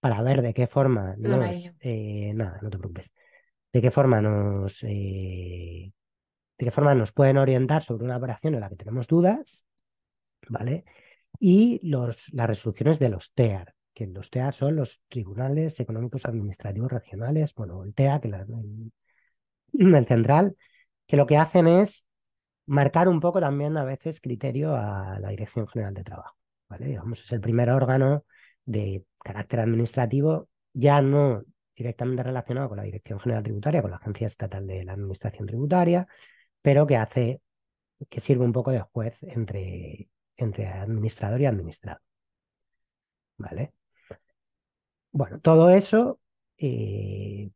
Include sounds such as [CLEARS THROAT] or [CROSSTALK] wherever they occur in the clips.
para, ver de qué forma ah, nos... Eh, nada, no te preocupes. De qué forma nos... Eh, de qué forma nos pueden orientar sobre una operación en la que tenemos dudas, ¿vale? Y los, las resoluciones de los TEAR, que los TEAR son los tribunales económicos administrativos regionales, bueno, el TEA, que [CLEARS THROAT] el, central, que lo que hacen es marcar un poco también a veces criterio a la Dirección General de Trabajo, ¿vale? Digamos, es el primer órgano de carácter administrativo, ya no directamente relacionado con la Dirección General Tributaria, con la Agencia Estatal de la Administración Tributaria, pero que hace, que sirve un poco de juez entre, entre administrador y administrado. ¿Vale? Bueno, todo eso eh,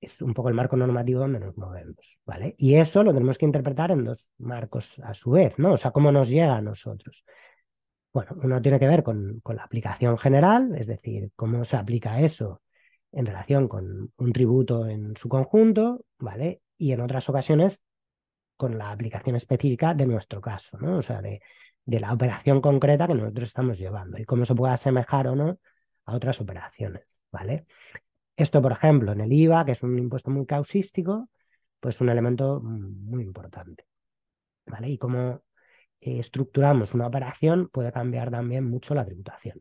es un poco el marco normativo donde nos movemos, ¿vale? Y eso lo tenemos que interpretar en dos marcos a su vez, ¿no? O sea, cómo nos llega a nosotros. Bueno, uno tiene que ver con, la aplicación general, es decir, cómo se aplica eso en relación con un tributo en su conjunto, ¿vale? Y en otras ocasiones con la aplicación específica de nuestro caso, ¿no? O sea, de, la operación concreta que nosotros estamos llevando y cómo se puede asemejar o no a otras operaciones, ¿vale? Esto, por ejemplo, en el IVA, que es un impuesto muy causístico, pues un elemento muy importante, ¿vale? Y cómo eh, estructuramos una operación puede cambiar también mucho la tributación.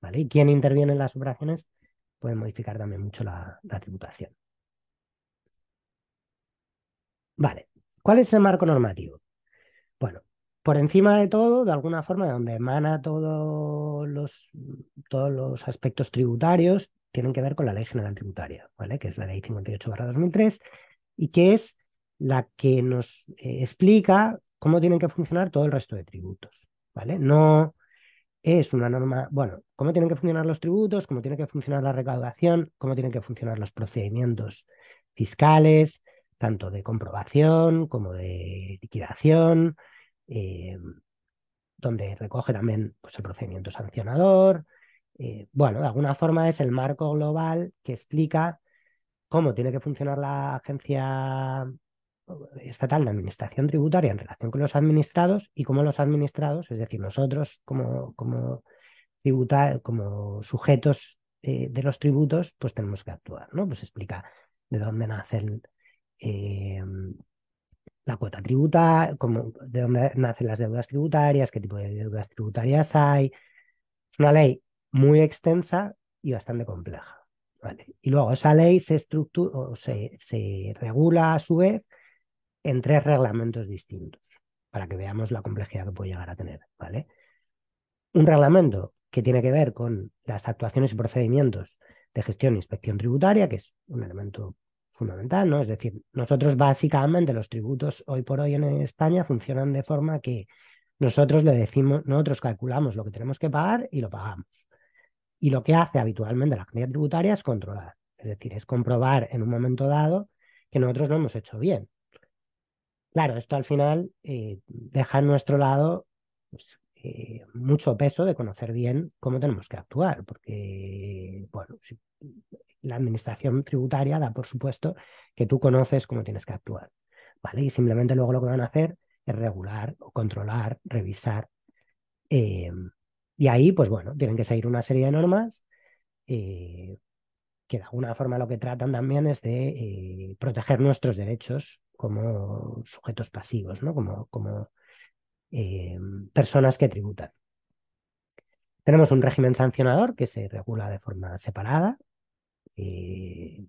¿Vale? Y quién interviene en las operaciones puede modificar también mucho la, tributación. Vale, ¿cuál es el marco normativo? Bueno, por encima de todo, de alguna forma, de donde emana todos los, todos los aspectos tributarios, tienen que ver con la Ley General Tributaria, ¿vale? que es la Ley 58-2003, y que es la que nos eh, explica cómo tienen que funcionar todo el resto de tributos, ¿vale? No es una norma, bueno, cómo tienen que funcionar los tributos, cómo tiene que funcionar la recaudación, cómo tienen que funcionar los procedimientos fiscales, tanto de comprobación como de liquidación, eh, donde recoge también pues, el procedimiento sancionador. Eh, bueno, de alguna forma es el marco global que explica cómo tiene que funcionar la agencia estatal de administración tributaria en relación con los administrados y cómo los administrados, es decir, nosotros como, como, como sujetos eh, de los tributos, pues tenemos que actuar, ¿no? Pues explica de dónde nace eh, la cuota tributaria, de dónde nacen las deudas tributarias, qué tipo de deudas tributarias hay. Es una ley muy extensa y bastante compleja. Y luego esa ley se, estructura, o se regula a su vez en tres reglamentos distintos, para que veamos la complejidad que puede llegar a tener, ¿vale? Un reglamento que tiene que ver con las actuaciones y procedimientos de gestión e inspección tributaria, que es un elemento fundamental, ¿no? Es decir, nosotros básicamente los tributos hoy por hoy en España funcionan de forma que nosotros le decimos, nosotros calculamos lo que tenemos que pagar y lo pagamos. Y lo que hace habitualmente la agencia tributaria es controlar, es decir, es comprobar en un momento dado que nosotros lo hemos hecho bien. Claro, esto al final eh, deja en nuestro lado pues, eh, mucho peso de conocer bien cómo tenemos que actuar, porque, bueno, la administración tributaria da por supuesto que tú conoces cómo tienes que actuar, ¿vale? Y simplemente luego lo que van a hacer es regular o controlar, revisar. Eh, y ahí, pues bueno, tienen que seguir una serie de normas que de alguna forma lo que tratan también es de proteger nuestros derechos como sujetos pasivos, ¿no? como, como eh, personas que tributan. Tenemos un régimen sancionador que se regula de forma separada, eh,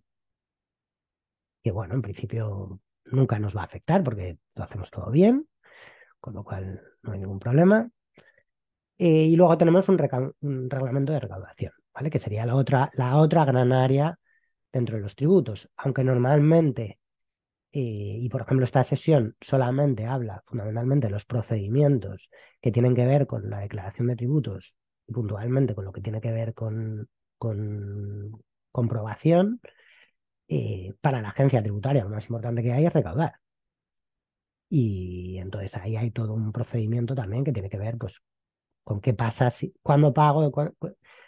que bueno, en principio nunca nos va a afectar porque lo hacemos todo bien, con lo cual no hay ningún problema. Eh, y luego tenemos un, reglamento de recaudación, ¿vale? Que sería la otra, la otra gran área dentro de los tributos, aunque normalmente eh, y por ejemplo, esta sesión solamente habla fundamentalmente de los procedimientos que tienen que ver con la declaración de tributos y puntualmente con lo que tiene que ver con, comprobación. Eh, para la agencia tributaria, lo más importante que hay es recaudar. Y entonces ahí hay todo un procedimiento también que tiene que ver pues, con qué pasa si, cuándo pago,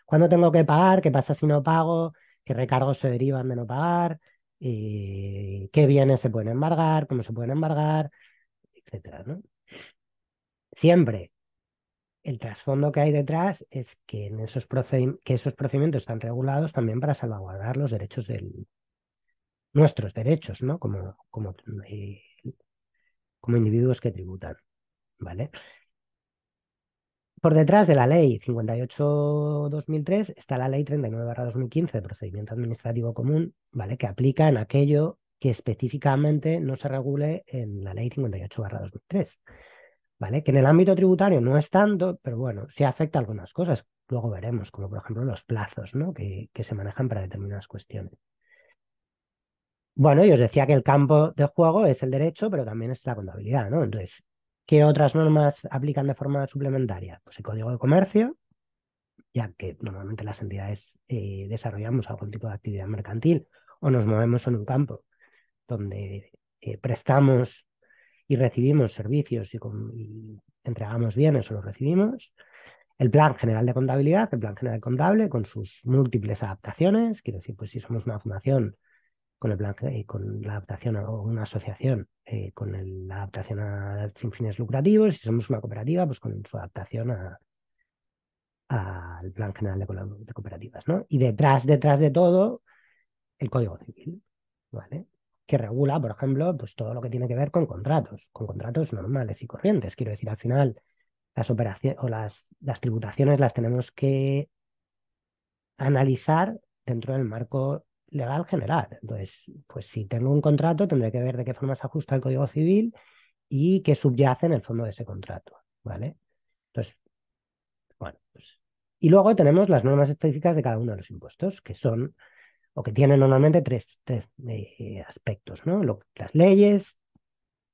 cuándo tengo que pagar, qué pasa si no pago, qué recargos se derivan de no pagar, y eh, qué bienes se pueden embargar, cómo se pueden embargar, etcétera, ¿no? Siempre el trasfondo que hay detrás es que, en esos, que esos procedimientos están regulados también para salvaguardar los derechos del nuestros derechos, ¿no? Como, como, eh, como individuos que tributan, ¿vale? por detrás de la ley 58-2003 está la ley 39-2015 de procedimiento administrativo común, ¿vale? Que aplica en aquello que específicamente no se regule en la ley 58-2003. ¿Vale? Que en el ámbito tributario no es tanto, pero bueno, sí afecta a algunas cosas. Luego veremos, como por ejemplo los plazos ¿no? que, se manejan para determinadas cuestiones. Bueno, y os decía que el campo de juego es el derecho, pero también es la contabilidad, ¿no? Entonces, ¿Qué otras normas aplican de forma suplementaria? Pues el Código de Comercio, ya que normalmente las entidades eh, desarrollamos algún tipo de actividad mercantil o nos movemos en un campo donde eh, prestamos y recibimos servicios y, entregamos bienes o los recibimos. El Plan General de Contabilidad, el Plan General de Contable, con sus múltiples adaptaciones, quiero decir, pues si somos una fundación, con, el plan, y eh, con la adaptación o una asociación eh, con la adaptación a sin fines lucrativos, si somos una cooperativa, pues con su adaptación al Plan General de, Cooperativas, ¿no? Y detrás, detrás de todo, el Código Civil, ¿vale? Que regula, por ejemplo, pues todo lo que tiene que ver con contratos, con contratos normales y corrientes. Quiero decir, al final, las operaciones o las, las tributaciones las tenemos que analizar dentro del marco legal general. Entonces, pues si tengo un contrato, tendré que ver de qué forma se ajusta el Código Civil y qué subyace en el fondo de ese contrato, ¿vale? Entonces, bueno, pues... Y luego tenemos las normas específicas de cada uno de los impuestos, que son, o que tienen normalmente tres, eh, aspectos, ¿no? las leyes,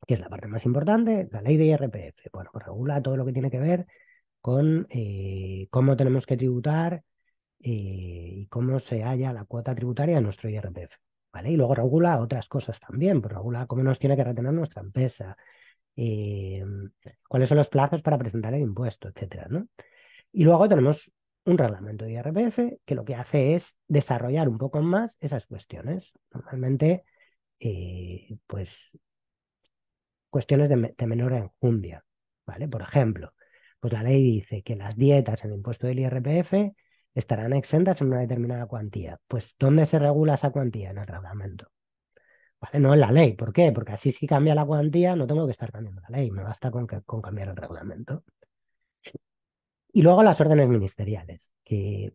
que es la parte más importante, la ley de IRPF, bueno, pues regula todo lo que tiene que ver con eh, cómo tenemos que tributar eh, y, cómo se halla la cuota tributaria de nuestro IRPF. ¿vale? Y luego regula otras cosas también, pues regula cómo nos tiene que retener nuestra empresa, eh, cuáles son los plazos para presentar el impuesto, etcétera, ¿no? Y luego tenemos un reglamento de IRPF que lo que hace es desarrollar un poco más esas cuestiones. Normalmente, eh, pues, cuestiones de, menor enjundia, ¿vale? Por ejemplo, pues la ley dice que las dietas en el impuesto del IRPF estarán exentas en una determinada cuantía. Pues, ¿dónde se regula esa cuantía? En el reglamento. ¿Vale? No en la ley. ¿Por qué? Porque así si cambia la cuantía no tengo que estar cambiando la ley, me basta con, cambiar el reglamento. Y luego las órdenes ministeriales, que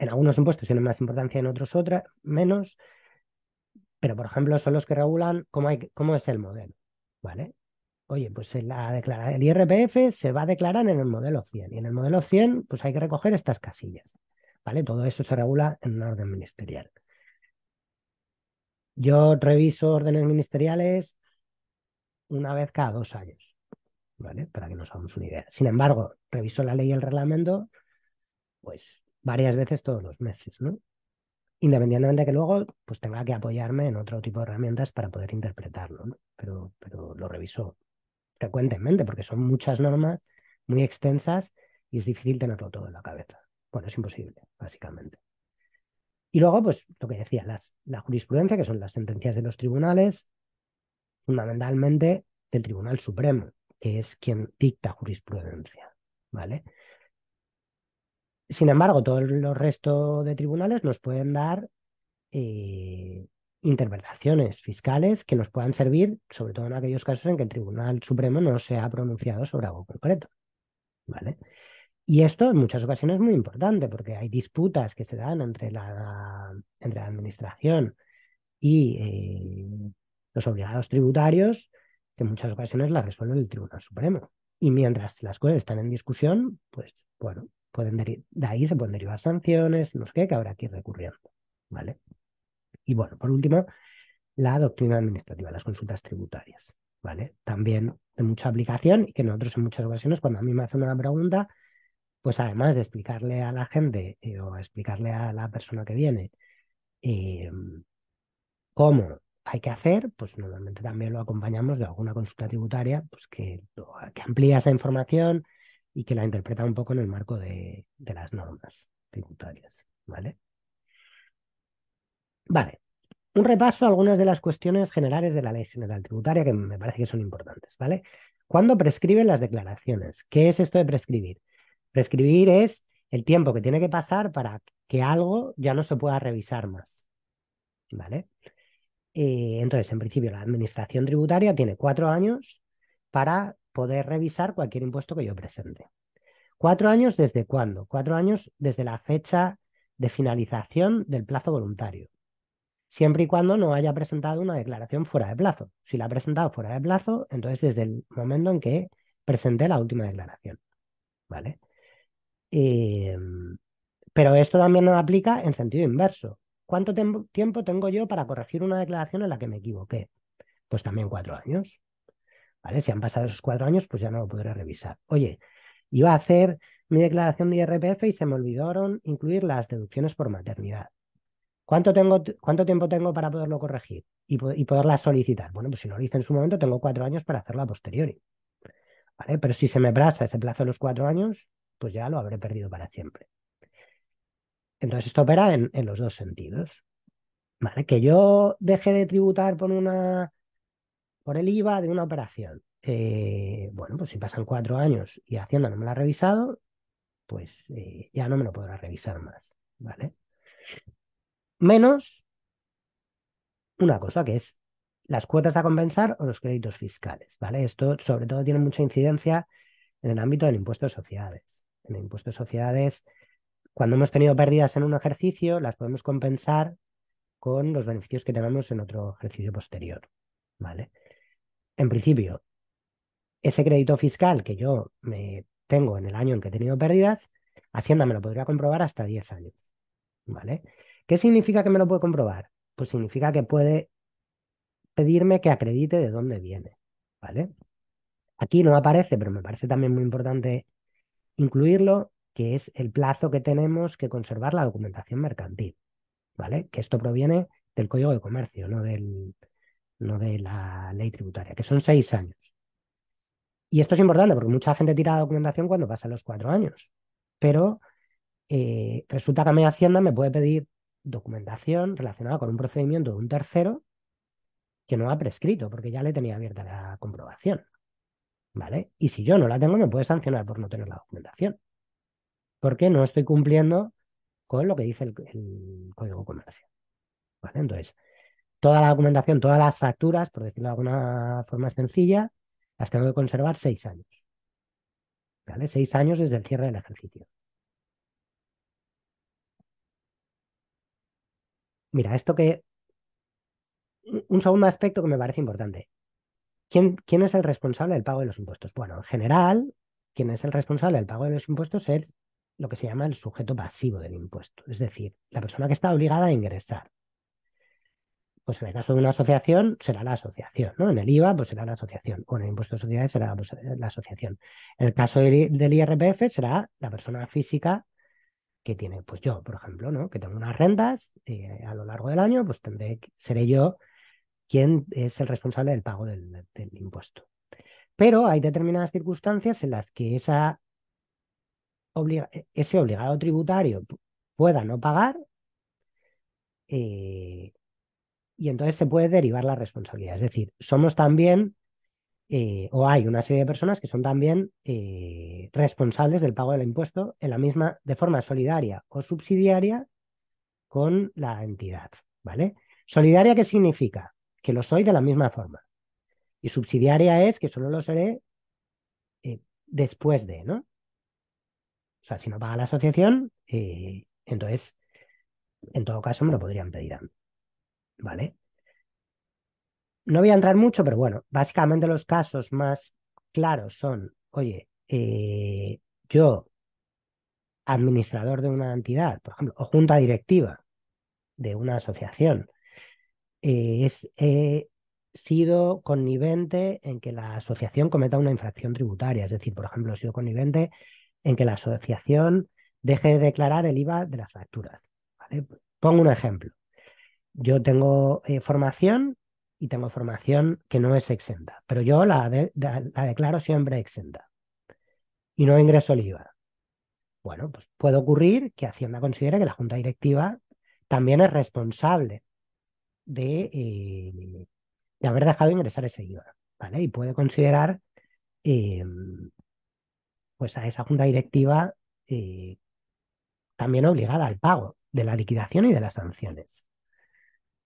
en algunos impuestos tienen más importancia, en otros otra, menos, pero por ejemplo son los que regulan cómo, hay, cómo es el modelo. ¿vale? Oye, pues la declara, el IRPF se va a declarar en el modelo 100 y en el modelo 100 pues hay que recoger estas casillas. ¿Vale? Todo eso se regula en una orden ministerial. Yo reviso órdenes ministeriales una vez cada dos años, ¿vale? Para que nos hagamos una idea. Sin embargo, reviso la ley y el reglamento, pues varias veces todos los meses, ¿no? Independientemente de que luego pues tenga que apoyarme en otro tipo de herramientas para poder interpretarlo, ¿no? Pero, pero lo reviso frecuentemente, porque son muchas normas muy extensas y es difícil tenerlo todo en la cabeza. Bueno, es imposible, básicamente. Y luego, pues lo que decía, las, la jurisprudencia, que son las sentencias de los tribunales, fundamentalmente del Tribunal Supremo, que es quien dicta jurisprudencia, ¿vale? Sin embargo, todos los restos de tribunales nos pueden dar eh, interpretaciones fiscales que nos puedan servir, sobre todo en aquellos casos en que el Tribunal Supremo no se ha pronunciado sobre algo concreto. ¿Vale? Y esto en muchas ocasiones es muy importante porque hay disputas que se dan entre la, entre la administración y eh, los obligados tributarios que en muchas ocasiones las resuelve el Tribunal Supremo. Y mientras las cosas están en discusión, pues bueno, pueden de ahí se pueden derivar sanciones, no sé qué, que habrá que ir recurriendo. ¿Vale? Y bueno, por último, la doctrina administrativa, las consultas tributarias, ¿vale? También de mucha aplicación y que nosotros en muchas ocasiones cuando a mí me hacen una pregunta, pues además de explicarle a la gente eh, o explicarle a la persona que viene eh, cómo hay que hacer, pues normalmente también lo acompañamos de alguna consulta tributaria pues que, que amplía esa información y que la interpreta un poco en el marco de, de las normas tributarias, ¿vale? Vale, un repaso a algunas de las cuestiones generales de la Ley General Tributaria que me parece que son importantes, ¿vale? ¿Cuándo prescriben las declaraciones? ¿Qué es esto de prescribir? Prescribir es el tiempo que tiene que pasar para que algo ya no se pueda revisar más, ¿vale? Eh, entonces, en principio, la Administración Tributaria tiene cuatro años para poder revisar cualquier impuesto que yo presente. ¿Cuatro años desde cuándo? Cuatro años desde la fecha de finalización del plazo voluntario siempre y cuando no haya presentado una declaración fuera de plazo. Si la ha presentado fuera de plazo, entonces desde el momento en que presenté la última declaración. ¿Vale? Em, pero esto también no aplica en sentido inverso. ¿Cuánto tiempo tengo yo para corregir una declaración en la que me equivoqué? Pues también cuatro años. ¿Vale? Si han pasado esos cuatro años, pues ya no lo podré revisar. Oye, iba a hacer mi declaración de IRPF y se me olvidaron incluir las deducciones por maternidad. ¿Cuánto, tengo, ¿Cuánto tiempo tengo para poderlo corregir y, poderla solicitar? Bueno, pues si no lo hice en su momento, tengo cuatro años para hacerla a posteriori. ¿Vale? Pero si se me plaza ese plazo de los cuatro años, pues ya lo habré perdido para siempre. Entonces, esto opera en, los dos sentidos. ¿Vale? Que yo deje de tributar por una por el IVA de una operación. Eh, bueno, pues si pasan cuatro años y Hacienda no me la ha revisado, pues eh, ya no me lo podrá revisar más. ¿Vale? menos una cosa que es las cuotas a compensar o los créditos fiscales, ¿vale? Esto sobre todo tiene mucha incidencia en el ámbito del impuesto de sociedades. En el impuesto de sociedades, cuando hemos tenido pérdidas en un ejercicio, las podemos compensar con los beneficios que tenemos en otro ejercicio posterior, ¿vale? En principio, ese crédito fiscal que yo me tengo en el año en que he tenido pérdidas, Hacienda me lo podría comprobar hasta 10 años, ¿vale? ¿Qué significa que me lo puede comprobar? Pues significa que puede pedirme que acredite de dónde viene, ¿vale? Aquí no aparece, pero me parece también muy importante incluirlo, que es el plazo que tenemos que conservar la documentación mercantil, ¿vale? Que esto proviene del Código de Comercio, no, del, no de la ley tributaria, que son seis años. Y esto es importante porque mucha gente tira la documentación cuando pasan los cuatro años, pero eh, resulta que a mi Hacienda me puede pedir documentación relacionada con un procedimiento de un tercero que no ha prescrito, porque ya le tenía abierta la comprobación. ¿Vale? Y si yo no la tengo, me puede sancionar por no tener la documentación. Porque no estoy cumpliendo con lo que dice el, Código Comercial. ¿Vale? Entonces, toda la documentación, todas las facturas, por decirlo de alguna forma sencilla, las tengo que conservar seis años. ¿Vale? Seis años desde el cierre del ejercicio. Mira, esto que... Un segundo aspecto que me parece importante. ¿Quién, es el responsable del pago de los impuestos? Bueno, en general, quien es el responsable del pago de los impuestos es lo que se llama el sujeto pasivo del impuesto, es decir, la persona que está obligada a ingresar. Pues en el caso de una asociación, será la asociación, ¿no? En el IVA, pues será la asociación, o en el impuesto de sociedades será pues, la asociación. En el caso del IRPF, será la persona física que tiene pues yo, por ejemplo, ¿no? Que tengo unas rentas eh, a lo largo del año pues tendré, seré yo quien es el responsable del pago del, impuesto. Pero hay determinadas circunstancias en las que esa e, ese obligado tributario pueda no pagar eh, y entonces se puede derivar la responsabilidad. Es decir, somos también eh, o hay una serie de personas que son también eh, responsables del pago del impuesto en la misma, de forma solidaria o subsidiaria con la entidad, ¿vale? Solidaria, ¿qué significa? Que lo soy de la misma forma. Y subsidiaria es que solo lo seré eh, después de, ¿no? O sea, si no paga la asociación, entonces, en todo caso, me lo podrían pedir a mí, ¿vale? no voy a entrar mucho, pero bueno, básicamente los casos más claros son, oye, eh, yo, administrador de una entidad, por ejemplo, o junta directiva de una asociación, eh, he sido connivente en que la asociación cometa una infracción tributaria, es decir, por ejemplo, he sido connivente en que la asociación deje de declarar el IVA de las facturas. ¿vale? Pongo un ejemplo. Yo tengo eh, formación y tengo formación que no es exenta, pero yo la, declaro siempre exenta y no ingreso el IVA. Bueno, pues puede ocurrir que Hacienda considere que la Junta Directiva también es responsable de, eh, de haber dejado ingresar ese IVA, ¿vale? Y puede considerar eh, pues a esa Junta Directiva eh, también obligada al pago de la liquidación y de las sanciones,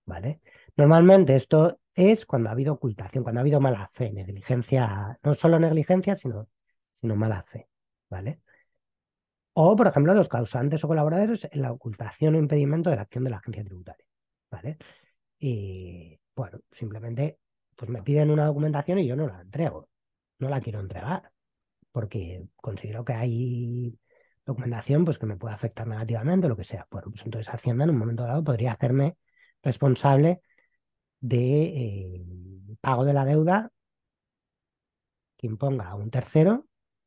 ¿vale? Normalmente esto es cuando ha habido ocultación, cuando ha habido mala fe, negligencia, no solo negligencia, sino, sino mala fe, ¿vale? O, por ejemplo, los causantes o colaboradores en la ocultación o impedimento de la acción de la agencia tributaria, ¿vale? Y, bueno, simplemente, pues me piden una documentación y yo no la entrego, no la quiero entregar, porque considero que hay documentación pues que me puede afectar negativamente o lo que sea. pues entonces Hacienda en un momento dado podría hacerme responsable de eh, pago de la deuda que imponga un tercero,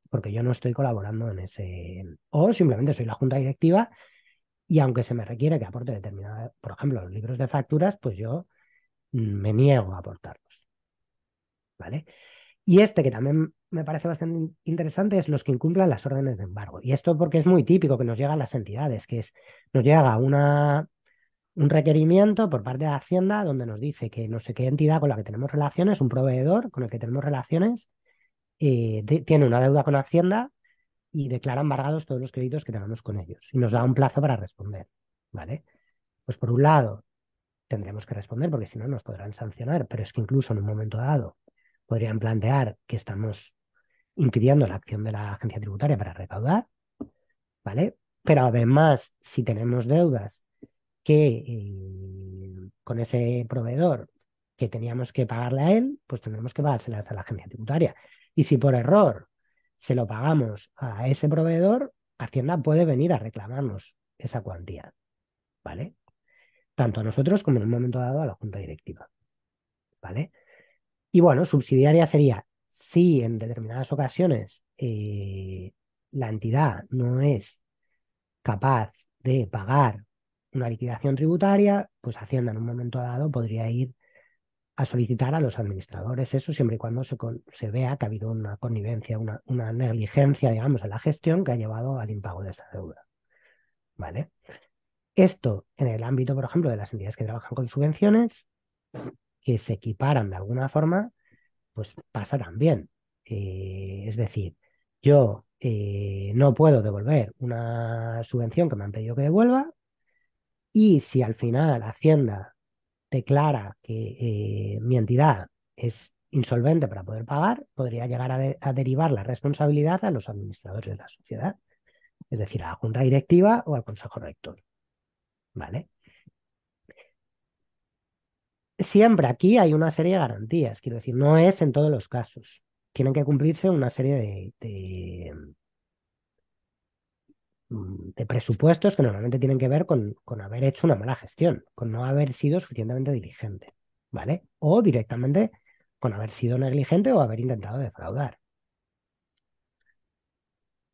porque yo no estoy colaborando en ese, o simplemente soy la junta directiva y aunque se me requiere que aporte determinada, por ejemplo, los libros de facturas, pues yo me niego a aportarlos. ¿Vale? Y este que también me parece bastante interesante es los que incumplan las órdenes de embargo. Y esto porque es muy típico que nos llegan las entidades, que es, nos llega una un requerimiento por parte de Hacienda donde nos dice que no sé qué entidad con la que tenemos relaciones, un proveedor con el que tenemos relaciones, eh, tiene una deuda con Hacienda y declara embargados todos los créditos que tenemos con ellos y nos da un plazo para responder, ¿vale? Pues por un lado, tendremos que responder porque si no nos podrán sancionar, pero es que incluso en un momento dado podrían plantear que estamos impidiendo la acción de la agencia tributaria para recaudar, ¿vale? Pero además, si tenemos deudas que eh, con ese proveedor que teníamos que pagarle a él, pues tendremos que pagárselas a la agencia tributaria. Y si por error se lo pagamos a ese proveedor, Hacienda puede venir a reclamarnos esa cuantía, ¿vale? Tanto a nosotros como en un momento dado a la junta directiva, ¿vale? Y bueno, subsidiaria sería si en determinadas ocasiones eh, la entidad no es capaz de pagar una liquidación tributaria, pues Hacienda en un momento dado podría ir a solicitar a los administradores eso siempre y cuando se, vea que ha habido una connivencia, una, negligencia, digamos, en la gestión que ha llevado al impago de esa deuda. ¿Vale? Esto en el ámbito, por ejemplo, de las entidades que trabajan con subvenciones, que se equiparan de alguna forma, pues pasa también. Eh, es decir, yo eh, no puedo devolver una subvención que me han pedido que devuelva, y si al final Hacienda declara que eh, mi entidad es insolvente para poder pagar, podría llegar a, derivar la responsabilidad a los administradores de la sociedad, es decir, a la junta directiva o al consejo rector. ¿Vale? Siempre aquí hay una serie de garantías, quiero decir, no es en todos los casos. Tienen que cumplirse una serie de, de Mm, de presupuestos que normalmente tienen que ver con, con, haber hecho una mala gestión, con no haber sido suficientemente diligente, ¿vale? O directamente con haber sido negligente o haber intentado defraudar.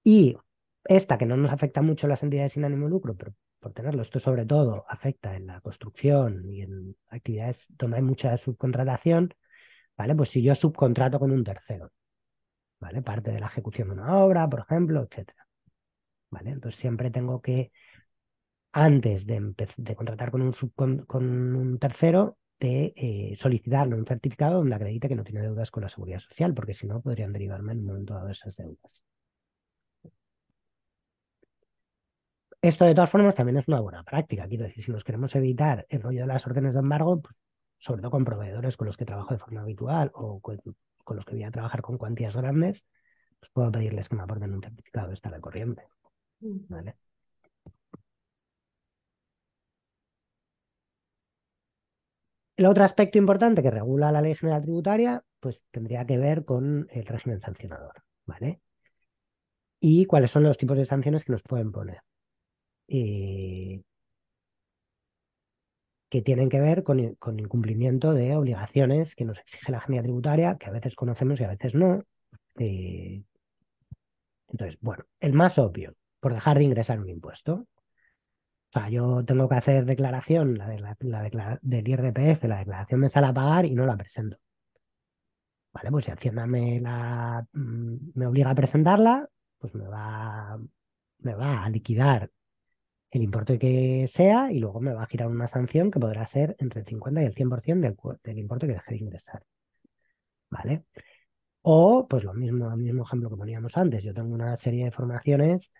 Y esta que no nos afecta mucho las entidades sin ánimo de lucro, pero por tenerlo, esto sobre todo afecta en la construcción y en actividades donde hay mucha subcontratación, ¿vale? Pues si yo subcontrato con un tercero, ¿vale? Parte de la ejecución de una obra, por ejemplo, etcétera. Entonces siempre tengo que, antes de, contratar con un, tercero, de eh, solicitarle un certificado donde acredite que no tiene deudas con la seguridad social, porque si no podrían derivarme en un momento dado esas deudas. Esto de todas formas también es una buena práctica. Quiero decir, si nos queremos evitar el rollo de las órdenes de embargo, pues, sobre todo con proveedores con los que trabajo de forma habitual o con, los que voy a trabajar con cuantías grandes, pues puedo pedirles que me aporten un certificado de estar recorriente. corriente. El otro aspecto importante que regula la Ley General Tributaria, pues tendría que ver con el régimen sancionador, ¿vale? Y cuáles son los tipos de sanciones que nos pueden poner. que tienen que ver con, con, incumplimiento de obligaciones que nos exige la agencia tributaria, que a veces conocemos y a veces no. Eh, entonces, bueno, el más obvio, por dejar de ingresar un impuesto. O sea, yo tengo que hacer declaración, la, del IRPF, la declaración me sale a pagar y no la presento. Vale, pues si Hacienda me, la, mm, me obliga a presentarla, pues me va, me va a liquidar el importe que sea y luego me va a girar una sanción que podrá ser entre el 50 y el 100% del, importe que deje de ingresar. ¿Vale? O, pues lo mismo, el mismo ejemplo que poníamos antes. Yo tengo una serie de formaciones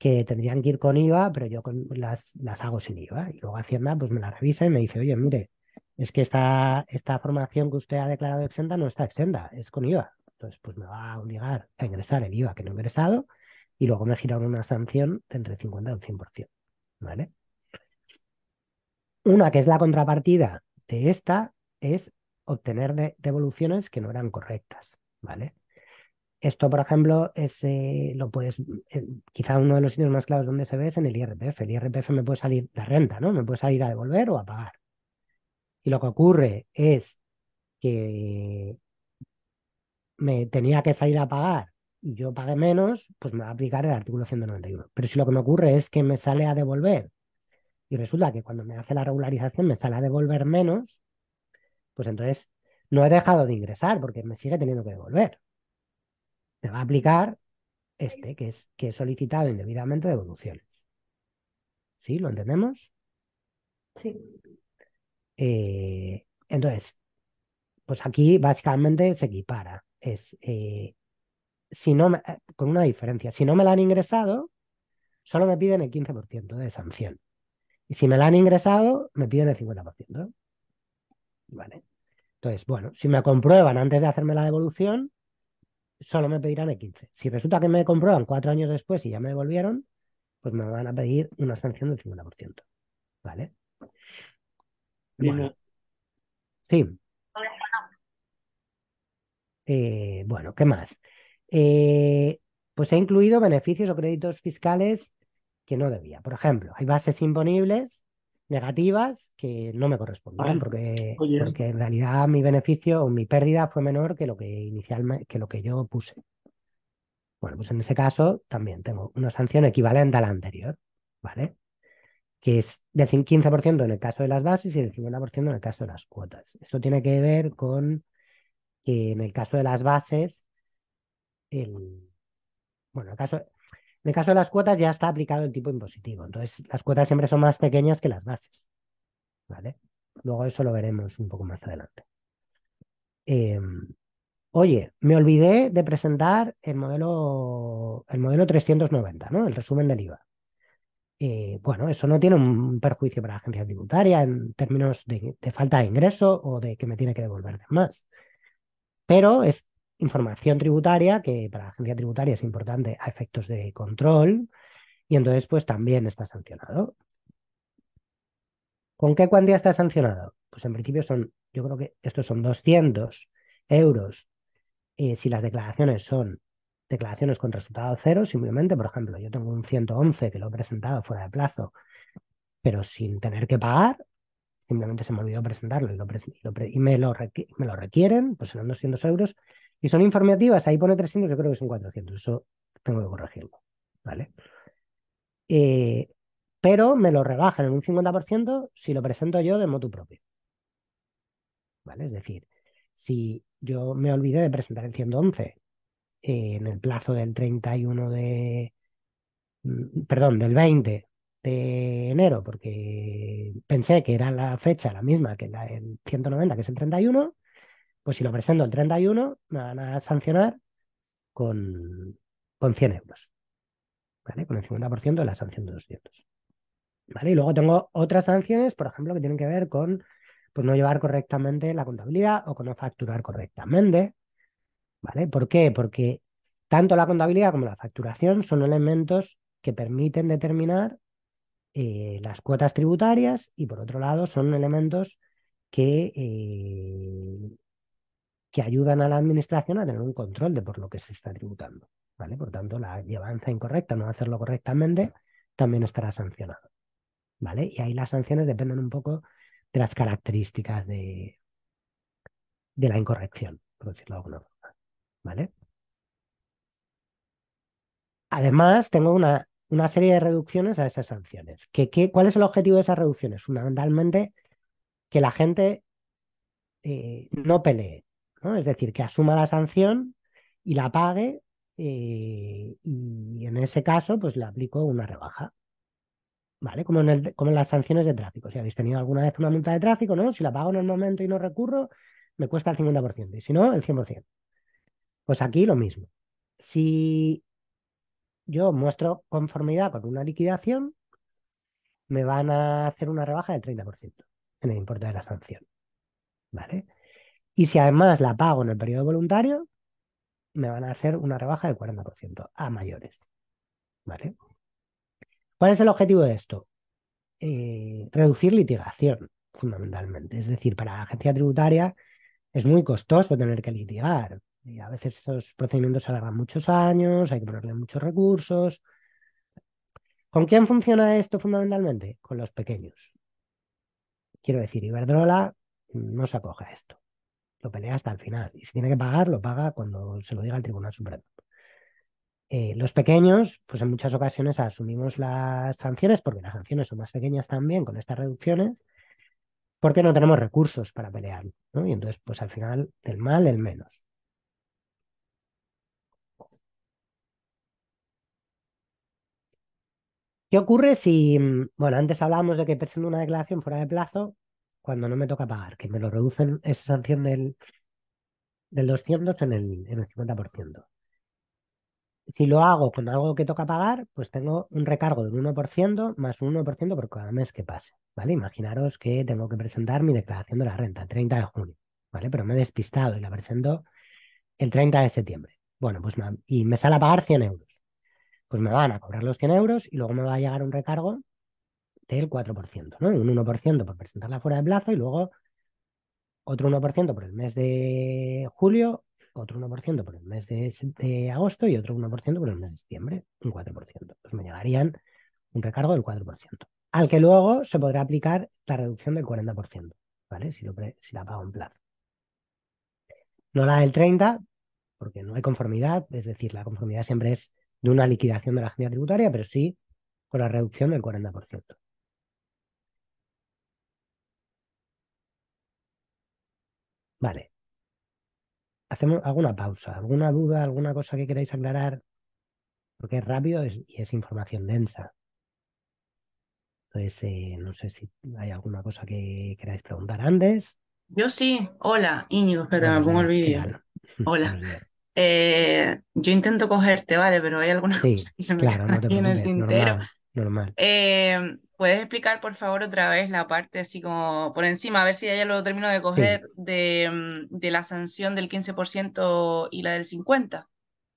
que tendrían que ir con IVA, pero yo las, las hago sin IVA. Y luego Hacienda pues me la revisa y me dice, oye, mire, es que esta, esta formación que usted ha declarado exenta no está exenta, es con IVA. Entonces, pues me va a obligar a ingresar el IVA que no he ingresado y luego me giraron una sanción de entre 50 y un 100%. ¿Vale? Una que es la contrapartida de esta es obtener devoluciones que no eran correctas. ¿Vale? Esto, por ejemplo, es, eh, lo puedes, eh, quizá uno de los sitios más claros donde se ve es en el IRPF. El IRPF me puede salir la renta, ¿no? Me puede salir a devolver o a pagar. Y lo que ocurre es que me tenía que salir a pagar y yo pagué menos, pues me va a aplicar el artículo 191. Pero si lo que me ocurre es que me sale a devolver y resulta que cuando me hace la regularización me sale a devolver menos, pues entonces no he dejado de ingresar porque me sigue teniendo que devolver me va a aplicar este, que, es, que he solicitado indebidamente devoluciones. ¿Sí? ¿Lo entendemos? Sí. Eh, entonces, pues aquí básicamente se equipara. Es, eh, si no me, eh, con una diferencia, si no me la han ingresado, solo me piden el 15% de sanción. Y si me la han ingresado, me piden el 50%. Vale. Entonces, bueno, si me comprueban antes de hacerme la devolución, solo me pedirán el 15 Si resulta que me comprueban cuatro años después y ya me devolvieron, pues me van a pedir una sanción del 50%. ¿Vale? Sí. Eh, bueno, ¿qué más? Eh, pues he incluido beneficios o créditos fiscales que no debía. Por ejemplo, hay bases imponibles negativas que no me correspondían, porque, porque, en realidad mi beneficio o mi pérdida fue menor que lo que inicialmente, que lo que yo puse. Bueno, pues en ese caso también tengo una sanción equivalente a la anterior, ¿vale? Que es del 15% en el caso de las bases y del 50% en el caso de las cuotas. Esto tiene que ver con que en el caso de las bases, el, bueno, el caso, en el caso de las cuotas ya está aplicado el tipo impositivo. Entonces, las cuotas siempre son más pequeñas que las bases. ¿Vale? Luego eso lo veremos un poco más adelante. Em, oye, me olvidé de presentar el modelo, el modelo 390, ¿no? El resumen del IVA. Eh, bueno, eso no tiene un perjuicio para la agencia tributaria en términos de, falta de ingreso o de que me tiene que devolver más. Pero es información tributaria, que para la agencia tributaria es importante a efectos de control, y entonces pues también está sancionado. ¿Con qué cuantía está sancionado? Pues en principio son, yo creo que estos son 200 euros eh, si las declaraciones son declaraciones con resultado cero, simplemente, por ejemplo, yo tengo un 111 que lo he presentado fuera de plazo, pero sin tener que pagar, simplemente se me olvidó presentarlo y, me, lo requieren, pues serán 200 euros. Y son informativas, ahí pone 300, yo creo que son 400, eso tengo que corregirlo, ¿vale? Eh, pero me lo rebajan en un 50% si lo presento yo de motu propio. ¿Vale? Es decir, si yo me olvidé de presentar el 111 eh, en el plazo del 31 de... Mm, perdón, del 20 de enero, porque pensé que era la fecha la misma que la del 190, que es el 31, pues si lo presento el 31, me van a sancionar con, 100 euros, ¿vale? Con el 50% de la sanción de 200. ¿Vale? Y luego tengo otras sanciones, por ejemplo, que tienen que ver con pues, no llevar correctamente la contabilidad o con no facturar correctamente. ¿Vale? ¿Por qué? Porque tanto la contabilidad como la facturación son elementos que permiten determinar eh, las cuotas tributarias y por otro lado son elementos que, eh, que ayudan a la administración a tener un control de por lo que se está tributando. ¿vale? Por tanto, la llevanza incorrecta, no hacerlo correctamente, también estará sancionada. ¿vale? Y ahí las sanciones dependen un poco de las características de, de la incorrección, por decirlo de alguna forma. ¿vale? Además, tengo una una serie de reducciones a esas sanciones. cuál es el objetivo de esas reducciones? Fundamentalmente, que la gente eh, no pelee, ¿no? es decir, que asuma la sanción y la pague eh, y en ese caso pues le aplico una rebaja. ¿Vale? Como en, como las sanciones de tráfico. Si habéis tenido alguna vez una multa de tráfico, ¿no? Si la pago en el momento y no recurro, me cuesta el 50%. Y si no, el 100%. Pues aquí lo mismo. Si yo muestro conformidad con una liquidación, me van a hacer una rebaja del 30% en el importe de la sanción. ¿Vale? Y si además la pago en el periodo voluntario, me van a hacer una rebaja del 40% a mayores. ¿Vale? ¿Cuál es el objetivo de esto? Eh, reducir litigación, fundamentalmente. Es decir, para la agencia tributaria es muy costoso tener que litigar a veces esos procedimientos se alargan muchos años, hay que ponerle muchos recursos. ¿Con quién funciona esto fundamentalmente? Con los pequeños. Quiero decir, Iberdrola no se acoge a esto. Lo pelea hasta el final. Y si tiene que pagar, lo paga cuando se lo diga el Tribunal Supremo. Eh, los pequeños, pues en muchas ocasiones asumimos las sanciones, porque las sanciones son más pequeñas también con estas reducciones, porque no tenemos recursos para pelear. Y entonces, pues al final, del mal, el menos. ¿Qué ocurre si, mm, bueno, antes hablábamos de que presento una declaración fuera de plazo cuando no me toca pagar, que me lo reducen esa sanción del, 200 en el, en el 50%. Si lo hago con algo que toca pagar, pues tengo un recargo del 1% más un 1% por cada mes que pase, ¿vale? Imaginaros que tengo que presentar mi declaración de la renta el 30 de junio, ¿vale? Pero me he despistado y la presento el 30 de septiembre. Bueno, pues y me sale a pagar 100 euros pues me van a cobrar los 100 euros y luego me va a llegar un recargo del 4%, ¿no? Un 1% por presentarla fuera de plazo y luego otro 1% por el mes de julio, otro 1% por el mes de, agosto y otro 1% por el mes de septiembre, un 4%. Pues me llegarían un recargo del 4%, al que luego se podrá aplicar la reducción del 40%, ¿vale? Si, si la pago en plazo. No la del 30, porque no hay conformidad, es decir, la conformidad siempre es de una liquidación de la agencia tributaria, pero sí con la reducción del 40%. Vale. Hacemos alguna pausa, alguna duda, alguna cosa que queráis aclarar, porque es rápido y es información densa. Entonces, eh, no sé si hay alguna cosa que queráis preguntar antes. Yo sí. Hola, Íñigo, espera, me pongo el vídeo. Hola. [LAUGHS] Eh, yo intento cogerte, ¿vale? Pero hay algunas [LAUGHS] cosas que se me claro, en el tintero. Normal, eh, ¿Puedes explicar, por favor, otra vez la parte así como por encima, a ver si ya lo termino de coger, mm, de, la sanción del 15% y la del 50%?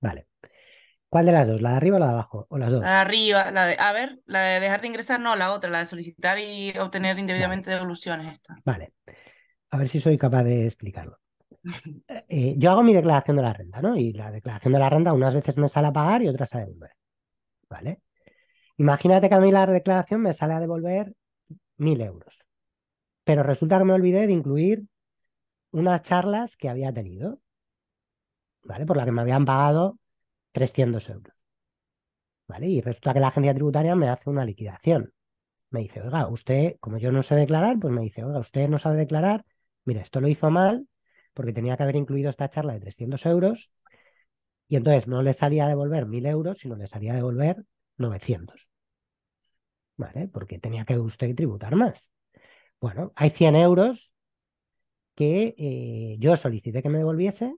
Vale. ¿Cuál de las dos? ¿La de arriba o la de abajo? ¿O las dos? La de arriba, la de, a ver, la de dejar de ingresar, no, la otra, la de solicitar y obtener indebidamente devoluciones. Esta. Vale. A ver si soy capaz de explicarlo. Eh, eh, yo hago mi declaración de la renta, ¿no? Y la declaración de la renta unas veces me sale a pagar y otras a devolver, ¿vale? Imagínate que a mí la declaración me sale a devolver mil euros, pero resulta que me olvidé de incluir unas charlas que había tenido, ¿vale? Por las que me habían pagado 300 euros, ¿vale? Y resulta que la agencia tributaria me hace una liquidación. Me dice, oiga, usted, como yo no sé declarar, pues me dice, oiga, usted no sabe declarar, mira, esto lo hizo mal, porque tenía que haber incluido esta charla de 300 euros y entonces no le salía a devolver 1.000 euros, sino le salía a devolver 900. ¿Vale? Porque tenía que usted tributar más. Bueno, hay 100 euros que eh, yo solicité que me devolviese,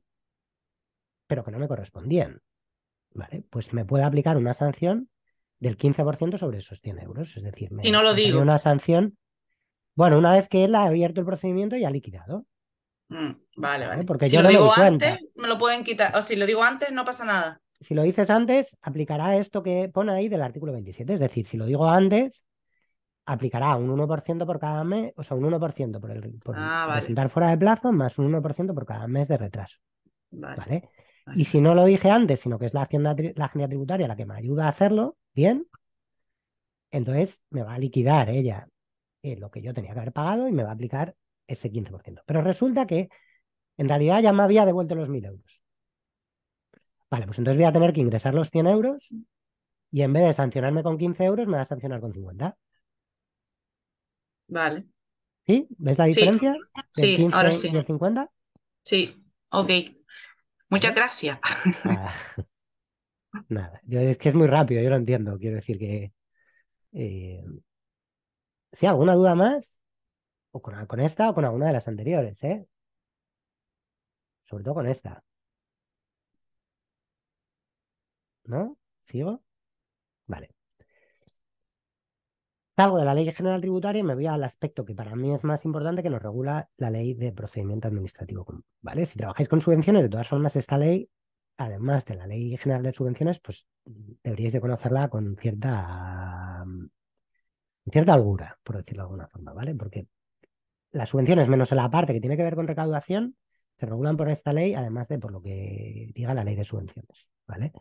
pero que no me correspondían. ¿Vale? Pues me puede aplicar una sanción del 15% sobre esos 100 euros. Es decir, me, si no lo digo. una sanción. Bueno, una vez que él ha abierto el procedimiento y ha liquidado. Mm, vale, vale. Porque si lo, digo antes, me lo pueden quitar. O si lo digo antes, no pasa nada. Si lo dices antes, aplicará esto que pone ahí del artículo 27. Es decir, si lo digo antes, aplicará un 1% por cada mes, o sea, un 1% por, el, por ah, presentar fuera de plazo, más un 1% por cada mes de retraso. Vale. Y si no lo dije antes, sino que es la, hacienda, la agencia tributaria la que me ayuda a hacerlo, bien, entonces me va a liquidar ella eh, lo que yo tenía que haber pagado y me va a aplicar ese 15%. Pero resulta que en realidad ya me había devuelto los 1.000 euros. Vale, pues entonces voy a tener que ingresar los 100 euros y en vez de sancionarme con 15 euros, me va a sancionar con 50. Vale. ¿Sí? ¿Ves la diferencia? Sí, ahora sí. 50? Sí, ok. Muchas gracias. Ah. [LAUGHS] Nada. es que es muy rápido, yo lo entiendo. Quiero decir que. Eh, si alguna duda más, con, esta o con alguna de las anteriores, ¿eh? Sobre todo con esta. ¿No? ¿Sigo? Vale. Salgo de la Ley General Tributaria y me voy al aspecto que para mí es más importante que nos regula la Ley de Procedimiento Administrativo ¿Vale? Si trabajáis con subvenciones, de todas formas, esta ley, además de la Ley General de Subvenciones, pues deberíais de conocerla con cierta, mm, cierta algura, por decirlo de alguna forma, ¿vale? Porque las subvenciones, menos la parte que tiene que ver con recaudación, se regulan por esta ley, además de por lo que diga la ley de subvenciones. ¿vale?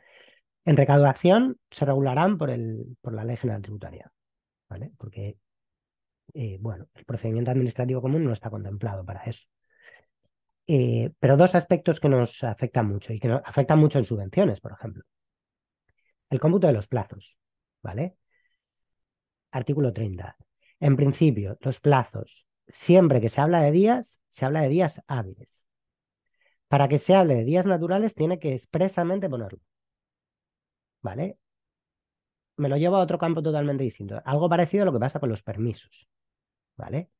En recaudación se regularán por, el, por la ley general tributaria, ¿vale? porque eh, bueno, el procedimiento administrativo común no está contemplado para eso. Eh, pero dos aspectos que nos afectan mucho y que nos afectan mucho en subvenciones, por ejemplo. El cómputo de los plazos, ¿vale? Artículo 30. En principio, los plazos siempre que se habla de días, se habla de días hábiles. Para que se hable de días naturales, tiene que expresamente ponerlo. ¿Vale? Me lo llevo a otro campo totalmente distinto. Algo parecido a lo que pasa con los permisos. ¿Vale?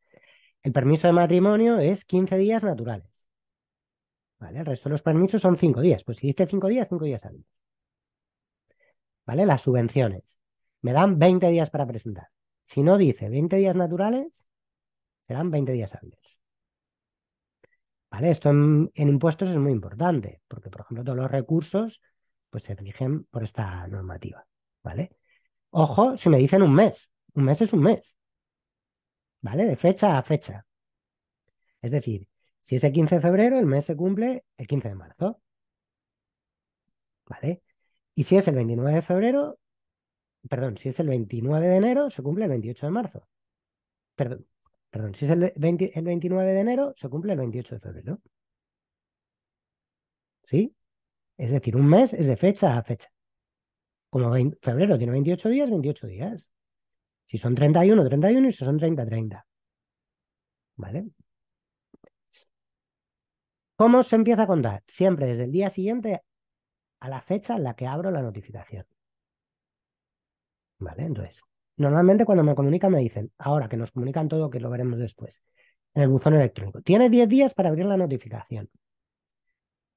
El permiso de matrimonio es 15 días naturales. ¿Vale? El resto de los permisos son 5 días. Pues si dice 5 días, 5 días hábiles. ¿Vale? Las subvenciones. Me dan 20 días para presentar. Si no dice 20 días naturales, serán 20 días hábiles. ¿Vale? Esto en, impuestos es muy importante, porque, por ejemplo, todos los recursos pues, se rigen por esta normativa. ¿Vale? Ojo, si me dicen un mes, un mes es un mes. ¿Vale? De fecha a fecha. Es decir, si es el 15 de febrero, el mes se cumple el 15 de marzo. ¿Vale? Y si es el 29 de febrero, perdón, si es el 29 de enero, se cumple el 28 de marzo. Perdón, Perdón, si es el, 29 de enero, se cumple el 28 de febrero. ¿Sí? Es decir, un mes es de fecha a fecha. Como febrero tiene 28 días, 28 días. Si son 31, 31 y si son 30, 30. ¿Vale? ¿Cómo se empieza a contar? Siempre desde el día siguiente a la fecha en la que abro la notificación. ¿Vale? Entonces, Normalmente cuando me comunican me dicen, ahora que nos comunican todo, que lo veremos después, en el buzón electrónico. Tiene 10 días para abrir la notificación.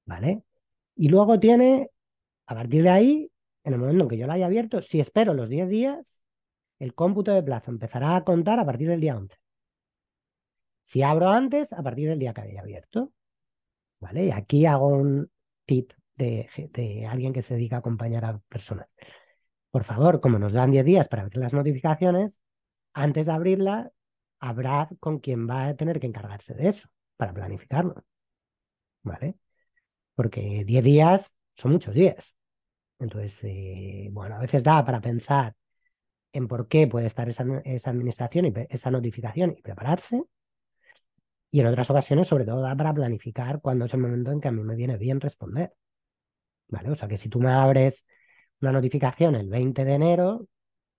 ¿Vale? Y luego tiene, a partir de ahí, en el momento en que yo la haya abierto, si espero los 10 días, el cómputo de plazo empezará a contar a partir del día 11. Si abro antes, a partir del día que haya abierto. ¿Vale? Y aquí hago un tip de, de alguien que se dedica a acompañar a personas por favor, como nos dan 10 días para abrir las notificaciones, antes de abrirla, habrá con quien va a tener que encargarse de eso para planificarlo. ¿Vale? Porque 10 días son muchos días. Entonces, eh, bueno, a veces da para pensar en por qué puede estar esa, esa administración y esa notificación y prepararse. Y en otras ocasiones, sobre todo, da para planificar cuándo es el momento en que a mí me viene bien responder. ¿Vale? O sea, que si tú me abres una notificación el 20 de enero,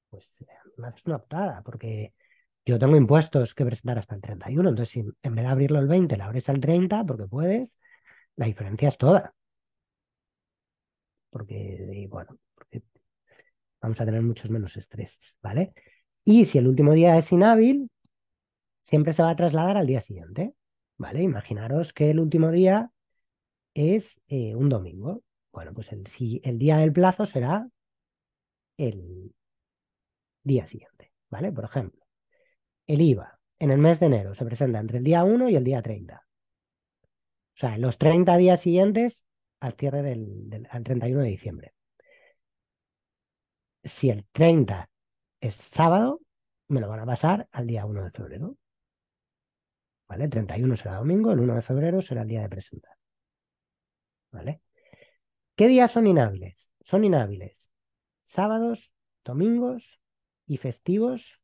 pues eh, me haces una optada, porque yo tengo impuestos que presentar hasta el 31, entonces si en vez de abrirlo el 20, la abres al 30, porque puedes, la diferencia es toda. Porque, bueno, porque vamos a tener muchos menos estrés, ¿vale? Y si el último día es inhábil, siempre se va a trasladar al día siguiente, ¿vale? Imaginaros que el último día es eh, un domingo, bueno, pues el, si el día del plazo será el día siguiente, ¿vale? Por ejemplo, el IVA en el mes de enero se presenta entre el día 1 y el día 30. O sea, en los 30 días siguientes al cierre del, 31 de diciembre. Si el 30 es sábado, me lo van a pasar al día 1 de febrero. ¿Vale? El 31 será domingo, el 1 de febrero será el día de presentar. ¿Vale? ¿Qué días son inhábiles? Son inhábiles sábados, domingos y festivos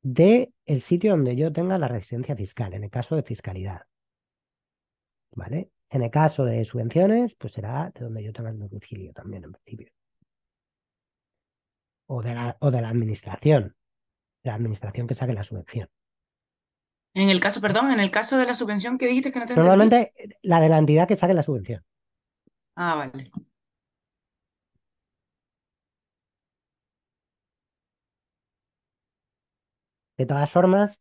de el sitio donde yo tenga la residencia fiscal, en el caso de fiscalidad. ¿Vale? En el caso de subvenciones, pues será de donde yo tenga el domicilio también, en principio. O de la, o de la administración, la administración que saque la subvención. En el caso, perdón, en el caso de la subvención que dijiste que no te Normalmente la de la entidad que saque la subvención. Ah, vale. De todas formas,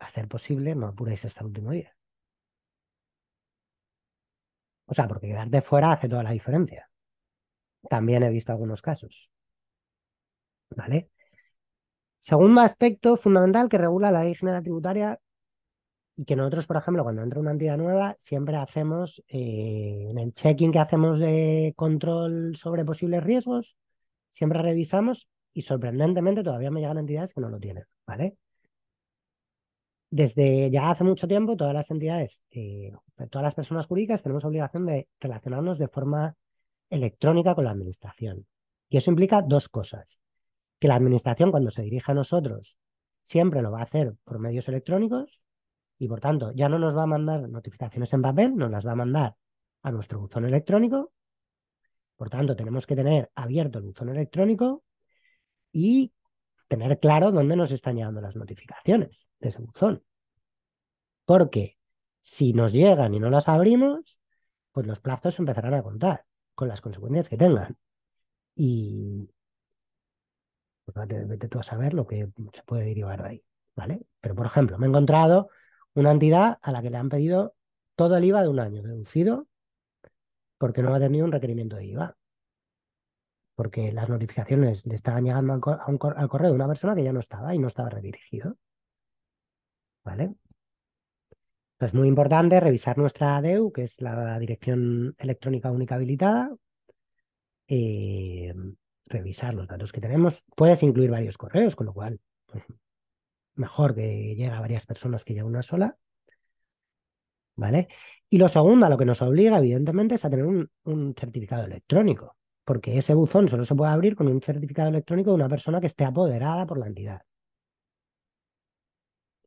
a ser posible, no apuréis hasta el último día. O sea, porque quedarte fuera hace toda la diferencia. También he visto algunos casos. ¿Vale? Segundo aspecto fundamental que regula la ley general tributaria y que nosotros, por ejemplo, cuando entra una entidad nueva, siempre hacemos, eh, en el check-in que hacemos de control sobre posibles riesgos, siempre revisamos y sorprendentemente todavía me llegan entidades que no lo tienen, ¿vale? Desde ya hace mucho tiempo, todas las entidades, eh, todas las personas jurídicas tenemos obligación de relacionarnos de forma electrónica con la administración. Y eso implica dos cosas. Que la administración cuando se dirige a nosotros siempre lo va a hacer por medios electrónicos, y por tanto ya no nos va a mandar notificaciones en papel, nos las va a mandar a nuestro buzón electrónico. Por tanto, tenemos que tener abierto el buzón electrónico y tener claro dónde nos están llegando las notificaciones de ese buzón. Porque si nos llegan y no las abrimos, pues los plazos empezarán a contar con las consecuencias que tengan. Y pues vete, vete tú a saber lo que se puede derivar de ahí, ¿vale? Pero, por ejemplo, me he encontrado una entidad a la que le han pedido todo el IVA de un año deducido porque no ha tenido un requerimiento de IVA. Porque las notificaciones le estaban llegando al correo de una persona que ya no estaba y no estaba redirigido. ¿Vale? Entonces, muy importante revisar nuestra deu que es la Dirección Electrónica Única Habilitada. Eh, revisar los datos que tenemos. Puedes incluir varios correos, con lo cual pues, mejor que llega varias personas que ya una sola. ¿Vale? Y lo segundo, lo que nos obliga, evidentemente, es a tener un, un certificado electrónico, porque ese buzón solo se puede abrir con un certificado electrónico de una persona que esté apoderada por la entidad.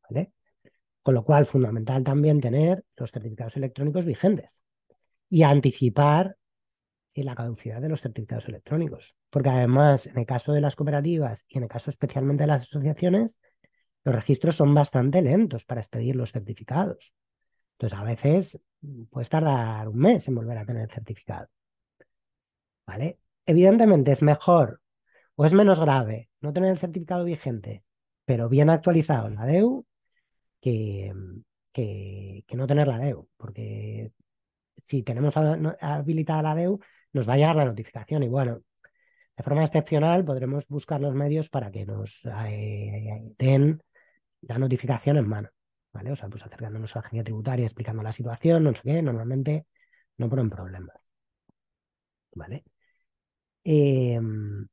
¿Vale? Con lo cual, fundamental también tener los certificados electrónicos vigentes y anticipar la caducidad de los certificados electrónicos. Porque además, en el caso de las cooperativas y en el caso especialmente de las asociaciones, los registros son bastante lentos para expedir los certificados. Entonces, a veces mm, puedes tardar un mes en volver a tener el certificado. ¿Vale? Evidentemente es mejor o es menos grave no tener el certificado vigente, pero bien actualizado en la DEU, mm, que, que, no tener la DEU, porque si tenemos habilitada la DEU, nos va a llegar la notificación y bueno, de forma excepcional podremos buscar los medios para que nos eh, den la notificación en mano, ¿vale? O sea, pues acercándonos a la agencia tributaria, explicando la situación, no sé qué, normalmente no ponen problemas, ¿vale? Em,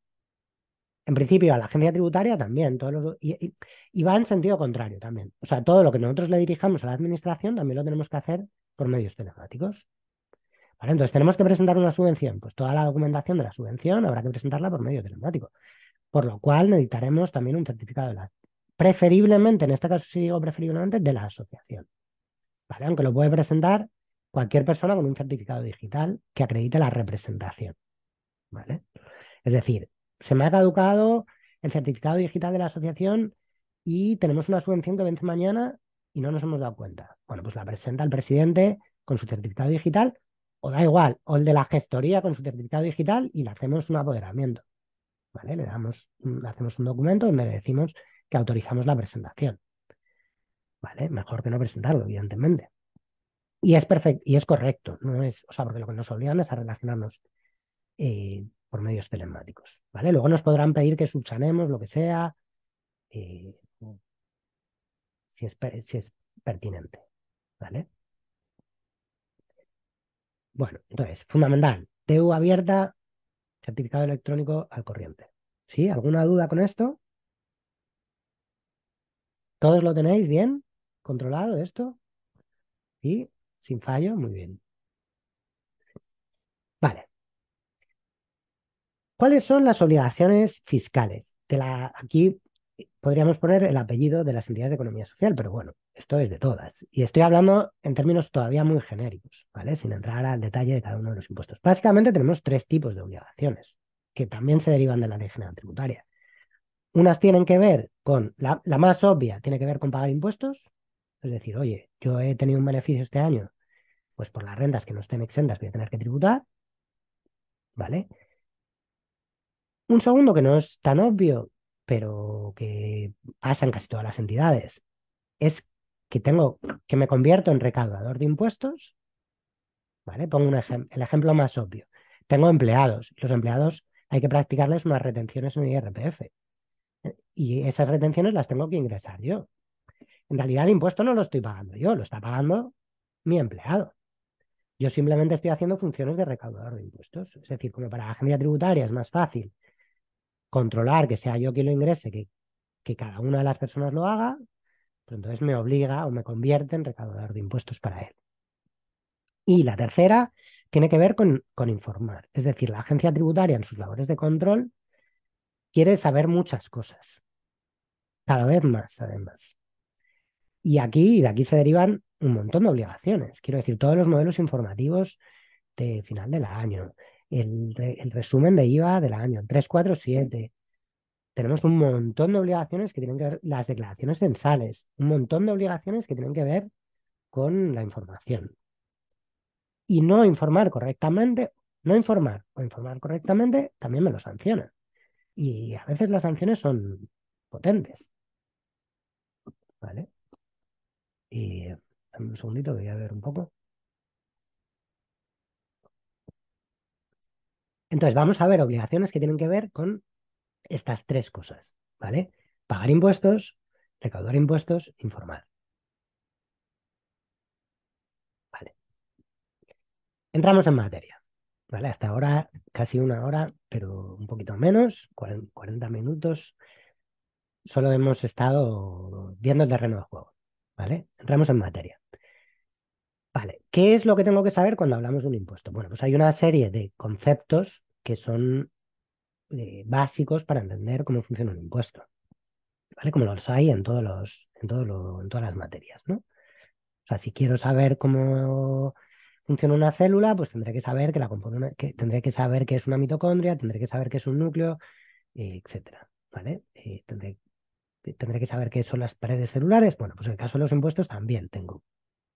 en principio, a la agencia tributaria también, y, y, va en sentido contrario también. O sea, todo lo que nosotros le dirijamos a la administración también lo tenemos que hacer por medios telemáticos. Vale, entonces, tenemos que presentar una subvención. Pues toda la documentación de la subvención habrá que presentarla por medio telemático. Por lo cual, necesitaremos también un certificado de la, preferiblemente, en este caso sí digo preferiblemente, de la asociación. ¿Vale? Aunque lo puede presentar cualquier persona con un certificado digital que acredite la representación. ¿Vale? Es decir, se me ha caducado el certificado digital de la asociación y tenemos una subvención que vence mañana y no nos hemos dado cuenta. Bueno, pues la presenta el presidente con su certificado digital o da igual, o el de la gestoría con su certificado digital y le hacemos un apoderamiento. ¿Vale? Le damos, hacemos un documento donde le decimos que autorizamos la presentación. ¿Vale? Mejor que no presentarlo, evidentemente. Y es perfecto, y es correcto, no es, porque lo que nos obligan es a relacionarnos eh, por medios telemáticos. ¿Vale? Luego nos podrán pedir que subsanemos lo que sea, eh, si, es, si es pertinente. ¿Vale? Bueno, entonces, fundamental. TU abierta, certificado electrónico al corriente. ¿Sí? ¿Alguna duda con esto? ¿Todos lo tenéis bien? ¿Controlado esto? y ¿Sin fallo? Muy bien. Vale. ¿Cuáles son las obligaciones fiscales? De la, aquí podríamos poner el apellido de las entidades de economía social, pero bueno, esto es de todas. Y estoy hablando en términos todavía muy genéricos, ¿vale? Sin entrar al detalle de cada uno de los impuestos. Básicamente tenemos tres tipos de obligaciones que también se derivan de la ley general tributaria. Unas tienen que ver con, la, más obvia tiene que ver con pagar impuestos, es decir, oye, yo he tenido un beneficio este año, pues por las rentas que no estén exentas voy a tener que tributar, ¿vale? Un segundo que no es tan obvio, pero que pasa en casi todas las entidades, es que tengo, que me convierto en recaudador de impuestos, ¿vale? Pongo un ejemplo, el ejemplo más obvio. Tengo empleados, los empleados hay que practicarles unas retenciones en el IRPF y esas retenciones las tengo que ingresar yo. En realidad el impuesto no lo estoy pagando yo, lo está pagando mi empleado. Yo simplemente estoy haciendo funciones de recaudador de impuestos. Es decir, como para la agencia tributaria es más fácil controlar que sea yo quien lo ingrese, que, que cada una de las personas lo haga, pues entonces me obliga o me convierte en recaudador de impuestos para él. Y la tercera tiene que ver con informar. Es decir, la agencia tributaria en sus labores de control quiere saber muchas cosas cada vez más además. Y aquí, de aquí se derivan un montón de obligaciones. Quiero decir, todos los modelos informativos de final del año, el, resumen de IVA del año, 347. Tenemos un montón de obligaciones que tienen que ver, las declaraciones censales, un montón de obligaciones que tienen que ver con la información. Y no informar correctamente, no informar o informar correctamente también me lo sancionan. Y a veces las sanciones son potentes. ¿Vale? Y un segundito voy a ver un poco. Entonces, vamos a ver obligaciones que tienen que ver con estas tres cosas, ¿vale? Pagar impuestos, recaudar impuestos, informar. Vale. Entramos en materia. ¿Vale? Hasta ahora, casi una hora, pero un poquito menos, 40 minutos solo hemos estado viendo el terreno de juego, ¿vale? Entramos en materia. Vale, ¿qué es lo que tengo que saber cuando hablamos de un impuesto? Bueno, pues hay una serie de conceptos que son eh, básicos para entender cómo funciona un impuesto, ¿vale? Como los hay en, todos los, en, todo lo, en todas las materias, ¿no? O sea, si quiero saber cómo funciona una célula, pues tendré que saber que la compone que, tendré que saber que es una mitocondria, tendré que saber que es un núcleo, etc. Eh, etcétera, ¿vale? Eh, que tendré que saber qué son las paredes celulares. Bueno, pues en el caso de los impuestos también tengo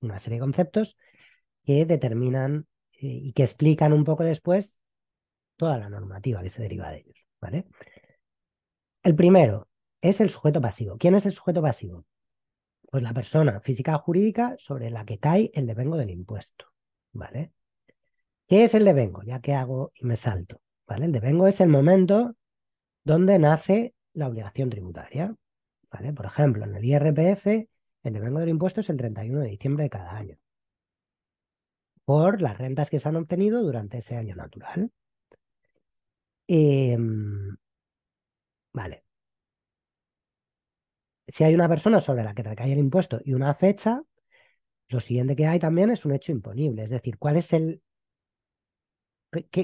una serie de conceptos que determinan eh, y que explican un poco después toda la normativa que se deriva de ellos. ¿vale? El primero es el sujeto pasivo. ¿Quién es el sujeto pasivo? Pues la persona física o jurídica sobre la que cae el devengo del impuesto. ¿Vale? ¿Qué es el devengo? Ya que hago y me salto. ¿Vale? El devengo es el momento donde nace la obligación tributaria. Por ejemplo, en el IRPF, el devengo del impuesto es el 31 de diciembre de cada año, por las rentas que se han obtenido durante ese año natural. Em, vale. Si hay una persona sobre la que recae el impuesto y una fecha, lo siguiente que hay también es un hecho imponible, es decir, cuál es el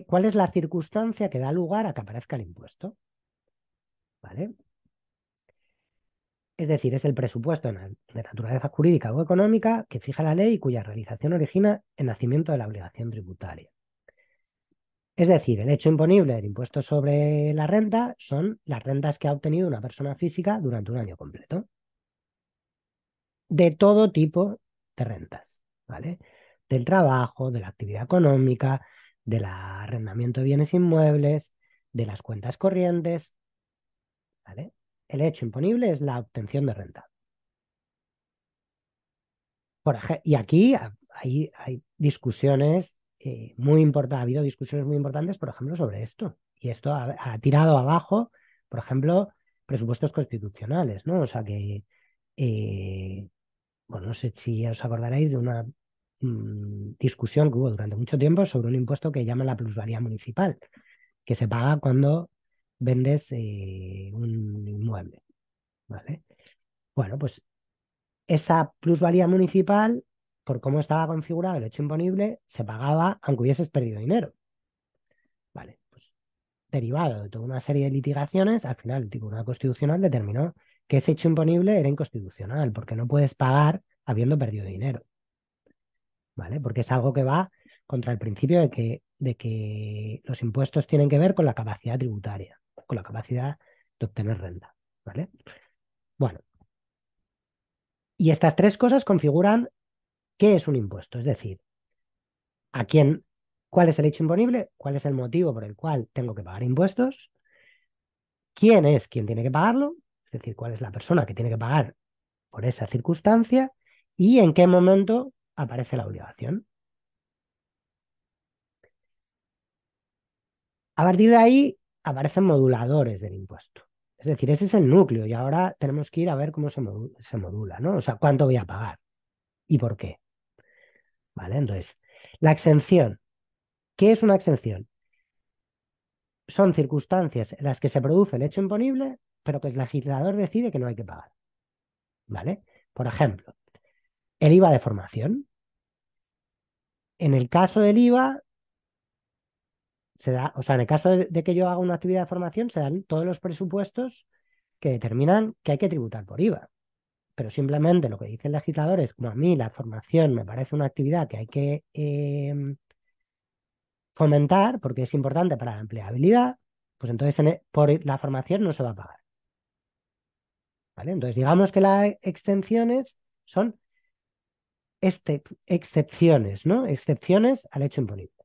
¿Cuál es la circunstancia que da lugar a que aparezca el impuesto? ¿Vale? Es decir, es el presupuesto de naturaleza jurídica o económica que fija la ley y cuya realización origina el nacimiento de la obligación tributaria. Es decir, el hecho imponible del impuesto sobre la renta son las rentas que ha obtenido una persona física durante un año completo. De todo tipo de rentas, ¿vale? Del trabajo, de la actividad económica, del arrendamiento de bienes inmuebles, de las cuentas corrientes, ¿vale? el hecho imponible es la obtención de renta. y aquí hay, discusiones eh, muy importantes, ha habido discusiones muy importantes, por ejemplo, sobre esto. Y esto ha, tirado abajo, por ejemplo, presupuestos constitucionales, ¿no? O sea que, eh, bueno, no sé si os acordaréis de una mm, discusión que hubo durante mucho tiempo sobre un impuesto que llama la plusvalía municipal, que se paga cuando vendes eh, un inmueble. ¿vale? Bueno, pues esa plusvalía municipal, por cómo estaba configurado el hecho imponible, se pagaba aunque hubieses perdido dinero. Vale, pues derivado de toda una serie de litigaciones, al final el Tribunal Constitucional determinó que ese hecho imponible era inconstitucional, porque no puedes pagar habiendo perdido dinero. ¿Vale? Porque es algo que va contra el principio de que, de que los impuestos tienen que ver con la capacidad tributaria con la capacidad de obtener renta. ¿vale? Bueno. Y estas tres cosas configuran qué es un impuesto, es decir, a quién, cuál es el hecho imponible, cuál es el motivo por el cual tengo que pagar impuestos, quién es quien tiene que pagarlo, es decir, cuál es la persona que tiene que pagar por esa circunstancia y en qué momento aparece la obligación. A partir de ahí, aparecen moduladores del impuesto. Es decir, ese es el núcleo y ahora tenemos que ir a ver cómo se modula, ¿no? O sea, cuánto voy a pagar y por qué. ¿Vale? Entonces, la exención. ¿Qué es una exención? Son circunstancias en las que se produce el hecho imponible, pero que el legislador decide que no hay que pagar. ¿Vale? Por ejemplo, el IVA de formación. En el caso del IVA, o sea, en el caso de, que yo haga una actividad de formación, se dan todos los presupuestos que determinan que hay que tributar por IVA. Pero simplemente lo que dice el legislador es, como a mí la formación me parece una actividad que hay que em, fomentar porque es importante para la empleabilidad, pues entonces e, por la formación no se va a pagar. ¿Vale? Entonces digamos que las extensiones son este, excepciones, ¿no? Excepciones al hecho imponible.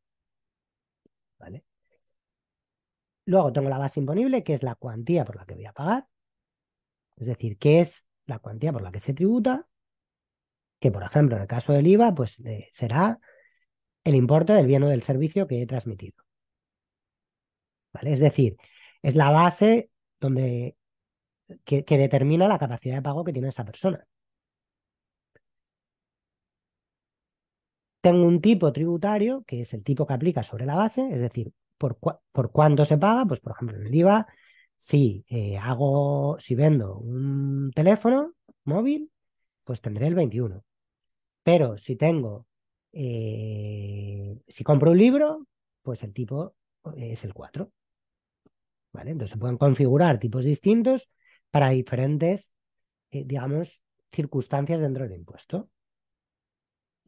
Luego tengo la base imponible, que es la cuantía por la que voy a pagar, es decir, que es la cuantía por la que se tributa, que por ejemplo en el caso del IVA, pues eh, será el importe del bien o del servicio que he transmitido. ¿Vale? Es decir, es la base donde, que determina la capacidad de pago que tiene esa persona. Tengo un tipo tributario, que es el tipo que aplica sobre la base, es decir, por, cuánto se paga, pues por ejemplo en el IVA, si eh, hago, si vendo un teléfono móvil, pues tendré el 21. Pero si tengo, eh, si compro un libro, pues el tipo eh, es el 4. ¿Vale? Entonces se pueden configurar tipos distintos para diferentes, digamos, circunstancias dentro del impuesto.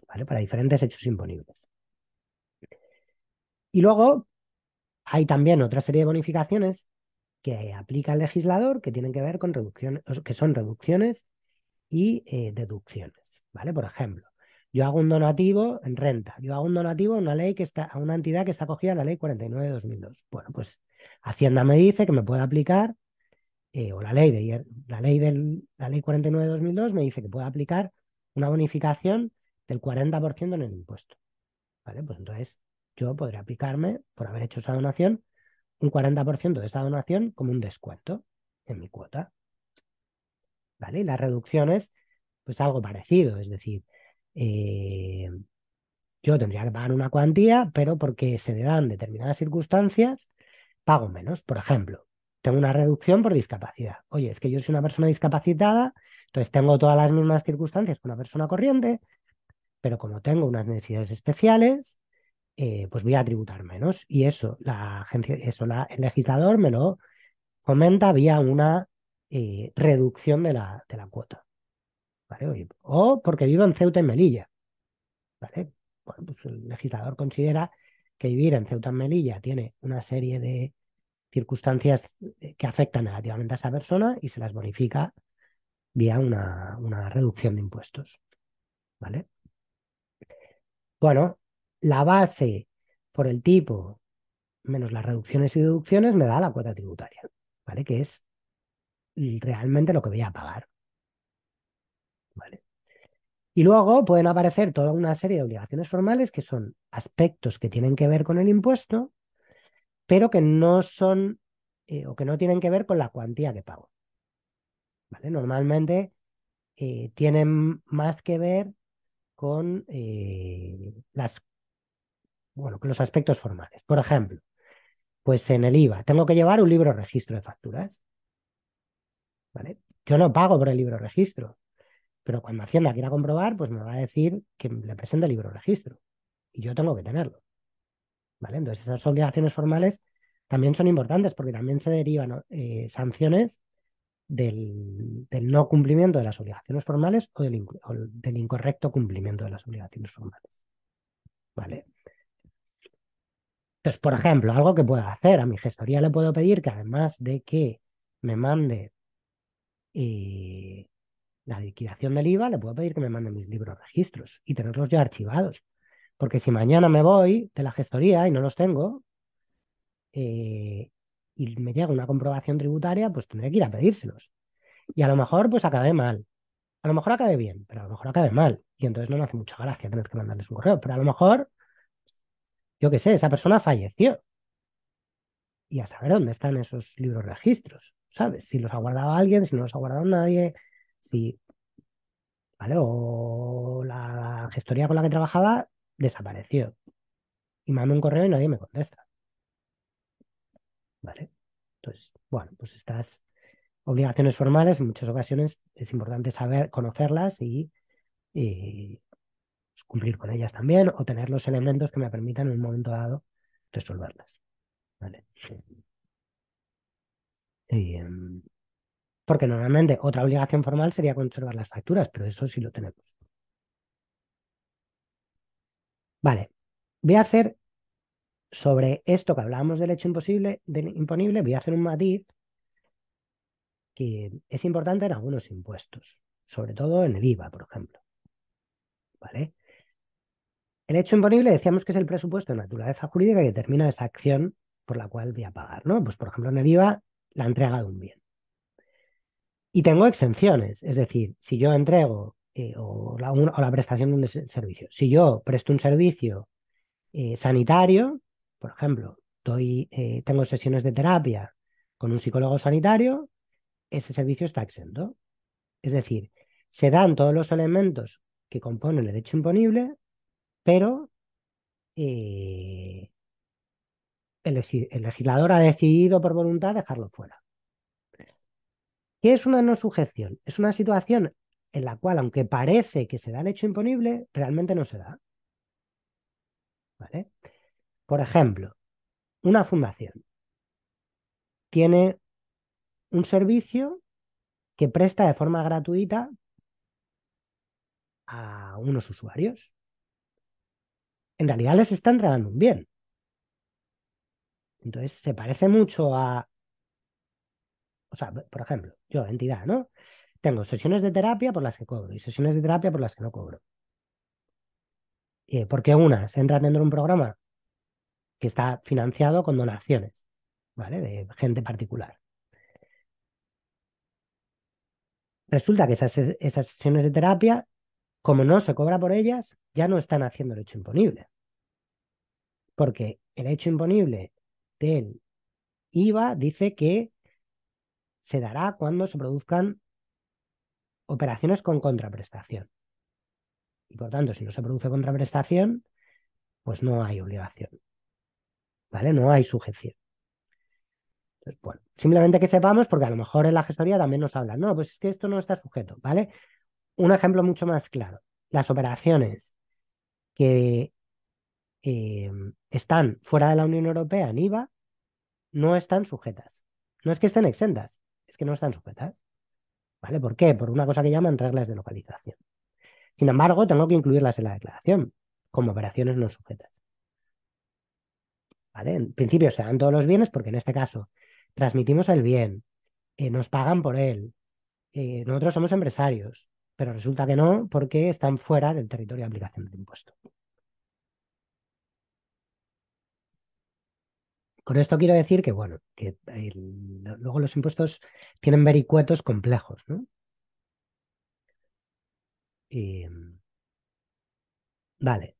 Para diferentes hechos imponibles. Y luego hay también otra serie de bonificaciones que aplica el legislador que tienen que ver con reducciones, que son reducciones y eh, deducciones, ¿vale? Por ejemplo, yo hago un donativo en renta, yo hago un donativo a una ley que está, a una entidad que está acogida a la ley 49 2002. Bueno, pues Hacienda me dice que me puede aplicar, eh, o la ley, de, la, ley la ley 49 2002 me dice que puede aplicar una bonificación del 40% en el impuesto. ¿Vale? Pues entonces yo podría aplicarme, por haber hecho esa donación, un 40% de esa donación como un descuento en mi cuota. ¿Vale? Y las reducciones, pues algo parecido, es decir, eh, yo tendría que pagar una cuantía, pero porque se le dan determinadas circunstancias, pago menos. Por ejemplo, tengo una reducción por discapacidad. Oye, es que yo soy una persona discapacitada, entonces tengo todas las mismas circunstancias que una persona corriente, pero como tengo unas necesidades especiales, eh, pues voy a tributar menos. Y eso, la agencia, eso el legislador me lo comenta vía una eh, reducción de la, de la cuota. ¿Vale? O porque vivo en Ceuta y Melilla. ¿Vale? Pues el legislador considera que vivir en Ceuta y Melilla tiene una serie de circunstancias eh, que afectan negativamente a esa persona y se las bonifica vía una, una reducción de impuestos. ¿Vale? Bueno, la base por el tipo menos las reducciones y deducciones me da la cuota tributaria, ¿vale? Que es realmente lo que voy a pagar. ¿Vale? Y luego pueden aparecer toda una serie de obligaciones formales que son aspectos que tienen que ver con el impuesto, pero que no son eh, o que no tienen que ver con la cuantía que pago. ¿Vale? Normalmente eh, tienen más que ver con eh, las, bueno, los aspectos formales. Por ejemplo, pues en el IVA tengo que llevar un libro registro de facturas. ¿Vale? Yo no pago por el libro registro, pero cuando Hacienda quiera comprobar, pues me va a decir que le presente el libro registro y yo tengo que tenerlo. ¿Vale? Entonces esas obligaciones formales también son importantes porque también se derivan eh, sanciones del, no cumplimiento de las obligaciones formales o del, incorrecto cumplimiento de las obligaciones formales. ¿Vale? Entonces, por ejemplo, algo que pueda hacer, a mi gestoría le puedo pedir que además de que me mande eh, la liquidación del IVA, le puedo pedir que me mande mis libros registros y tenerlos ya archivados. Porque si mañana me voy de la gestoría y no los tengo, eh, y me llega una comprobación tributaria, pues tendré que ir a pedírselos. Y a lo mejor pues acabe mal. A lo mejor acabe bien, pero a lo mejor acabe mal. Y entonces no me hace mucha gracia tener que mandarles un correo. Pero a lo mejor, yo qué sé, esa persona falleció. Y a saber dónde están esos libros registros, ¿sabes? Si los ha guardado alguien, si no los ha guardado nadie, si... ¿Vale? O la gestoría con la que trabajaba desapareció. Y mando un correo y nadie me contesta. ¿vale? Entonces, bueno, pues estas obligaciones formales en muchas ocasiones es importante saber, conocerlas y, eh, pues cumplir con ellas también o tener los elementos que me permitan en un momento dado resolverlas, ¿vale? Em, porque normalmente otra obligación formal sería conservar las facturas, pero eso sí lo tenemos. Vale, voy a hacer sobre esto que hablábamos del hecho imposible, imponible, voy a hacer un matiz que es importante en algunos impuestos, sobre todo en el IVA, por ejemplo. ¿Vale? El hecho imponible decíamos que es el presupuesto de naturaleza jurídica que determina esa acción por la cual voy a pagar, Pues por ejemplo en el IVA, la entrega de un bien. Y tengo exenciones, es decir, si yo entrego eh, o, la, prestación de un servicio, si yo presto un servicio eh, sanitario, por ejemplo, eh, tengo sesiones de terapia con un psicólogo sanitario, ese servicio está exento. Es decir, se dan todos los elementos que componen el hecho imponible, pero eh, el, el, legislador ha decidido por voluntad dejarlo fuera. ¿Qué es una no sujeción? Es una situación en la cual, aunque parece que se da el hecho imponible, realmente no se da. ¿Vale? Por ejemplo, una fundación tiene un servicio que presta de forma gratuita a unos usuarios. En realidad les está entregando un bien. Entonces se parece mucho a... O sea, por ejemplo, yo, entidad, ¿no? Tengo sesiones de terapia por las que cobro y sesiones de terapia por las que no cobro. Eh, una se entra dentro de un programa que está financiado con donaciones, ¿vale? De gente particular. Resulta que esas, esas sesiones de terapia, como no se cobra por ellas, ya no están haciendo el hecho imponible. Porque el hecho imponible del IVA dice que se dará cuando se produzcan operaciones con contraprestación. Y por tanto, si no se produce contraprestación, pues no hay obligación. ¿vale? No hay sujeción. Entonces, bueno, simplemente que sepamos, porque a lo mejor en la gestoría también nos hablan, no, pues es que esto no está sujeto, ¿vale? Un ejemplo mucho más claro, las operaciones que eh, están fuera de la Unión Europea en IVA no están sujetas. No es que estén exentas, es que no están sujetas. ¿Vale? ¿Por qué? Por una cosa que llaman reglas de localización. Sin embargo, tengo que incluirlas en la declaración como operaciones no sujetas. En principio se dan todos los bienes porque en este caso transmitimos el bien, eh, nos pagan por él, eh, nosotros somos empresarios, pero resulta que no porque están fuera del territorio de aplicación del impuesto. Con esto quiero decir que, bueno, que eh, luego los impuestos tienen vericuetos complejos, mm, vale.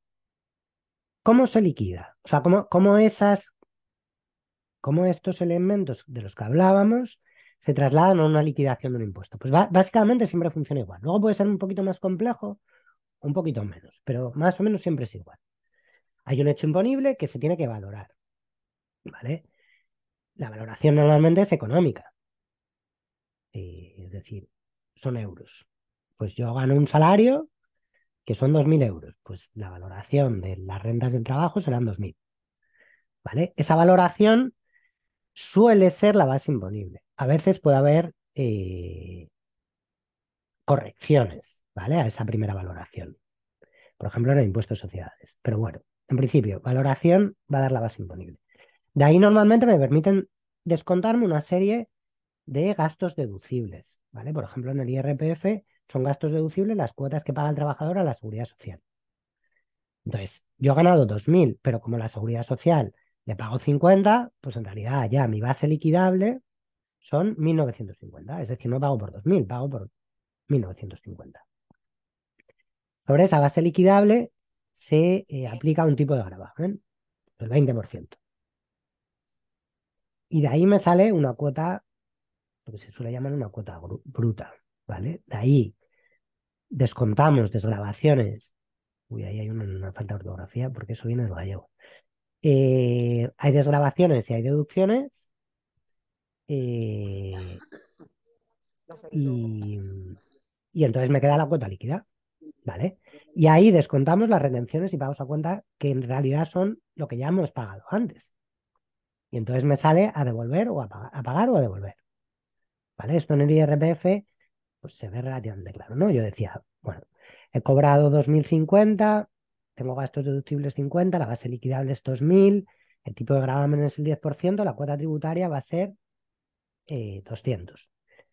¿Cómo se liquida? O sea, ¿cómo, cómo esas, cómo estos elementos de los que hablábamos se trasladan a una liquidación de un impuesto? Pues básicamente siempre funciona igual. Luego puede ser un poquito más complejo, un poquito menos, pero más o menos siempre es igual. Hay un hecho imponible que se tiene que valorar. ¿Vale? La valoración normalmente es económica. Eh, es decir, son euros. Pues yo gano un salario que son 2.000 euros, pues la valoración de las rentas del trabajo serán 2.000. ¿Vale? Esa valoración suele ser la base imponible. A veces puede haber eh, correcciones, ¿vale? A esa primera valoración. Por ejemplo, en el impuesto de sociedades. Pero bueno, en principio, valoración va a dar la base imponible. De ahí normalmente me permiten descontarme una serie de gastos deducibles, ¿vale? Por ejemplo, en el IRPF son gastos deducibles las cuotas que paga el trabajador a la seguridad social. Entonces, yo he ganado 2.000, pero como la seguridad social le pago 50, pues en realidad ya mi base liquidable son 1.950. Es decir, no pago por 2.000, pago por 1.950. Sobre esa base liquidable se eh, aplica un tipo de gravamen, el 20%. Y de ahí me sale una cuota, lo que se suele llamar una cuota bruta, ¿vale? De ahí descontamos desgrabaciones. Uy, ahí hay una, falta de ortografía porque eso viene del gallego. Eh, hay desgrabaciones y hay deducciones. Eh, y, entonces me queda la cuota líquida. ¿Vale? Y ahí descontamos las retenciones y pagos a cuenta que en realidad son lo que ya hemos pagado antes. Y entonces me sale a devolver o a, a pagar o a devolver. ¿Vale? Esto en el IRPF pues se ve relativamente claro, ¿no? Yo decía, bueno, he cobrado 2.050, tengo gastos deductibles 50, la base liquidable es 2.000, el tipo de gravamen es el 10%, la cuota tributaria va a ser 200. Eh,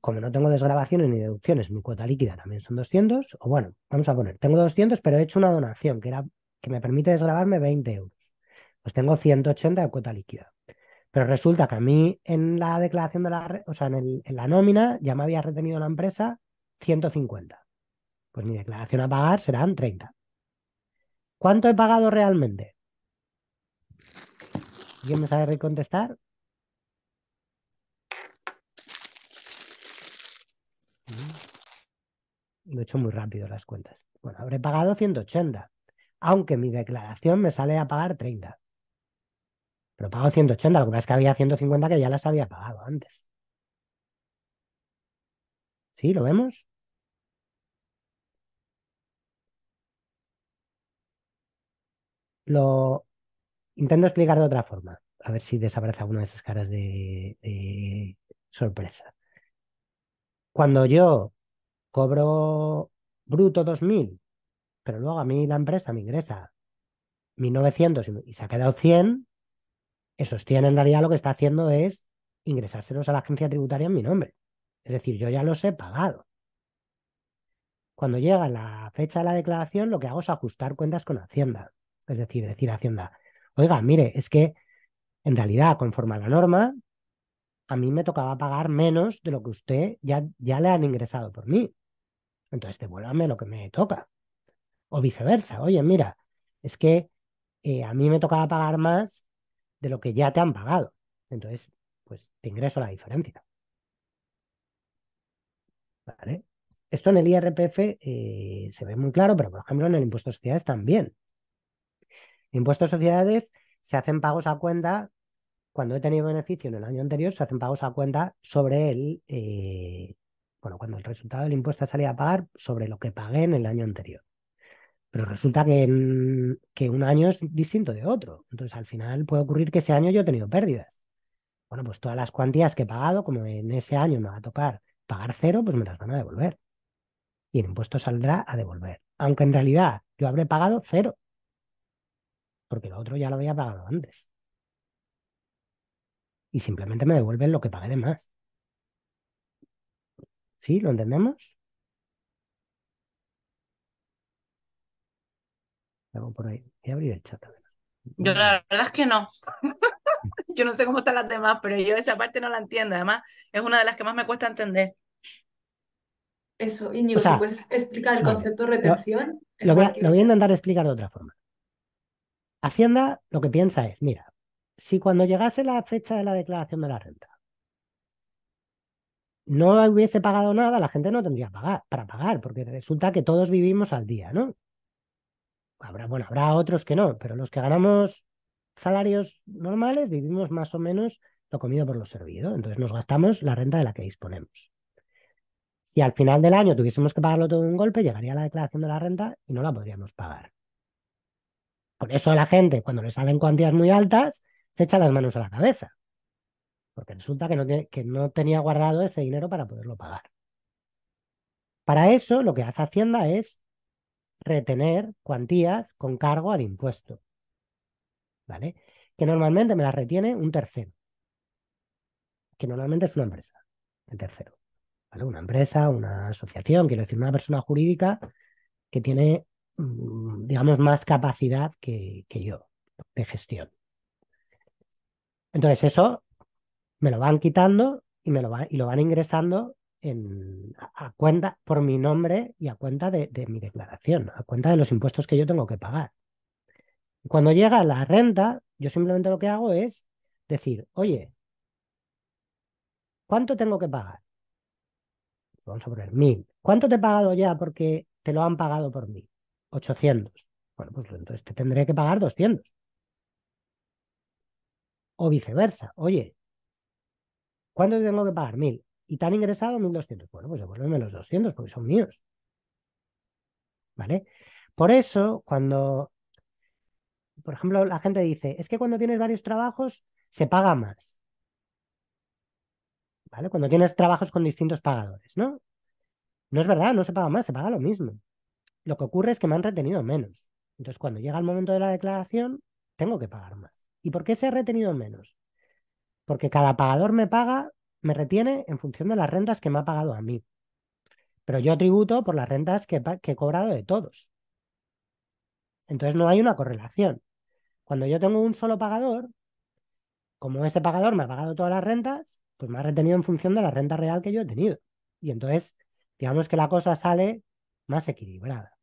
Como no tengo desgrabaciones ni deducciones, mi cuota líquida también son 200, o bueno, vamos a poner, tengo 200, pero he hecho una donación que, era, que me permite desgravarme 20 euros. Pues tengo 180 de cuota líquida. Pero resulta que a mí en la declaración de la, o sea, en, la nómina ya me había retenido la empresa 150. Pues mi declaración a pagar serán 30. ¿Cuánto he pagado realmente? ¿Quién me sabe contestar? Mm. Lo he hecho muy rápido las cuentas. Bueno, habré pagado 180, aunque mi declaración me sale a pagar 30. Pero pago 180, lo que es que había 150 que ya las había pagado antes. ¿Sí? ¿Lo vemos? Lo intento explicar de otra forma, a ver si desaparece alguna de esas caras de, de sorpresa. Cuando yo cobro bruto 2.000, pero luego a mí la empresa me ingresa 1.900 y se ha quedado 100, esos tíos en realidad lo que está haciendo es ingresárselos a la agencia tributaria en mi nombre. Es decir, yo ya los he pagado. Cuando llega la fecha de la declaración, lo que hago es ajustar cuentas con Hacienda. Es decir, decir a Hacienda, oiga, mire, es que en realidad, conforme a la norma, a mí me tocaba pagar menos de lo que usted ya, ya le han ingresado por mí. Entonces, devuélvame lo que me toca. O viceversa, oye, mira, es que eh, a mí me tocaba pagar más de lo que ya te han pagado. Entonces, pues te ingreso la diferencia. ¿Vale? Esto en el IRPF eh, se ve muy claro, pero por ejemplo en el impuesto de sociedades también. Impuestos a sociedades se hacen pagos a cuenta, cuando he tenido beneficio en el año anterior, se hacen pagos a cuenta sobre el, eh, bueno, cuando el resultado del impuesto ha salido a pagar sobre lo que pagué en el año anterior. Pero resulta que, mm, que un año es distinto de otro. Entonces, al final puede ocurrir que ese año yo he tenido pérdidas. Bueno, pues todas las cuantías que he pagado, como en ese año me va a tocar pagar cero, pues me las van a devolver. Y el impuesto saldrá a devolver. Aunque en realidad yo habré pagado cero. Porque lo otro ya lo había pagado antes. Y simplemente me devuelven lo que pagué de más. ¿Sí? ¿Lo entendemos? por ahí. a abrir el chat. Yo la verdad es que no. [LAUGHS] yo no sé cómo están las demás, pero yo esa parte no la entiendo. Además, es una de las que más me cuesta entender. Eso, y si puedes explicar el concepto de retención. Lo, voy a, intentar explicar de otra forma. Hacienda lo que piensa es, mira, si cuando llegase la fecha de la declaración de la renta no hubiese pagado nada, la gente no tendría para pagar, porque resulta que todos vivimos al día, ¿no? Habrá, bueno, habrá otros que no, pero los que ganamos salarios normales vivimos más o menos lo comido por lo servido. Entonces nos gastamos la renta de la que disponemos. Si al final del año tuviésemos que pagarlo todo de un golpe, llegaría la declaración de la renta y no la podríamos pagar. Por eso la gente, cuando le salen cuantías muy altas, se echa las manos a la cabeza. Porque resulta que no, que no tenía guardado ese dinero para poderlo pagar. Para eso lo que hace Hacienda es retener cuantías con cargo al impuesto. ¿Vale? Que normalmente me las retiene un tercero. Que normalmente es una empresa, el tercero. ¿Vale? Una empresa, una asociación, quiero decir, una persona jurídica que tiene, mm, digamos, más capacidad que, yo de gestión. Entonces, eso me lo van quitando y, me lo, y lo van ingresando en, a cuenta por mi nombre y a cuenta de, mi declaración, a cuenta de los impuestos que yo tengo que pagar. Cuando llega la renta, yo simplemente lo que hago es decir, oye, ¿cuánto tengo que pagar? Vamos a poner mil. ¿Cuánto te he pagado ya porque te lo han pagado por mí? 800. Bueno, pues entonces te tendré que pagar 200. O viceversa. Oye, ¿cuánto tengo que pagar? Mil y te han ingresado 1.200. Bueno, pues devuélveme los 200 porque son míos. ¿Vale? Por eso, cuando, por ejemplo, la gente dice, es que cuando tienes varios trabajos se paga más. ¿Vale? Cuando tienes trabajos con distintos pagadores, ¿no? No es verdad, no se paga más, se paga lo mismo. Lo que ocurre es que me han retenido menos. Entonces, cuando llega el momento de la declaración, tengo que pagar más. ¿Y por qué se ha retenido menos? Porque cada pagador me paga me retiene en función de las rentas que me ha pagado a mí. Pero yo tributo por las rentas que, he cobrado de todos. Entonces no hay una correlación. Cuando yo tengo un solo pagador, como ese pagador me ha pagado todas las rentas, pues me ha retenido en función de la renta real que yo he tenido. Y entonces, digamos que la cosa sale más equilibrada.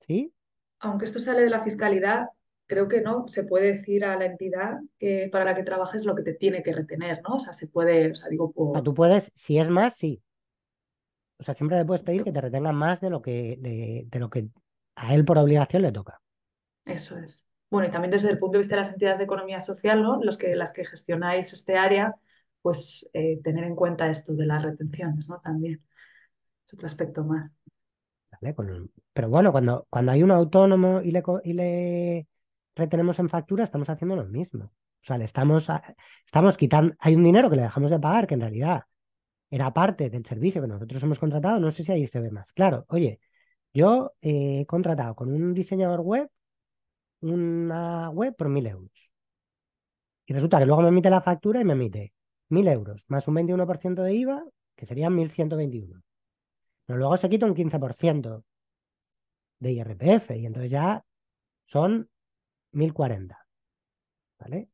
¿Sí? Aunque esto sale de la fiscalidad, creo que no se puede decir a la entidad que para la que trabajes lo que te tiene que retener, ¿no? O sea, se puede, o sea, digo, tú puedes, si es más, sí. O sea, siempre le puedes pedir que te retenga más de lo que, de, lo que a él por obligación le toca. Eso es. Bueno, y también desde el punto de vista de las entidades de economía social, ¿no? Los que, las que gestionáis este área, pues eh, tener en cuenta esto de las retenciones, ¿no? También es otro aspecto más. Vale, Pero bueno, cuando, cuando hay un autónomo y le, y le retenemos en factura, estamos haciendo lo mismo. O sea, le estamos, estamos quitando, hay un dinero que le dejamos de pagar, que en realidad era parte del servicio que nosotros hemos contratado, no sé si ahí se ve más. Claro, oye, yo eh, he contratado con un diseñador web una web por mil euros. Y resulta que luego me emite la factura y me emite mil euros más un 21% de IVA, que serían 1.121. Pero luego se quita un 15% de IRPF y entonces ya son 1040. ¿Vale?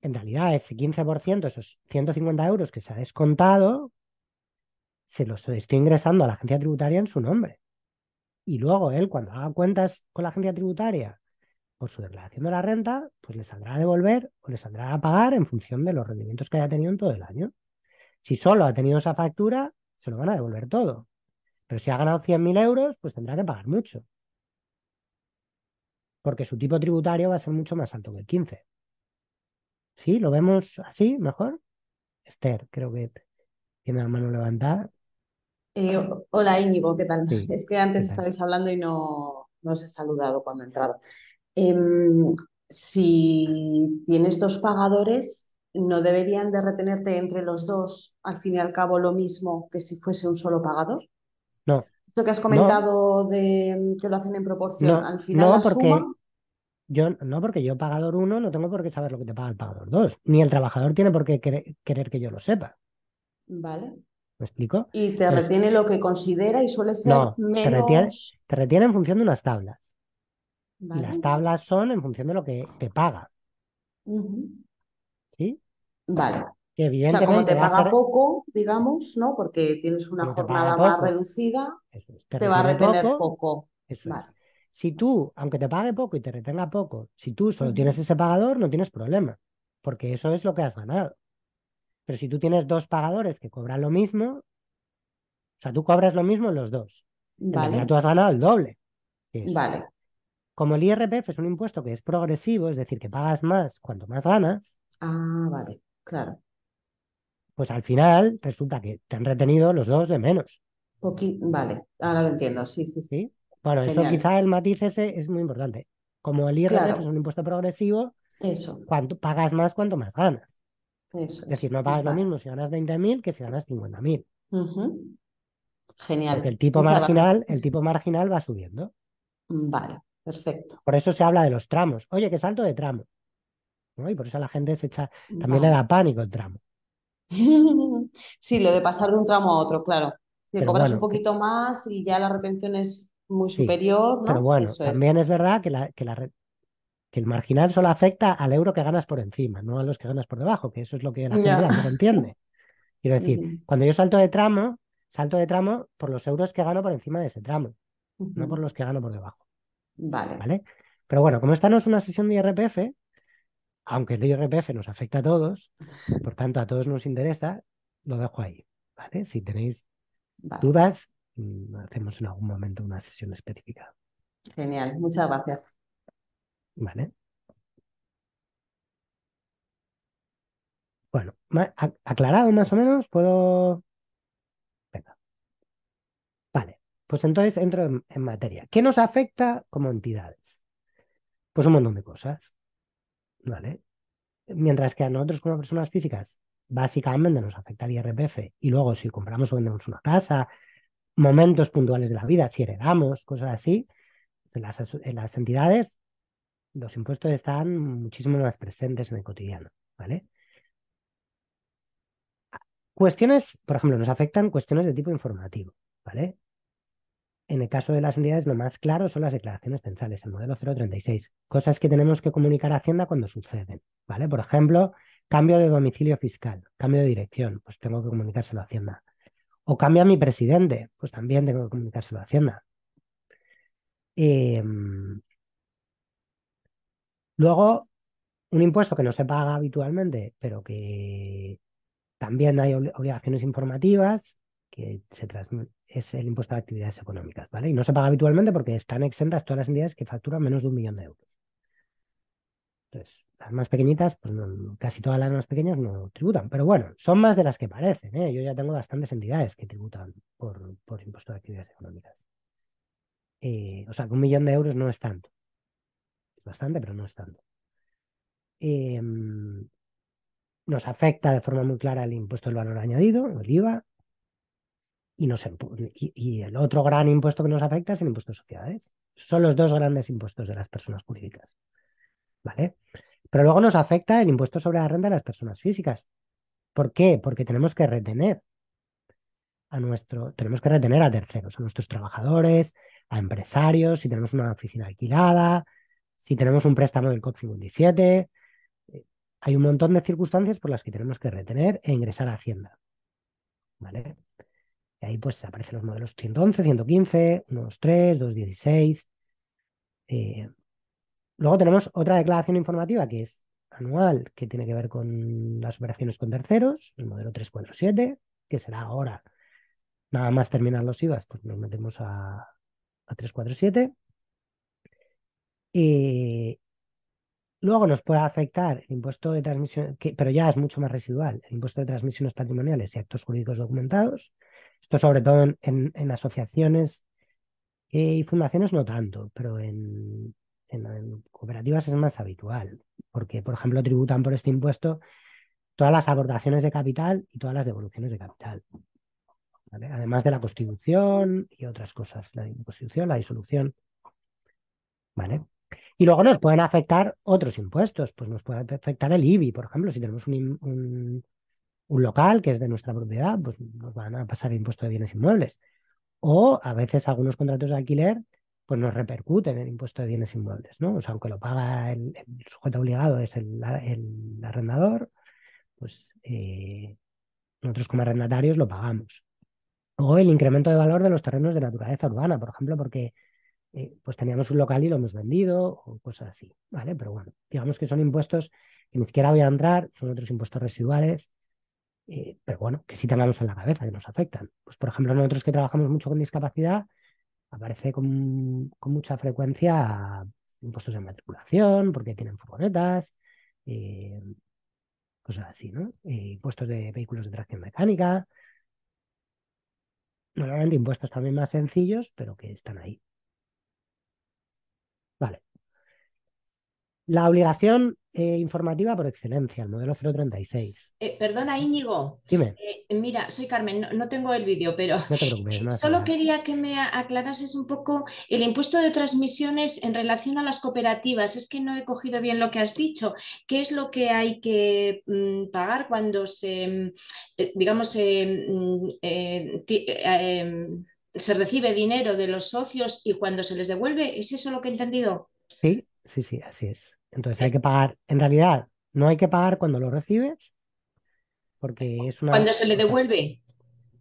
En realidad, ese 15%, esos 150 euros que se ha descontado, se los estoy ingresando a la agencia tributaria en su nombre. Y luego él, cuando haga cuentas con la agencia tributaria por su declaración de la renta, pues le saldrá a devolver o le saldrá a pagar en función de los rendimientos que haya tenido en todo el año. Si solo ha tenido esa factura, se lo van a devolver todo. Pero si ha ganado 100.000 euros, pues tendrá que pagar mucho porque su tipo tributario va a ser mucho más alto que el 15. ¿Sí? ¿Lo vemos así mejor? Esther, creo que tiene la mano levantada. Eh, hola Íñigo, ¿qué tal? es que antes estabais hablando y no, os he saludado cuando entraba. Em, si tienes dos pagadores, ¿no deberían de retenerte entre los dos al fin y al cabo lo mismo que si fuese un solo pagador? No, lo que has comentado de mm, que lo hacen en proporción, al final no, la porque... Yo, no, porque yo pagador 1 no tengo por qué saber lo que te paga el pagador 2, ni el trabajador tiene por qué querer, que yo lo sepa. Vale. ¿Me explico? Y te retiene lo que considera y suele ser menos... Te retiene, en función de unas tablas. Y las tablas son en función de lo que te paga. ¿Sí? Vale evidentemente o sea, como te paga poco, digamos, ¿no? Porque tienes una jornada más reducida, te, va a retener poco. vale. Si tú, aunque te pague poco y te retenga poco, si tú solo tienes ese pagador, no tienes problema, porque eso es lo que has ganado. Pero si tú tienes dos pagadores que cobran lo mismo, o sea, tú cobras lo mismo en los dos. Vale. tú has ganado el doble. Vale. Como el IRPF es un impuesto que es progresivo, es decir, que pagas más cuanto más ganas. Ah, vale, claro pues al final resulta que te han retenido los dos de menos. Vale, ahora lo entiendo, sí, sí, sí. Bueno, eso quizá el matiz ese es muy importante. Como el IRPF es un impuesto progresivo, eso. cuanto pagas más, cuanto más ganas. es decir, no pagas lo mismo si ganas 20.000 que si ganas 50.000. Genial. el tipo, marginal, el tipo marginal va subiendo. Vale, perfecto. Por eso se habla de los tramos. Oye, que salto de tramo. Y por eso la gente se echa, también le da pánico el tramo. [LAUGHS] Sí, lo de pasar de un tramo a otro, claro. te cobras un poquito más y ya la retención es muy superior, ¿no? Pero bueno, también es. verdad que, la, que, la que el marginal solo afecta al euro que ganas por encima, no a los que ganas por debajo, que eso es lo que la gente no entiende. [LAUGHS] Quiero decir, cuando yo salto de tramo, salto de tramo por los euros que gano por encima de ese tramo, no por los que gano por debajo. Vale. ¿Vale? Pero bueno, como esta no es una sesión de IRPF, aunque el IRPF nos afecta a todos, por tanto a todos nos interesa, lo dejo ahí. ¿vale? Si tenéis dudas, mm, hacemos en algún momento una sesión específica. Genial, muchas gracias. Vale. Bueno, aclarado más o menos, puedo... Venga. Vale, pues entonces entro en, en materia. ¿Qué nos afecta como entidades? Pues un montón de cosas. ¿vale? Mientras que a nosotros como personas físicas básicamente nos afecta el IRPF y luego si compramos o vendemos una casa, momentos puntuales de la vida, si heredamos, cosas así, en las, en eh, las entidades los impuestos están muchísimo más presentes en el cotidiano, ¿vale? Cuestiones, por ejemplo, nos afectan cuestiones de tipo informativo, ¿vale? En el caso de las entidades, lo más claro son las declaraciones pensales, el modelo 036, cosas que tenemos que comunicar a Hacienda cuando suceden, ¿vale? Por ejemplo, cambio de domicilio fiscal, cambio de dirección, pues tengo que comunicárselo a Hacienda. O cambio a mi presidente, pues también tengo que comunicárselo a Hacienda. Em, luego, un impuesto que no se paga habitualmente, pero que también hay obligaciones informativas que se, transmiten es el impuesto de actividades económicas, ¿vale? Y no se paga habitualmente porque están exentas todas las entidades que facturan menos de un millón de euros. Entonces, las más pequeñitas, pues casi todas las más pequeñas no tributan, pero bueno, son más de las que parecen, ¿eh? Yo ya tengo bastantes entidades que tributan por, por impuesto de actividades económicas. Eh, o sea, un millón de euros no es tanto. Es bastante, pero no es tanto. Em, nos afecta de forma muy clara el impuesto del valor añadido, el IVA, y, el otro gran impuesto que nos afecta es el impuesto de sociedades. Son los dos grandes impuestos de las personas jurídicas. ¿Vale? Pero luego nos afecta el impuesto sobre la renta de las personas físicas. ¿Por qué? Porque tenemos que retener a nuestro, tenemos que retener a terceros, a nuestros trabajadores, a empresarios, si tenemos una oficina alquilada, si tenemos un préstamo del COP 57. Hay un montón de circunstancias por las que tenemos que retener e ingresar a Hacienda. ¿Vale? Y ahí pues aparecen los modelos 111, 115, 123, 216. luego tenemos otra declaración informativa que es anual, que tiene que ver con las operaciones con terceros, el modelo 347, que será ahora. Nada más terminar los IVAs, pues nos metemos a, 347. Y eh, luego nos puede afectar el impuesto de transmisión, que, pero ya es mucho más residual, el impuesto de transmisiones patrimoniales y actos jurídicos documentados, esto sobre todo en, asociaciones eh, y fundaciones no tanto, pero en, cooperativas es más habitual, porque, por ejemplo, tributan por este impuesto todas las abordaciones de capital y todas las devoluciones de capital. Además de la constitución y otras cosas, la constitución, la disolución. ¿Vale? Y luego nos pueden afectar otros impuestos, pues nos puede afectar el IBI, por ejemplo, si tenemos un, un local que es de nuestra propiedad, pues nos van a pasar impuesto de bienes inmuebles. O a veces algunos contratos de alquiler pues nos repercuten el impuesto de bienes inmuebles, ¿no? O sea, aunque lo paga el, sujeto obligado es el, arrendador, pues eh, nosotros como arrendatarios lo pagamos. O el incremento de valor de los terrenos de naturaleza urbana, por ejemplo, porque eh, pues teníamos un local y lo hemos vendido o cosas así, ¿vale? Pero bueno, digamos que son impuestos que ni siquiera voy a entrar, son otros impuestos residuales eh, pero bueno, que sí tenganlos en la cabeza, que nos afectan. Pues por ejemplo, nosotros que trabajamos mucho con discapacidad, aparece con, mucha frecuencia impuestos de matriculación, porque tienen furgonetas, eh, cosas así, ¿no? Eh, impuestos de vehículos de tracción mecánica. Normalmente impuestos también más sencillos, pero que están ahí. Vale, la obligación eh, informativa por excelencia, el modelo 036. Eh, perdona, Íñigo. Dime. Eh, mira, soy Carmen, no, tengo el vídeo, pero no [LAUGHS] solo quería que me aclarases un poco el impuesto de transmisiones en relación a las cooperativas. Es que no he cogido bien lo que has dicho. ¿Qué es lo que hay que mm, pagar cuando se, mm, eh, digamos, mm, em, se recibe dinero de los socios y cuando se les devuelve? ¿Es eso lo que he entendido? Sí, Sí, sí, así es. Entonces hay que pagar, en realidad, no hay que pagar cuando lo recibes, porque es una... cuando se le devuelve?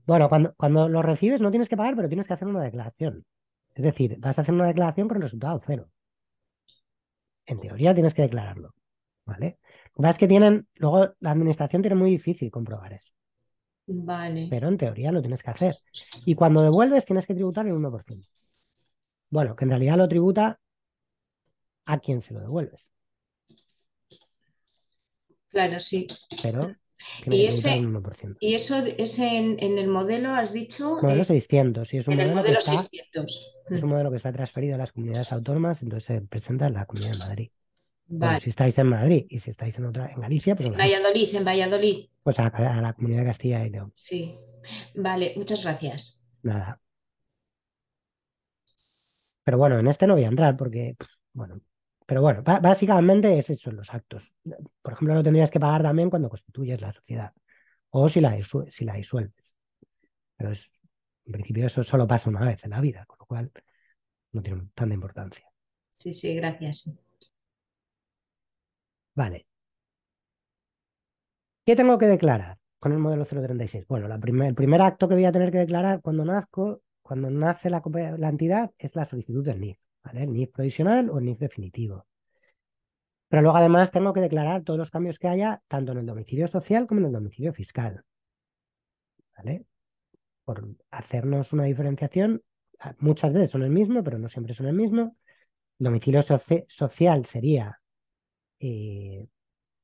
bueno, cuando, cuando lo recibes no tienes que pagar, pero tienes que hacer una declaración. Es decir, vas a hacer una declaración con resultado cero. En teoría tienes que declararlo, ¿vale? Lo que es que tienen, luego la administración tiene muy difícil comprobar eso. Vale. Pero en teoría lo tienes que hacer. Y cuando devuelves tienes que tributar el 1%. Bueno, que en realidad lo tributa a quién se lo devuelves. Claro, sí. Pero y, ese, y, eso es en, el modelo, has dicho. Modelo 600, y es un modelo, modelo es un modelo que está transferido a las comunidades autónomas, entonces se presenta en la Comunidad de Madrid. si estáis en Madrid y si estáis en otra en Galicia, pues en, Valladolid, en Valladolid. Pues a, a, la comunidad de Castilla y León. Sí. Vale, muchas gracias. Nada. Pero bueno, en este no voy a entrar porque, bueno, pero bueno, básicamente esos son los actos. Por ejemplo, lo tendrías que pagar también cuando constituyes la sociedad o si la, disuelves. Pero en principio eso solo pasa una vez en la vida, con lo cual no tiene tanta importancia. Sí, sí, gracias. Vale. ¿Qué tengo que declarar con el modelo 036? Bueno, la el primer acto que voy a tener que declarar cuando nazco, cuando nace la, la entidad, es la solicitud del NIF. ¿vale? El NIF provisional o el NIF definitivo. Pero luego además tengo que declarar todos los cambios que haya, tanto en el domicilio social como en el domicilio fiscal. ¿Vale? Por hacernos una diferenciación, ah, muchas veces son el mismo, pero no siempre son el mismo. El domicilio social sería eh,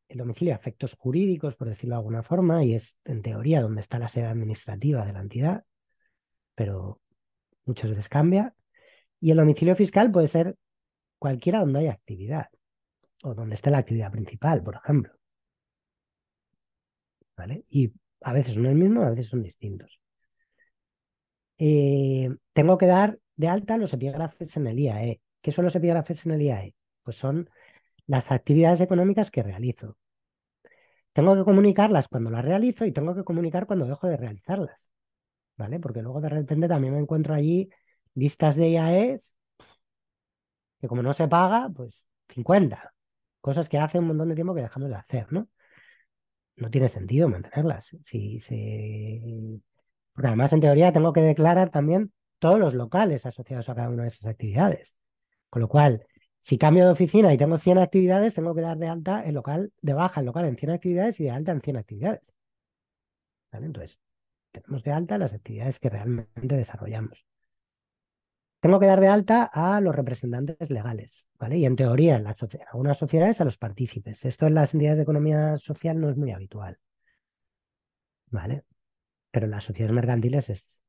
el domicilio de efectos jurídicos, por decirlo de alguna forma, y es en teoría donde está la sede administrativa de la entidad, pero muchas veces cambia. Y el domicilio fiscal puede ser cualquiera donde haya actividad o donde esté la actividad principal, por ejemplo. ¿Vale? Y a veces son el mismo, a veces son distintos. Eh, tengo que dar de alta los epígrafes en el IAE. ¿Qué son los epígrafes en el IAE? Pues son las actividades económicas que realizo. Tengo que comunicarlas cuando las realizo y tengo que comunicar cuando dejo de realizarlas. ¿Vale? Porque luego de repente también me encuentro allí listas de IAEs, que como no se paga, pues 50. Cosas que hace un montón de tiempo que dejamos de hacer, ¿no? No tiene sentido mantenerlas. Si se... Porque además, en teoría, tengo que declarar también todos los locales asociados a cada una de esas actividades. Con lo cual, si cambio de oficina y tengo 100 actividades, tengo que dar de alta el local, de baja el local en 100 actividades y de alta en 100 actividades. Entonces, tenemos de alta las actividades que realmente desarrollamos tengo que dar de alta a los representantes legales, ¿vale? Y en teoría, en, algunas sociedades, a los partícipes. Esto en las entidades de economía social no es muy habitual, ¿vale? Pero en las sociedades mercantiles es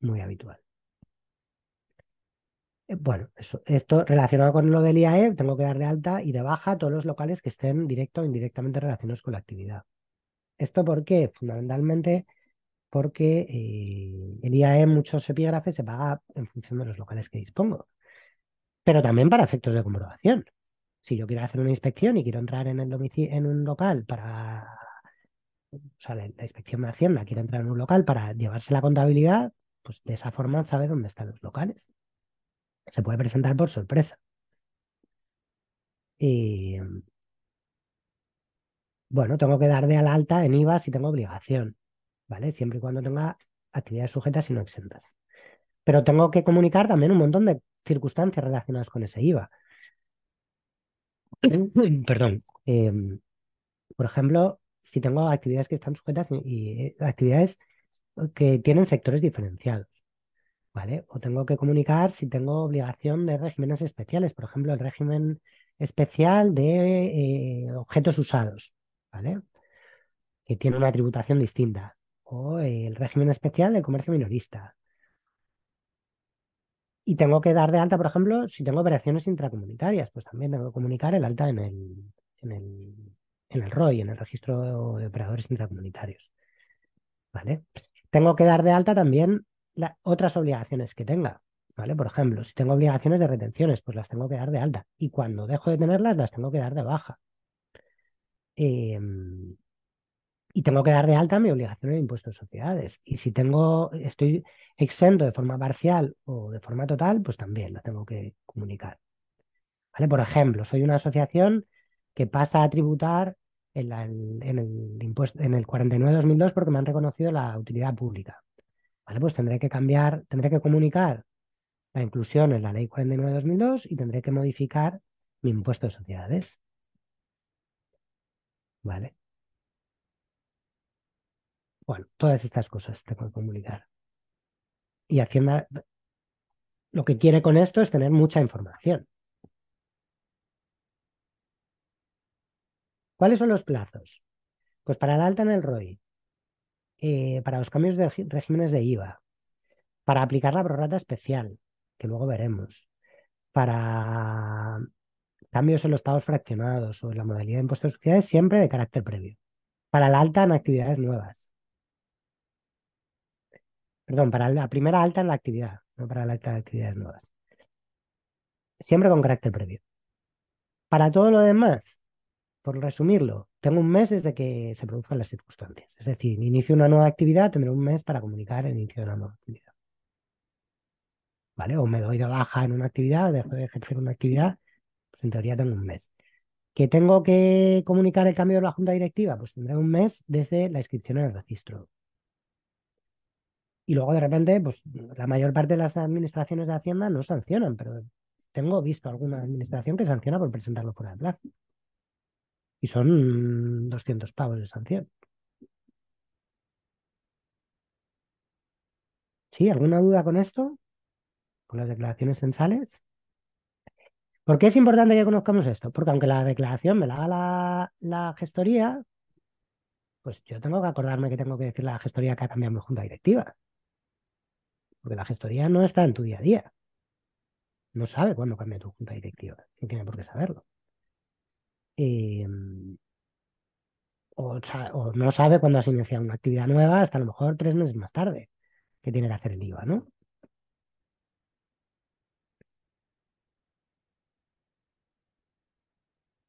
muy habitual. Eh, bueno, esto relacionado con lo del IAE, tengo que dar de alta y de baja a todos los locales que estén directo o indirectamente relacionados con la actividad. ¿Esto por qué? Fundamentalmente porque eh, el IAE muchos epígrafes se paga en función de los locales que dispongo, pero también para efectos de comprobación. Si yo quiero hacer una inspección y quiero entrar en, el en un local para... O sea, la, inspección de Hacienda quiere entrar en un local para llevarse la contabilidad, pues de esa forma sabe dónde están los locales. Se puede presentar por sorpresa. Mm, bueno, tengo que dar de al alta en IVA si tengo obligación. Siempre y cuando tenga actividades sujetas y no exentas. Pero tengo que comunicar también un montón de circunstancias relacionadas con ese IVA. [LAUGHS] [CLEARS THROAT] Perdón. Em, por ejemplo, si tengo actividades que están sujetas y, eh, actividades que tienen sectores diferenciados. ¿Vale? O tengo que comunicar si tengo obligación de regímenes especiales, por ejemplo, el régimen especial de eh, objetos usados, ¿vale? Que tiene una tributación distinta o oh, el régimen especial de comercio minorista. Y tengo que dar de alta, por ejemplo, si tengo operaciones intracomunitarias, pues también tengo que comunicar el alta en el, en el, en el ROI, en el registro de operadores intracomunitarios. ¿Vale? Tengo que dar de alta también las otras obligaciones que tenga. ¿Vale? Por ejemplo, si tengo obligaciones de retenciones, pues las tengo que dar de alta. Y cuando dejo de tenerlas, las tengo que dar de baja. Eh, y tengo que dar de alta mi obligación en impuesto de sociedades. Y si tengo, estoy exento de forma parcial o de forma total, pues también la tengo que comunicar. ¿Vale? Por ejemplo, soy una asociación que pasa a tributar en, en el impuesto en el 49-2002 porque me han reconocido la utilidad pública. ¿Vale? Pues tendré que cambiar, tendré que comunicar la inclusión en la ley 49-2002 y tendré que modificar mi impuesto de sociedades. ¿Vale? Bueno, todas estas cosas tengo que comunicar. Y Hacienda lo que quiere con esto es tener mucha información. ¿Cuáles son los plazos? Pues para la alta en el ROI, eh, para los cambios de regímenes de IVA, para aplicar la prorrata especial, que luego veremos, para cambios en los pagos fraccionados o en la modalidad de impuestos de sociedades, siempre de carácter previo. Para la alta en actividades nuevas, perdón, para la primera alta en la actividad, no para la alta de actividades nuevas. Siempre con carácter previo. Para todo lo demás, por resumirlo, tengo un mes desde que se produzcan las circunstancias. Es decir, inicio una nueva actividad, tendré un mes para comunicar el inicio de una nueva actividad. ¿Vale? O me doy de baja en una actividad, dejo de ejercer una actividad, pues en teoría tengo un mes. ¿Que tengo que comunicar el cambio de la junta directiva? Pues tendré un mes desde la inscripción en el registro. Y luego de repente, pues la mayor parte de las administraciones de Hacienda no sancionan, pero tengo visto alguna administración que sanciona por presentarlo fuera de plazo. Y son 200 pavos de sanción. ¿Sí? ¿Alguna duda con esto? ¿Con las declaraciones censales? ¿Por qué es importante que conozcamos esto? Porque aunque la declaración me la haga la, gestoría, pues yo tengo que acordarme que tengo que decirle a la gestoría que ha cambiado mi junta directiva. Porque la gestoría no está en tu día a día. No sabe cuándo cambia tu junta directiva. No tiene por qué saberlo. Em, o, no sabe cuándo has iniciado una actividad nueva hasta a lo mejor tres meses más tarde, que tiene que hacer el IVA, ¿no?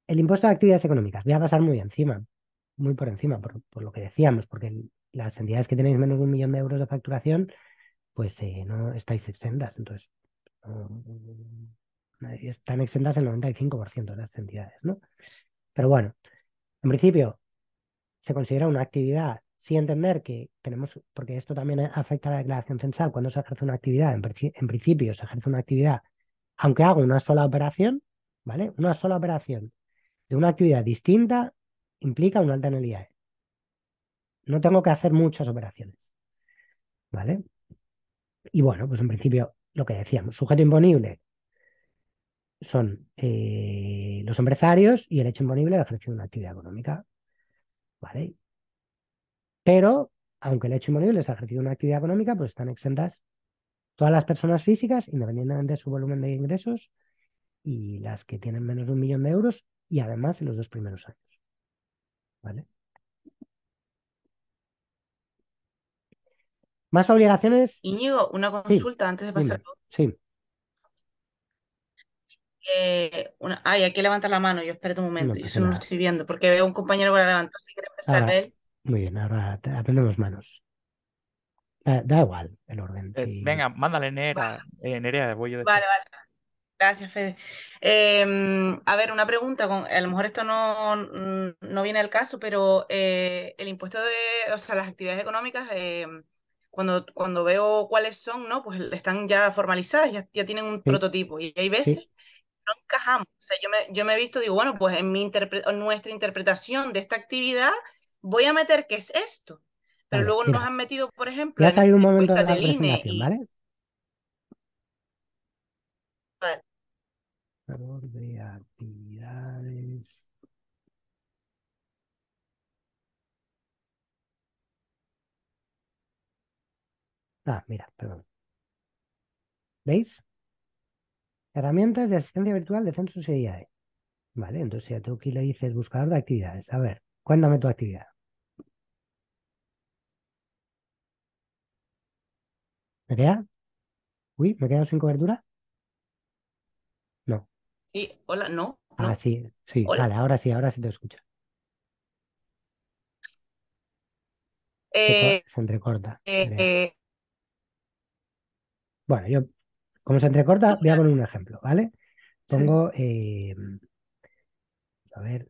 El impuesto de actividades económicas. Voy a pasar muy encima, muy por encima, por, lo que decíamos, porque las entidades que tenéis menos de un millón de euros de facturación pues eh, no estáis exentas. Entonces, están exentas el 95% de las entidades, ¿no? Pero bueno, en principio se considera una actividad, sin entender que tenemos, porque esto también afecta a la declaración censal, cuando se ejerce una actividad, en, principio se ejerce una actividad, aunque haga una sola operación, ¿vale? Una sola operación de una actividad distinta implica una alta en el IAE. No tengo que hacer muchas operaciones, ¿vale? Y bueno, pues en principio lo que decíamos, sujeto imponible son eh, los empresarios y el hecho imponible el ejercicio de una actividad económica. ¿Vale? Pero, aunque el hecho imponible es el ejercicio de una actividad económica, pues están exentas todas las personas físicas, independientemente de su volumen de ingresos, y las que tienen menos de un millón de euros, y además en los dos primeros años. ¿Vale? Más obligaciones. Íñigo, una consulta antes de pasar. sí. Eh, ay, hay que levantar la mano. Yo espero un momento. y yo no lo estoy viendo porque veo un compañero para levantó. Si quiere empezar él. Muy bien, ahora dos manos. Da, igual el orden. Eh, venga, mándale en Vale. Eh, Nerea, voy yo Vale, vale. Gracias, Fede. Em, a ver, una pregunta, a lo mejor esto no, no viene al caso, pero el impuesto de, o sea, las actividades económicas em, cuando, veo cuáles son, ¿no? Pues están ya formalizadas, ya, tienen un prototipo. Y hay veces que no encajamos. O sea, yo me, he visto, digo, bueno, pues en, mi nuestra interpretación de esta actividad voy a meter qué es esto. Pero luego nos han metido, por ejemplo, un momento la Vale. Ah, mira, perdón. ¿Veis? Herramientas de asistencia virtual de Census AI. Vale, entonces ya tengo que le dices buscador de actividades. A ver, cuéntame tu actividad. queda? Uy, ¿me he quedado sin cobertura? No. Sí, hola, no. Ah, sí, sí, vale, ahora sí, ahora sí te escucho. se, eh, entrecorta. Eh, eh bueno, yo, como se entrecorta, voy a poner un ejemplo, ¿vale? Pongo, eh, a ver,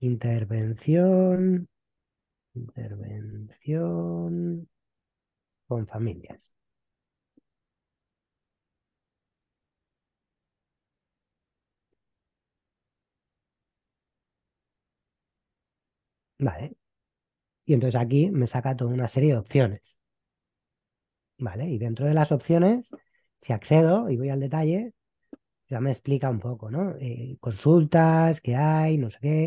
intervención, intervención con familias. Vale. Y entonces aquí me saca toda una serie de opciones. ¿vale? Y dentro de las opciones, si accedo y voy al detalle, ya me explica un poco, ¿no? Eh, consultas, qué hay, no sé qué.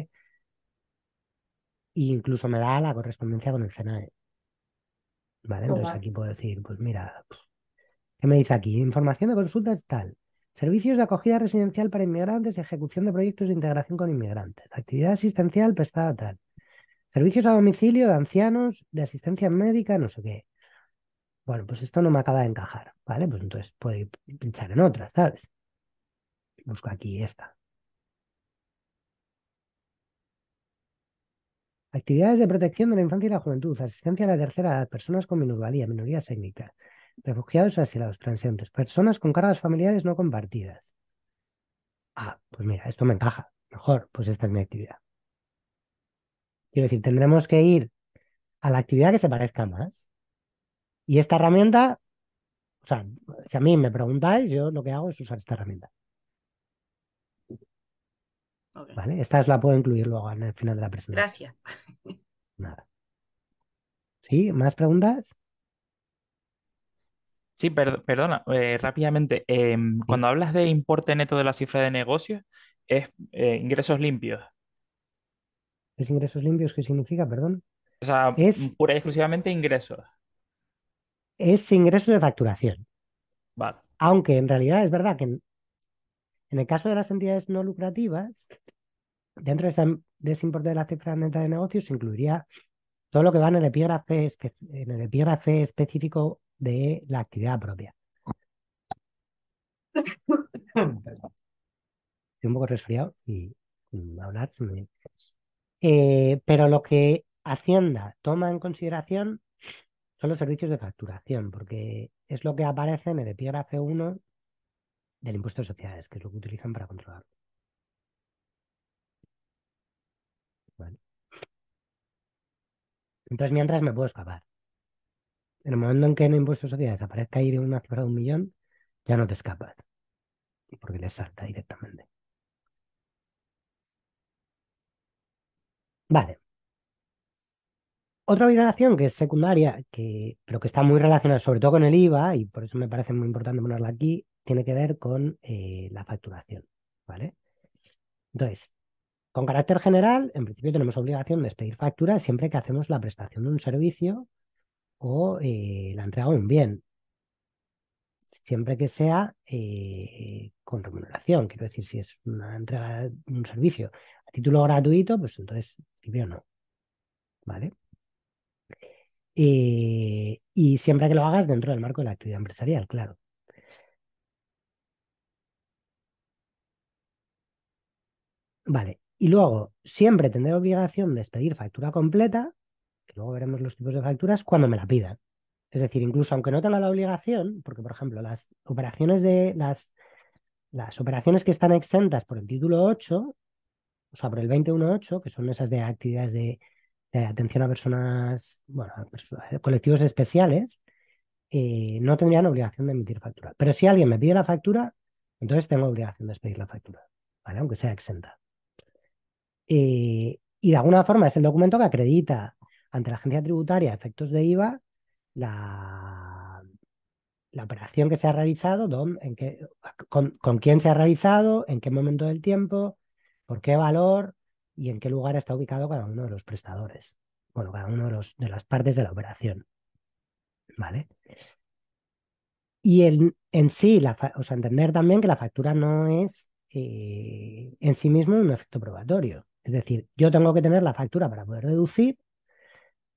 E incluso me da la correspondencia con el CNAE. ¿Vale? Entonces aquí puedo decir, pues mira, ¿qué me dice aquí? Información de consultas tal. Servicios de acogida residencial para inmigrantes, ejecución de proyectos de integración con inmigrantes, actividad asistencial prestada tal. Servicios a domicilio de ancianos, de asistencia médica, no sé qué. Bueno, pues esto no me acaba de encajar, ¿vale? Pues entonces puedo pinchar en otra, ¿sabes? Busco aquí esta. Actividades de protección de la infancia y la juventud, asistencia a la tercera edad, personas con minusvalía, minorías étnicas, refugiados o asilados, transeúntes, personas con cargas familiares no compartidas. Ah, pues mira, esto me encaja. Mejor, pues esta es mi actividad. Quiero decir, tendremos que ir a la actividad que se parezca más. Y esta herramienta, o sea, si a mí me preguntáis, yo lo que hago es usar esta herramienta. ¿Vale? Esta la puedo incluir luego en el final de la presentación. Gracias. [LAUGHS] Nada. ¿Sí? ¿Más preguntas? Sí, perdona, eh, rápidamente. Em, cuando hablas de importe neto de la cifra de negocios, es eh, ingresos limpios. ¿Es ingresos limpios qué significa, perdón? O sea, es... pura y exclusivamente ingresos es ingresos de facturación. Aunque en realidad es verdad que en, el caso de las entidades no lucrativas, dentro de, ese importe de la cifra de negocios incluiría todo lo que va en el epígrafe, en el específico de la actividad propia. Estoy un poco resfriado y hablar eh, pero lo que Hacienda toma en consideración son los servicios de facturación, porque es lo que aparece en el epígrafe 1 del impuesto de sociedades, que es lo que utilizan para controlarlo. Entonces, mientras me puedo escapar. En el momento en que en el impuesto de sociedades aparezca ahí una cifra de un millón, ya no te escapas, porque le salta directamente. Vale, otra obligación que es secundaria, que, pero que está muy relacionada sobre todo con el IVA, y por eso me parece muy importante ponerla aquí, tiene que ver con eh, la facturación. ¿vale? Entonces, con carácter general, en principio tenemos obligación de expedir factura siempre que hacemos la prestación de un servicio o eh, la entrega de un bien. Siempre que sea eh, con remuneración, quiero decir, si es una entrega de un servicio a título gratuito, pues entonces, o no. ¿Vale? Eh, y, siempre que lo hagas dentro del marco de la actividad empresarial, claro. Vale. Y luego, siempre tendré obligación de expedir factura completa, que luego veremos los tipos de facturas, cuando me la pidan. Es decir, incluso aunque no tenga la obligación, porque por ejemplo, las operaciones de las, las operaciones que están exentas por el título 8, o sea, por el 21.8, que son esas de actividades de atención a personas, bueno, colectivos especiales, eh, no tendrían obligación de emitir factura. Pero si alguien me pide la factura, entonces tengo obligación de expedir la factura, ¿vale? Aunque sea exenta. Eh, y de alguna forma es el documento que acredita ante la agencia tributaria efectos de IVA la, la operación que se ha realizado, con, con quién se ha realizado, en qué momento del tiempo, por qué valor, y en qué lugar está ubicado cada uno de los prestadores, bueno, cada uno de, las partes de la operación. ¿Vale? Y en, sí, o sea, entender también que la factura no es eh, en sí mismo un efecto probatorio. Es decir, yo tengo que tener la factura para poder deducir,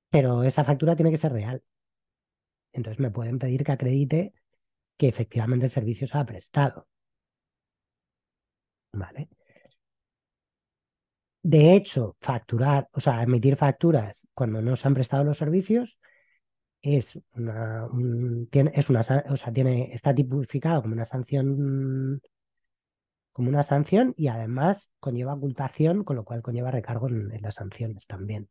pero esa factura tiene que ser real. Entonces me pueden pedir que acredite que efectivamente el servicio se ha prestado. ¿Vale? de hecho, facturar, o sea, emitir facturas cuando no se han prestado los servicios es una, es una, o sea, tiene, está tipificado como una sanción, como una sanción y además conlleva ocultación, con lo cual conlleva recargo en, las sanciones también.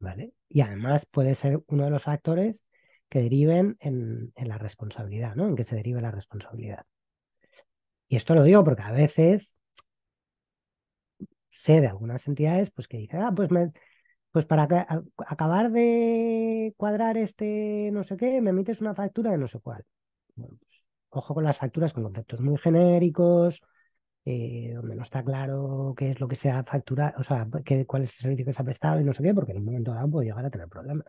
¿Vale? Y además puede ser uno de los factores que deriven en, en la responsabilidad, ¿no? En que se derive la responsabilidad. Y esto lo digo porque a veces sé de algunas entidades pues que dicen, ah, pues me, pues para acabar de cuadrar este no sé qué, me emites una factura de no sé cuál. Bueno, pues, ojo con las facturas con conceptos muy genéricos, eh, donde no está claro qué es lo que se ha facturado, o sea, cuál es el servicio que se ha prestado y no sé qué, porque en un momento dado puedo llegar a tener problemas.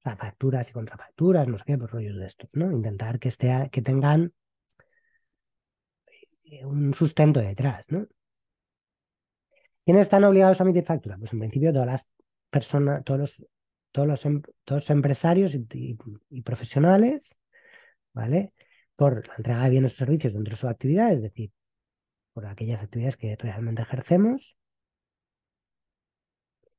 O sea, facturas y contrafacturas, no sé qué, pues rollos de estos, ¿no? Intentar que, esté, que tengan eh, un sustento detrás, ¿no? ¿Quiénes están obligados a emitir factura? Pues en principio todas las personas, todos los, todos los, em, todos empresarios y, profesionales, ¿vale? Por la entrega de bienes o servicios dentro de su actividad, es decir, por aquellas actividades que realmente ejercemos.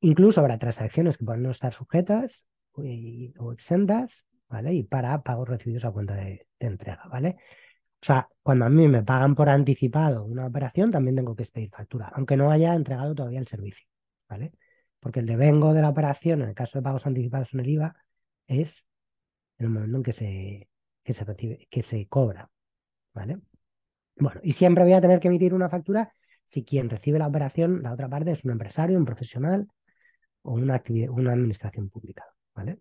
Incluso habrá transacciones que puedan no estar sujetas eh, o exentas, ¿vale? Y para pagos recibidos a cuenta de, de entrega, ¿vale? O sea, cuando a mí me pagan por anticipado una operación, también tengo que pedir factura, aunque no haya entregado todavía el servicio, ¿vale? Porque el devengo de la operación, en el caso de pagos anticipados en el IVA, es en el momento en que se, que se, que se cobra, ¿vale? Bueno, y siempre voy a tener que emitir una factura si quien recibe la operación, la otra parte, es un empresario, un profesional o una, una administración pública, ¿vale?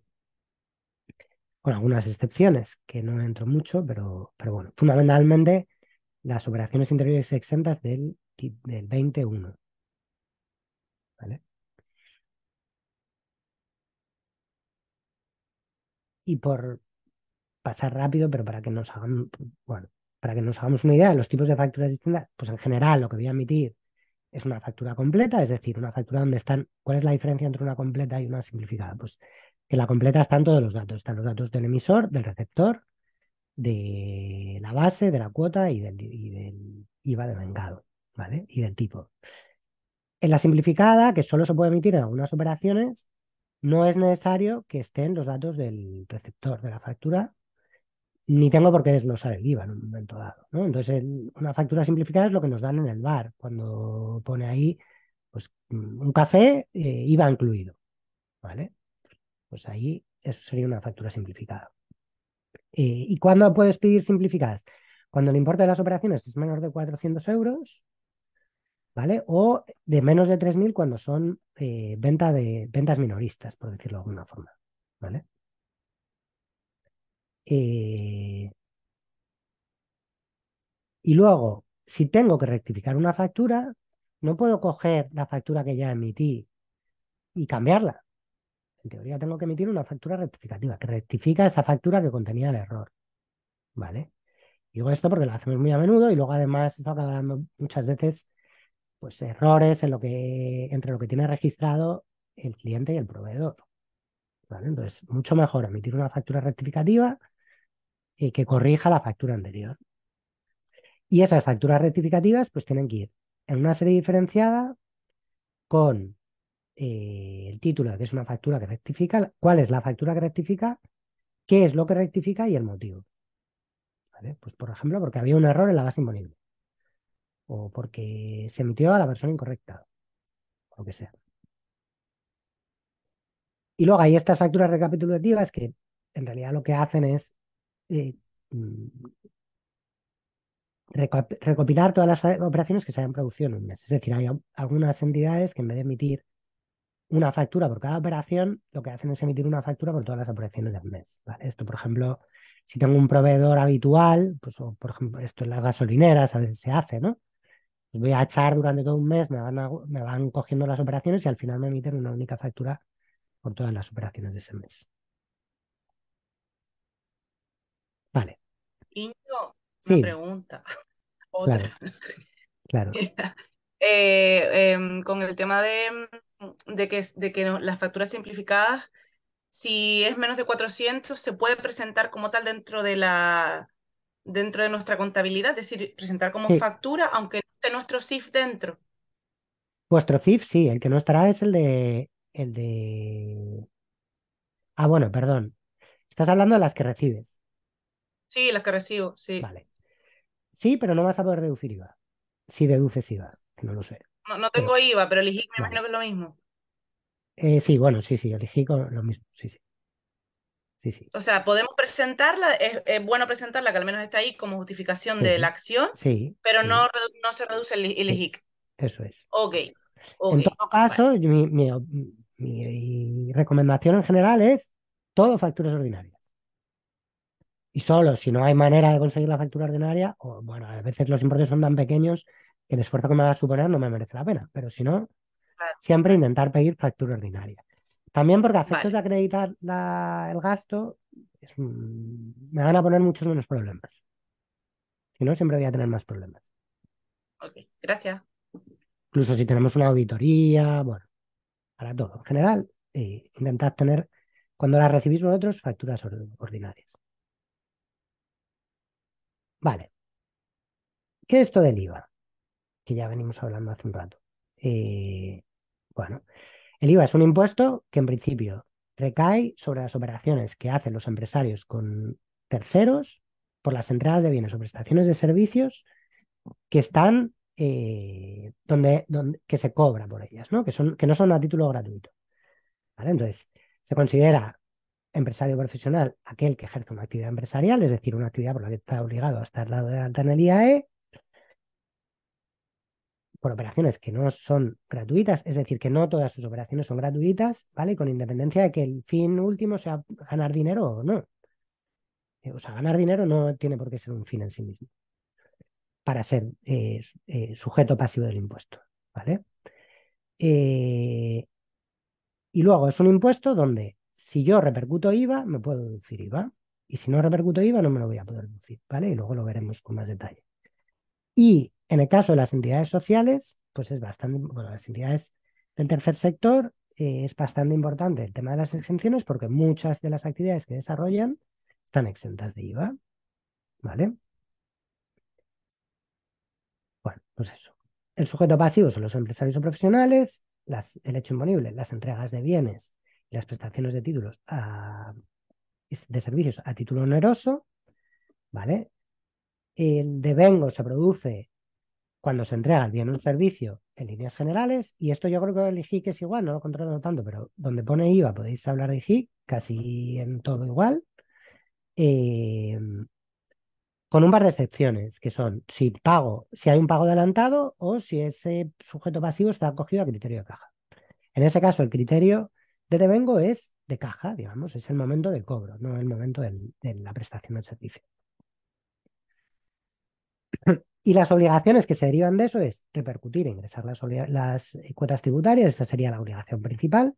con algunas excepciones, que no entro mucho, pero, pero bueno, fundamentalmente las operaciones interiores exentas del, del 21. ¿Vale? Y por pasar rápido, pero para que nos hagan, bueno, para que nos hagamos una idea de los tipos de facturas distintas, pues en general lo que voy a emitir es una factura completa, es decir, una factura donde están, ¿cuál es la diferencia entre una completa y una simplificada? Pues que la completa están todos los datos. Están los datos del emisor, del receptor, de la base, de la cuota y del, IVA de vengado, ¿vale? Y del tipo. En la simplificada, que solo se puede emitir en algunas operaciones, no es necesario que estén los datos del receptor de la factura, ni tengo por qué desglosar el IVA en un momento dado. ¿no? Entonces, una factura simplificada es lo que nos dan en el bar, cuando pone ahí pues, un café, eh, IVA incluido. ¿vale? Pues ahí eso sería una factura simplificada. Eh, ¿Y cuándo puedes pedir simplificadas? Cuando el importe de las operaciones es menor de 400 euros, ¿vale? O de menos de 3.000 cuando son eh, de, ventas minoristas, por decirlo de alguna forma, ¿vale? Eh, y luego, si tengo que rectificar una factura, no puedo coger la factura que ya emití y cambiarla, en teoría tengo que emitir una factura rectificativa, que rectifica esa factura que contenía el error. ¿Vale? Digo esto porque lo hacemos muy a menudo y luego además está acaba dando muchas veces pues errores en lo que, entre lo que tiene registrado el cliente y el proveedor. ¿Vale? Entonces, mucho mejor emitir una factura rectificativa y que corrija la factura anterior. Y esas facturas rectificativas pues tienen que ir en una serie diferenciada con eh, el título de que es una factura que rectifica, cuál es la factura que rectifica, qué es lo que rectifica y el motivo. Pues por ejemplo, porque había un error en la base imponible o porque se emitió a la versión incorrecta, o lo que sea. Y luego hay estas facturas recapitulativas que en realidad lo que hacen es eh, mm, recopilar todas las operaciones que se hayan producido en un mes. Es decir, hay algunas entidades que en vez de emitir una factura por cada operación, lo que hacen es emitir una factura por todas las operaciones del mes. ¿vale? Esto, por ejemplo, si tengo un proveedor habitual, pues por ejemplo, esto en las gasolineras a veces se hace, ¿no? Pues voy a echar durante todo un mes, me van, cogiendo las operaciones y al final me emiten una única factura por todas las operaciones de ese mes. Vale. Ingo, sí. una pregunta. [LAUGHS] Claro. claro. [LAUGHS] Eh, em, con el tema de, que, mm, de que las facturas simplificadas, si es menos de 400, se puede presentar como tal dentro de, la, dentro de nuestra contabilidad, es decir, presentar como factura, aunque no esté nuestro CIF dentro. Vuestro CIF, sí, el que no estará es el de, el de... Ah, bueno, perdón. Estás hablando de las que recibes. Sí, las que recibo, sí. Vale. Sí, pero no vas a poder deducir IVA. Si deduces IVA no lo sé. No, tengo IVA, pero el IGIC me imagino que es lo mismo. Eh, sí, bueno, sí, sí, el IGIC lo mismo, sí, sí. Sí, sí. O sea, podemos presentarla, es, bueno presentarla, que al menos está ahí como justificación de la acción, sí pero No, no se reduce el, el Eso es. Ok. okay. En todo caso, mi, mi recomendación en general es todo facturas ordinarias. Y solo si no hay manera de conseguir la factura ordinaria, o bueno, a veces los importes son tan pequeños el esfuerzo que me va a suponer no me merece la pena, pero si no, siempre intentar pedir factura ordinaria. También porque a efectos de acreditar el gasto, me van a poner muchos menos problemas. Si no, siempre voy a tener más problemas. Ok, gracias. Incluso si tenemos una auditoría, bueno, para todo. En general, eh, intentad tener, cuando las recibís vosotros, facturas ordinarias. Vale. ¿Qué es esto del IVA? que ya venimos hablando hace un rato. Eh, bueno, el IVA es un impuesto que en principio recae sobre las operaciones que hacen los empresarios con terceros por las entradas de bienes o prestaciones de servicios que están eh, donde, que se cobra por ellas, ¿no? Que, son, que no son a título gratuito. Entonces, se considera empresario profesional aquel que ejerce una actividad empresarial, es decir, una actividad por la que está obligado a estar lado de la en por operaciones que no son gratuitas, es decir, que no todas sus operaciones son gratuitas, ¿vale? Con independencia de que el fin último sea ganar dinero o no. Eh, o sea, ganar dinero no tiene por qué ser un fin en sí mismo para ser eh, eh, sujeto pasivo del impuesto, ¿vale? y luego es un impuesto donde si yo repercuto IVA, me puedo deducir IVA, y si no repercuto IVA, no me lo voy a poder deducir, ¿vale? Y luego lo veremos con más detalle. Y en el caso de las entidades sociales, pues es bastante, bueno, las entidades del tercer sector eh, es bastante importante el tema de las exenciones porque muchas de las actividades que desarrollan están exentas de IVA. ¿Vale? Bueno, pues eso. El sujeto pasivo son los empresarios o profesionales, las, el hecho imponible, las entregas de bienes y las prestaciones de títulos a, de servicios a título oneroso, ¿vale? El eh, devengo se produce cuando se entrega bien un servicio en líneas generales, y esto yo creo que el IGIC es igual, no lo controlo tanto, pero donde pone IVA podéis hablar de IGIC casi en todo igual, em, con un par de excepciones, que son si pago, si hay un pago adelantado o si ese sujeto pasivo está acogido a criterio de caja. En ese caso, el criterio de devengo es de caja, digamos, es el momento del cobro, no el momento de la prestación del servicio. [COUGHS] Y las obligaciones que se derivan de eso es repercutir, ingresar las, eh, cuotas tributarias, esa sería la obligación principal.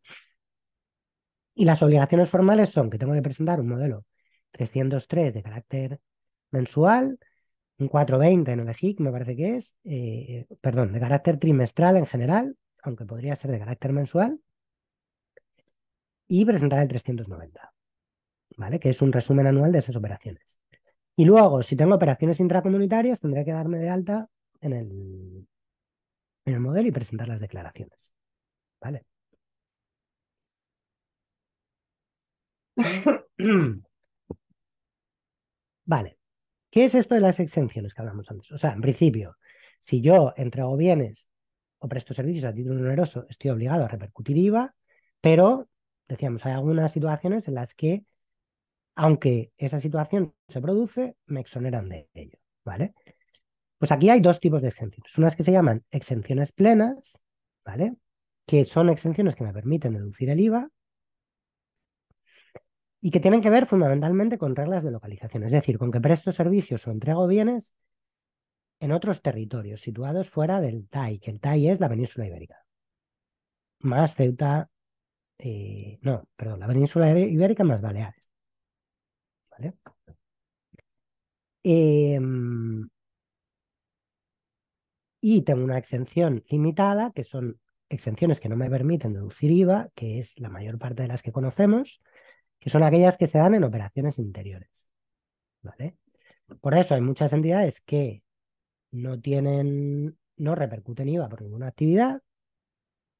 Y las obligaciones formales son que tengo que presentar un modelo 303 de carácter mensual, un 420 en el e me parece que es, eh, perdón, de carácter trimestral en general, aunque podría ser de carácter mensual, y presentar el 390, ¿vale? Que es un resumen anual de esas operaciones. Y luego, si tengo operaciones intracomunitarias, tendré que darme de alta en el, en el modelo y presentar las declaraciones. ¿Vale? [COUGHS] vale. ¿Qué es esto de las exenciones que hablamos antes? O sea, en principio, si yo entrego bienes o presto servicios a título oneroso, estoy obligado a repercutir IVA, pero decíamos, hay algunas situaciones en las que aunque esa situación se produce, me exoneran de ello, ¿vale? Pues aquí hay dos tipos de exenciones. Unas que se llaman exenciones plenas, ¿vale? Que son exenciones que me permiten deducir el IVA y que tienen que ver fundamentalmente con reglas de localización, es decir, con que presto servicios o entrego bienes en otros territorios situados fuera del TAI, que el TAI es la península ibérica. Más Ceuta, eh, no, perdón, la península ibérica más Baleares. Em, y tengo una exención limitada, que son exenciones que no me permiten deducir IVA, que es la mayor parte de las que conocemos, que son aquellas que se dan en operaciones interiores. ¿vale? Por eso hay muchas entidades que no tienen, no repercuten IVA por ninguna actividad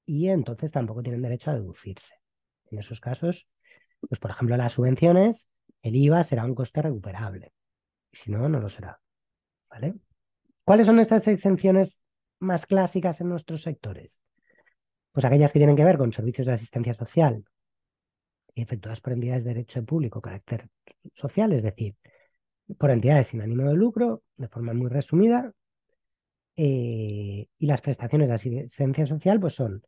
y entonces tampoco tienen derecho a deducirse. En esos casos, pues por ejemplo, las subvenciones el IVA será un coste recuperable. Y si no, no lo será. ¿Vale? ¿Cuáles son estas exenciones más clásicas en nuestros sectores? Pues aquellas que tienen que ver con servicios de asistencia social efectuadas por entidades de derecho público, carácter social, es decir, por entidades sin ánimo de lucro, de forma muy resumida, eh, y las prestaciones de asistencia social pues son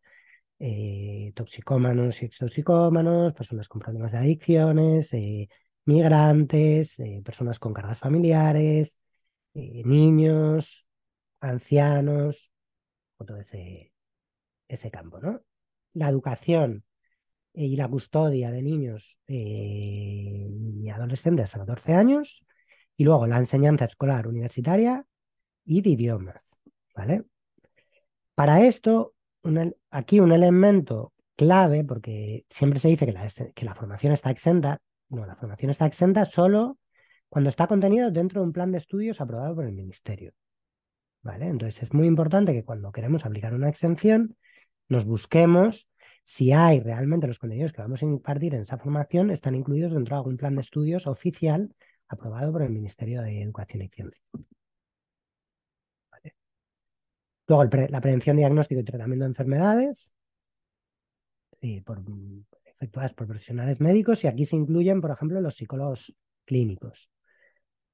eh, toxicómanos y extoxicómanos, personas con problemas de adicciones, eh, migrantes, eh, personas con cargas familiares, eh, niños, ancianos, todo ese, ese campo, ¿no? La educación eh, y la custodia de niños y adolescentes a los 14 años, y luego la enseñanza escolar universitaria y de idiomas, ¿vale? Para esto, aquí un elemento clave, porque siempre se dice que que la formación está exenta, no, la formación está exenta solo cuando está contenido dentro de un plan de estudios aprobado por el Ministerio. ¿Vale? Entonces es muy importante que cuando queremos aplicar una exención, nos busquemos si hay realmente los contenidos que vamos a impartir en esa formación, están incluidos dentro de algún plan de estudios oficial aprobado por el Ministerio de Educación y Ciencia. Luego, la prevención, diagnóstico y tratamiento de enfermedades. Sí, por efectuadas por profesionales médicos y aquí se incluyen, por ejemplo, los psicólogos clínicos.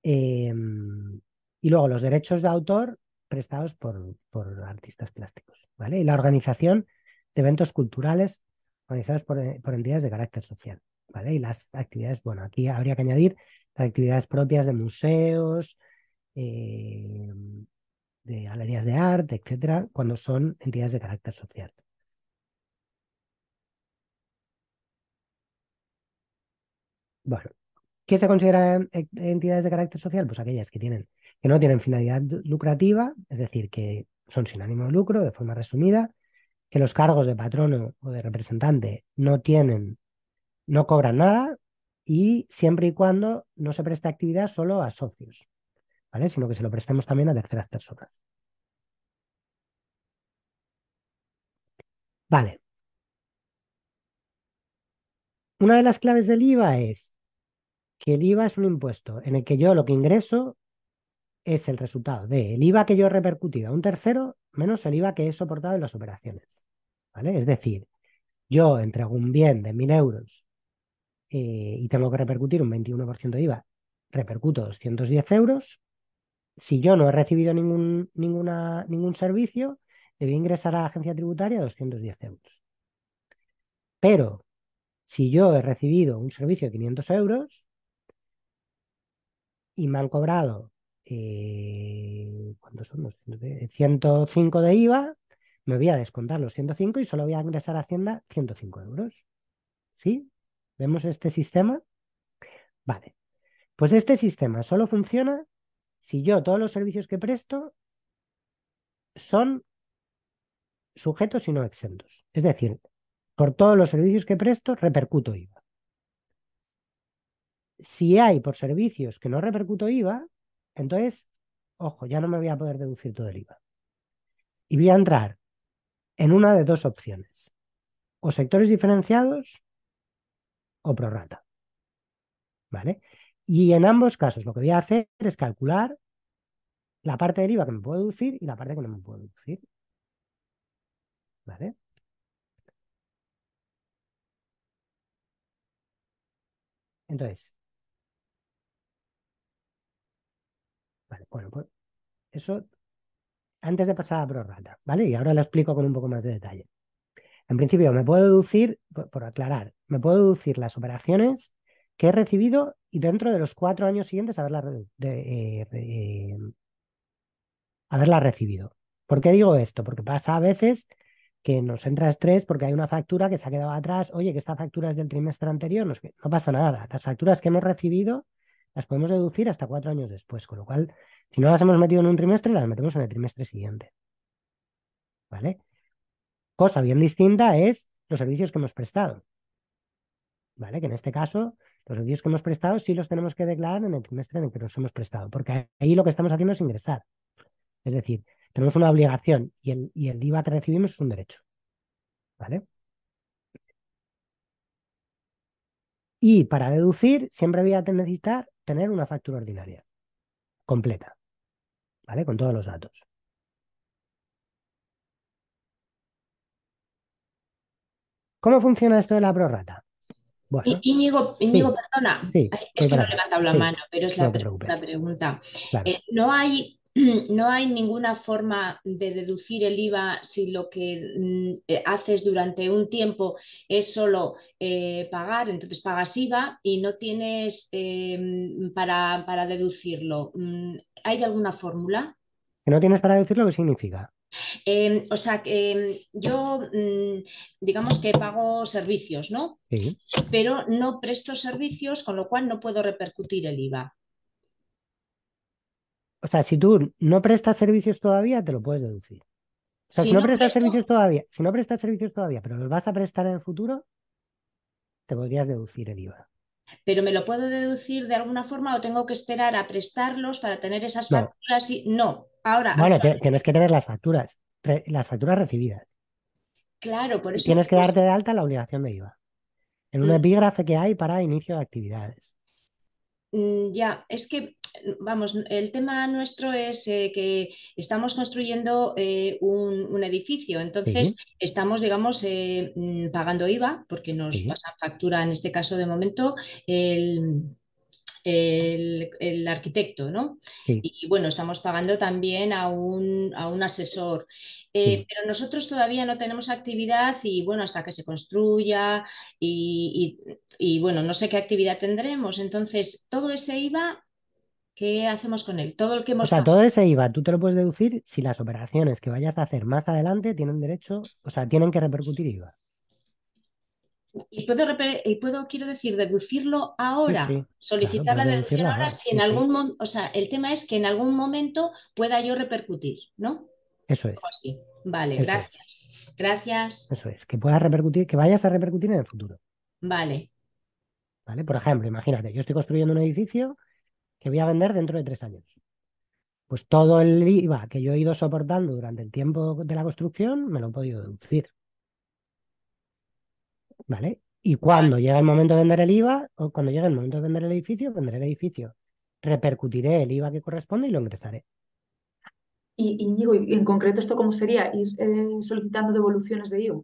Em, y luego los derechos de autor prestados por, por, artistas plásticos. ¿vale? Y la organización de eventos culturales organizados por, por, entidades de carácter social. ¿vale? Y las actividades, bueno, aquí habría que añadir las actividades propias de museos, eh, de galerías de arte, etcétera, cuando son entidades de carácter social. Bueno, ¿qué se consideran e-, entidades de carácter social? Pues aquellas que tienen, que no tienen finalidad lucrativa, es decir, que son sin ánimo de lucro, de forma resumida, que los cargos de patrono o de representante no tienen, no cobran nada y siempre y cuando no se presta actividad solo a socios, ¿vale? Sino que se lo prestemos también a terceras personas. Vale. Una de las claves del IVA es que el IVA es un impuesto en el que yo lo que ingreso es el resultado del IVA que yo he repercutido a un tercero menos el IVA que he soportado en las operaciones. ¿vale? Es decir, yo entrego un bien de 1.000 euros eh, y tengo que repercutir un 21% de IVA, repercuto 210 euros. Si yo no he recibido ningún, ninguna, ningún servicio, debí ingresar a la agencia tributaria 210 euros. Pero si yo he recibido un servicio de 500 euros, y me han cobrado, eh, ¿cuántos son? 105 de IVA, me voy a descontar los 105 y solo voy a ingresar a Hacienda 105 euros. ¿Sí? ¿Vemos este sistema? Vale. Pues este sistema solo funciona si yo todos los servicios que presto son sujetos y no exentos. Es decir, por todos los servicios que presto repercuto IVA si hay por servicios que no repercuto IVA, entonces, ojo, ya no me voy a poder deducir todo el IVA. Y voy a entrar en una de dos opciones, o sectores diferenciados o prorata, ¿Vale? Y en ambos casos lo que voy a hacer es calcular la parte del IVA que me puedo deducir y la parte que no me puedo deducir. ¿Vale? Entonces, bueno, pues eso antes de pasar a prorrata, ¿vale? Y ahora lo explico con un poco más de detalle. En principio, me puedo deducir, por, aclarar, me puedo deducir las operaciones que he recibido y dentro de los cuatro años siguientes haberlas eh, eh, haberla recibido. ¿Por qué digo esto? Porque pasa a veces que nos entra estrés porque hay una factura que se ha quedado atrás, oye, que esta factura es del trimestre anterior, no pasa nada. Las facturas que hemos recibido las podemos deducir hasta cuatro años después, con lo cual, si no las hemos metido en un trimestre, las metemos en el trimestre siguiente. ¿Vale? Cosa bien distinta es los servicios que hemos prestado. ¿Vale? Que en este caso, los servicios que hemos prestado sí los tenemos que declarar en el trimestre en el que los hemos prestado, porque ahí lo que estamos haciendo es ingresar. Es decir, tenemos una obligación y el, y el IVA que recibimos es un derecho. ¿Vale? Y para deducir, siempre voy a necesitar tener una factura ordinaria completa, ¿vale? Con todos los datos. ¿Cómo funciona esto de la prorrata? Bueno, Íñigo, Íñigo perdona, es que no levantado la mano, pero es la, pregunta. Eh, no hay [CLEARS THROAT] no hay ninguna forma de deducir el IVA si lo que mm, eh, haces durante un tiempo es solo eh, pagar, entonces pagas IVA y no tienes eh, mm, para, para, deducirlo. Mm, ¿Hay alguna fórmula? ¿Que no tienes para deducirlo? ¿Qué significa? o sea, que yo digamos que pago servicios, ¿no? Sí. Pero no presto servicios, con lo cual no puedo repercutir el IVA o sea, si tú no prestas servicios todavía, te lo puedes deducir. O sea, si, no, prestas servicios todavía, si no prestas servicios todavía, pero los vas a prestar en el futuro, te podrías deducir el IVA. Pero me lo puedo deducir de alguna forma o tengo que esperar a prestarlos para tener esas facturas no. Ahora. Bueno, tienes que tener las facturas, las facturas recibidas. Claro, por eso. tienes que darte de alta la obligación de IVA. En un mm. epígrafe que hay para inicio de actividades. Mm, ya, es que vamos, el tema nuestro es eh, que estamos construyendo eh, un, edificio, entonces estamos, digamos, eh, mm, pagando IVA, porque nos pasa factura, en este caso de momento, el... arquitecto, ¿no? Y bueno, estamos pagando también a un, asesor. Pero nosotros todavía no tenemos actividad y bueno, hasta que se construya y bueno, no sé qué actividad tendremos. Entonces, todo ese IVA ¿Qué hacemos con él? Todo el que hemos. O sea, todo ese IVA, tú te lo puedes deducir si las operaciones que vayas a hacer más adelante tienen derecho, o sea, tienen que repercutir IVA. Y puedo, y puedo quiero decir, deducirlo ahora, solicitar la deducción ahora, si en algún momento, o sea, el tema es que en algún momento pueda yo repercutir, ¿no? Eso es. Vale, gracias. Gracias. Eso es, que puedas repercutir, que vayas a repercutir en el futuro. Vale. Vale, por ejemplo, imagínate, yo estoy construyendo un edificio que voy a vender dentro de tres años. Pues todo el IVA que yo he ido soportando durante el tiempo de la construcción me lo he podido deducir. ¿Vale? Y cuando llega el momento de vender el IVA, o cuando llegue el momento de vender el edificio, venderé el edificio. Repercutiré el IVA que corresponde y lo ingresaré. Y, digo, en concreto esto cómo sería? ¿Ir eh, solicitando devoluciones de IVA?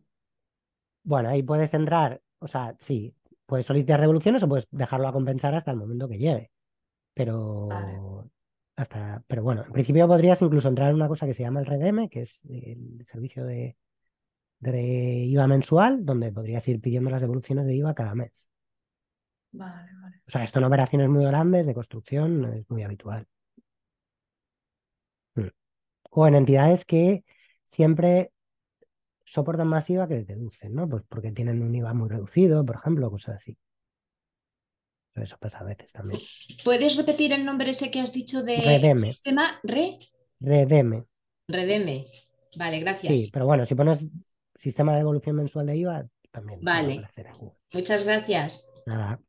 Bueno, ahí puedes entrar, o sea, sí, puedes solicitar devoluciones o puedes dejarlo a compensar hasta el momento que llegue. Pero, hasta, pero bueno, en principio podrías incluso entrar en una cosa que se llama el RDM, que es el servicio de, de IVA mensual, donde podrías ir pidiendo las devoluciones de IVA cada mes. Vale, vale. O sea, esto en operaciones muy grandes de construcción es muy habitual. Mm. O en entidades que siempre soportan más IVA que deducen, ¿no? Pues porque tienen un IVA muy reducido, por ejemplo, cosas así. Eso pasa a veces también. ¿Puedes repetir el nombre ese que has dicho de Redeme. sistema? ¿Re? Redeme. Redeme. Vale, gracias. Sí, pero bueno, si pones sistema de evolución mensual de IVA, también. Vale. Muchas gracias. Nada.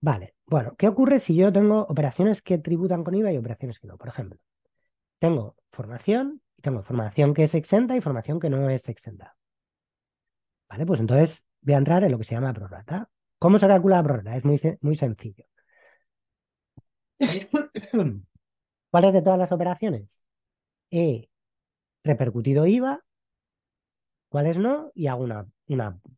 Vale, bueno, ¿qué ocurre si yo tengo operaciones que tributan con IVA y operaciones que no? Por ejemplo, tengo formación, y tengo formación que es exenta y formación que no es exenta. Vale, pues entonces voy a entrar en lo que se llama prorata. ¿Cómo se calcula la prorata? Es muy, muy sencillo. [COUGHS] ¿Cuáles de todas las operaciones? He repercutido IVA, cuáles no, y hago una,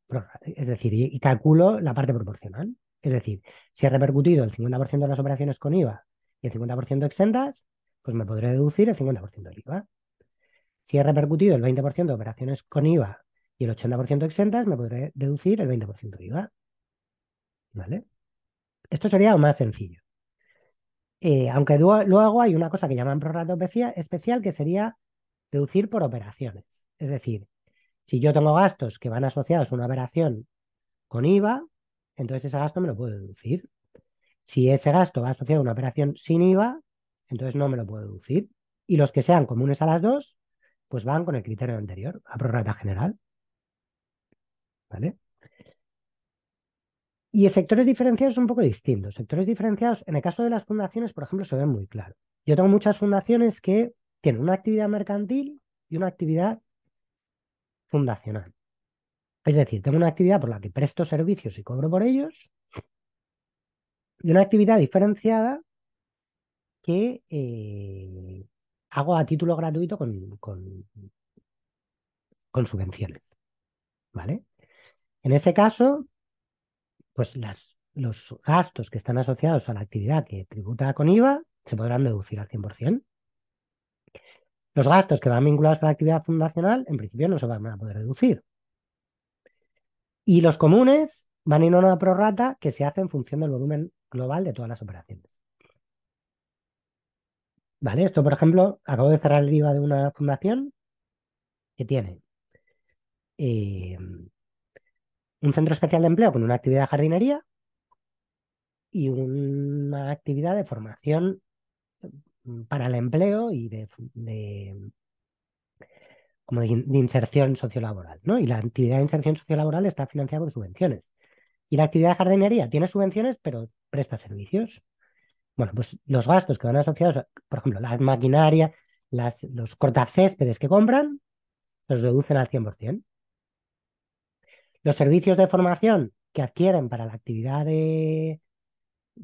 prorata. es decir, y, y, calculo la parte proporcional. Es decir, si he repercutido el 50% de las operaciones con IVA y el 50% exentas, pues me podré deducir el 50% del IVA. Si he repercutido el 20% de operaciones con IVA y el 80% exentas me podré deducir el 20% de IVA. ¿Vale? Esto sería lo más sencillo. Eh, aunque luego hay una cosa que llaman prorata especial que sería deducir por operaciones. Es decir, si yo tengo gastos que van asociados a una operación con IVA, entonces ese gasto me lo puedo deducir. Si ese gasto va asociado a una operación sin IVA, entonces no me lo puedo deducir. Y los que sean comunes a las dos, pues van con el criterio anterior, a prorrata general. ¿vale? Y sectores diferenciados son un poco distintos. Sectores diferenciados, en el caso de las fundaciones, por ejemplo, se ven muy claro. Yo tengo muchas fundaciones que tienen una actividad mercantil y una actividad fundacional. Es decir, tengo una actividad por la que presto servicios y cobro por ellos y una actividad diferenciada que eh, hago a título gratuito con, con subvenciones. ¿Vale? En ese caso, pues los gastos que están asociados a la actividad que tributa con IVA se podrán deducir al 100%. Los gastos que van vinculados a la actividad fundacional, en principio, no se van a poder deducir. Y los comunes van en una prorrata que se hace en función del volumen global de todas las operaciones. ¿Vale? Esto, por ejemplo, acabo de cerrar el IVA de una fundación que tiene eh, un centro especial de empleo con una actividad de jardinería y una actividad de formación mm, para el empleo y de, como de, inserción sociolaboral, ¿no? Y la actividad de inserción sociolaboral está financiada con subvenciones. Y la actividad de jardinería tiene subvenciones, pero presta servicios. Bueno, pues los gastos que van asociados, por ejemplo, la maquinaria, las, los cortacéspedes que compran, los reducen al 100%. Los servicios de formación que adquieren para la actividad de,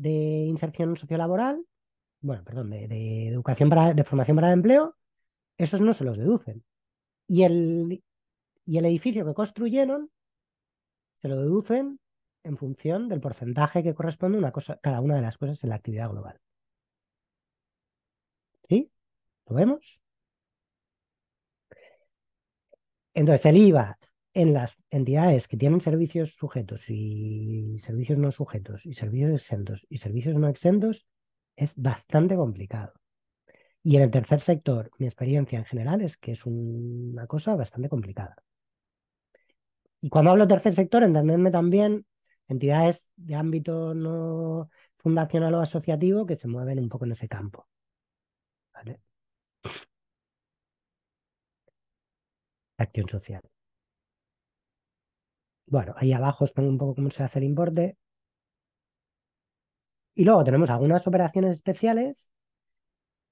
inserción sociolaboral, bueno, perdón, de, educación de formación para el empleo, esos no se los deducen. Y el, y el edificio que construyeron se lo deducen en función del porcentaje que corresponde una cosa, cada una de las cosas en la actividad global. ¿Sí? ¿Lo vemos? Entonces, el IVA en las entidades que tienen servicios sujetos y servicios no sujetos y servicios exentos y servicios no exentos es bastante complicado. Y en el tercer sector, mi experiencia en general es que es una cosa bastante complicada. Y cuando hablo tercer sector, entenderme también entidades de ámbito no fundacional o asociativo que se mueven un poco en ese campo. ¿Vale? Acción social. Bueno, ahí abajo os pongo un poco cómo se hace el importe. Y luego tenemos algunas operaciones especiales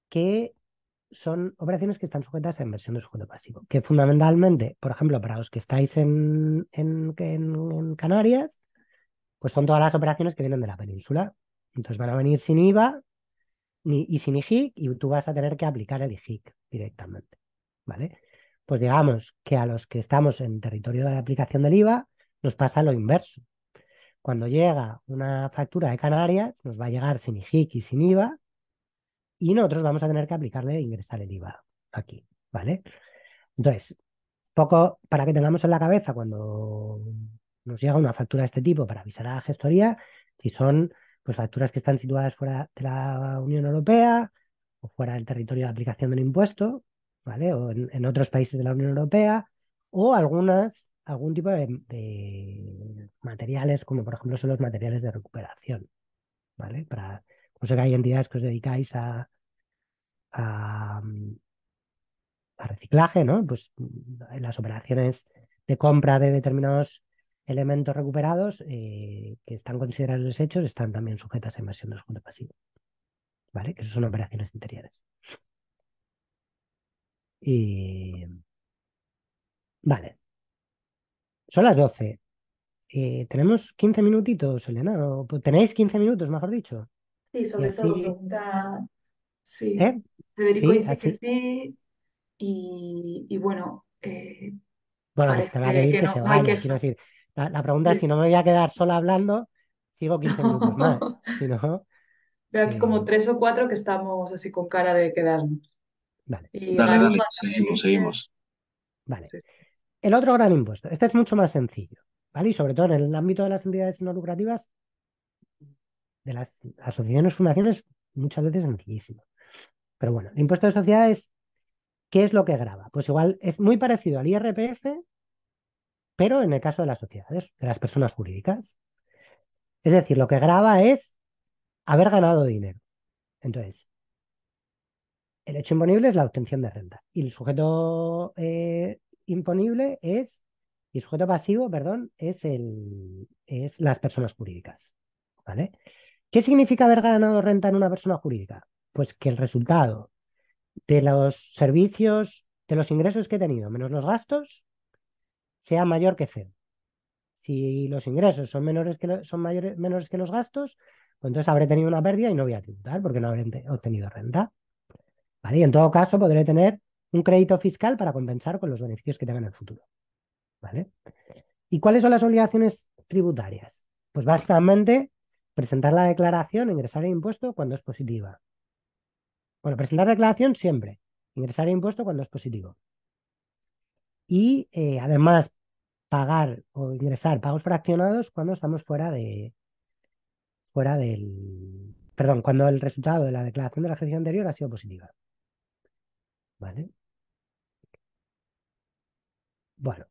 que son operaciones que están sujetas a inversión de sujeto pasivo, que fundamentalmente, por ejemplo, para los que estáis en, Canarias, pues son todas las operaciones que vienen de la península. Entonces van a venir sin IVA y sin IGIC y tú vas a tener que aplicar el IGIC directamente, ¿vale? Pues digamos que a los que estamos en territorio de aplicación del IVA, nos pasa lo inverso. Cuando llega una factura de Canarias, nos va a llegar sin IGIC y sin IVA, y nosotros vamos a tener que aplicarle e ingresar el IVA aquí, ¿vale? Entonces, poco para que tengamos en la cabeza cuando nos llega una factura de este tipo para avisar a la gestoría, si son pues, facturas que están situadas fuera de la Unión Europea o fuera del territorio de aplicación del impuesto, ¿vale? O en otros países de la Unión Europea, o algunas algún tipo de, materiales, como por ejemplo son los materiales de recuperación, ¿vale? Para, conseguir pues que hay entidades que os dedicáis a, a, mm, reciclaje, ¿no? Pues mm, las operaciones de compra de determinados elementos recuperados eh, que están considerados desechos están también sujetas a inversión de descuento pasivo. ¿Vale? Que eso son operaciones interiores. Y... Vale. Son las 12. Eh, tenemos 15 minutitos, Elena. Pues, ¿Tenéis 15 minutos, mejor dicho? Sí, sobre todo pregunta. Sí. ¿Eh? Federico sí, dice que sí. Y, y bueno. Eh, bueno, va a pedir que, se vaya, quiero decir. La, pregunta es si no me voy a quedar sola hablando, sigo 15 minutos [LAUGHS] más. no. Veo aquí como eh, tres o cuatro que estamos así con cara de quedarnos. Vale. Y dale, dale, seguimos, seguimos. Vale. El otro gran impuesto, este es mucho más sencillo, ¿vale? Y sobre todo en el ámbito de las entidades no lucrativas, de las asociaciones, fundaciones, muchas veces sencillísimo. Pero bueno, el impuesto de sociedades, ¿qué es lo que graba? Pues igual es muy parecido al IRPF, pero en el caso de las sociedades, de las personas jurídicas. Es decir, lo que graba es haber ganado dinero. Entonces, el hecho imponible es la obtención de renta y el sujeto eh, imponible es, y sujeto pasivo, perdón, es, el, es las personas jurídicas. ¿Vale? ¿Qué significa haber ganado renta en una persona jurídica? Pues que el resultado de los servicios, de los ingresos que he tenido, menos los gastos, sea mayor que cero. Si los ingresos son menores que, son mayores, menores que los gastos, pues entonces habré tenido una pérdida y no voy a tributar porque no habré obtenido renta. ¿Vale? Y en todo caso podré tener un crédito fiscal para compensar con los beneficios que tengan en el futuro. ¿Vale? ¿Y cuáles son las obligaciones tributarias? Pues básicamente presentar la declaración, ingresar el impuesto cuando es positiva. Bueno, presentar declaración siempre, ingresar el impuesto cuando es positivo. Y eh, además pagar o ingresar pagos fraccionados cuando estamos fuera de fuera del perdón, cuando el resultado de la declaración de la gestión anterior ha sido positiva. ¿Vale? Bueno,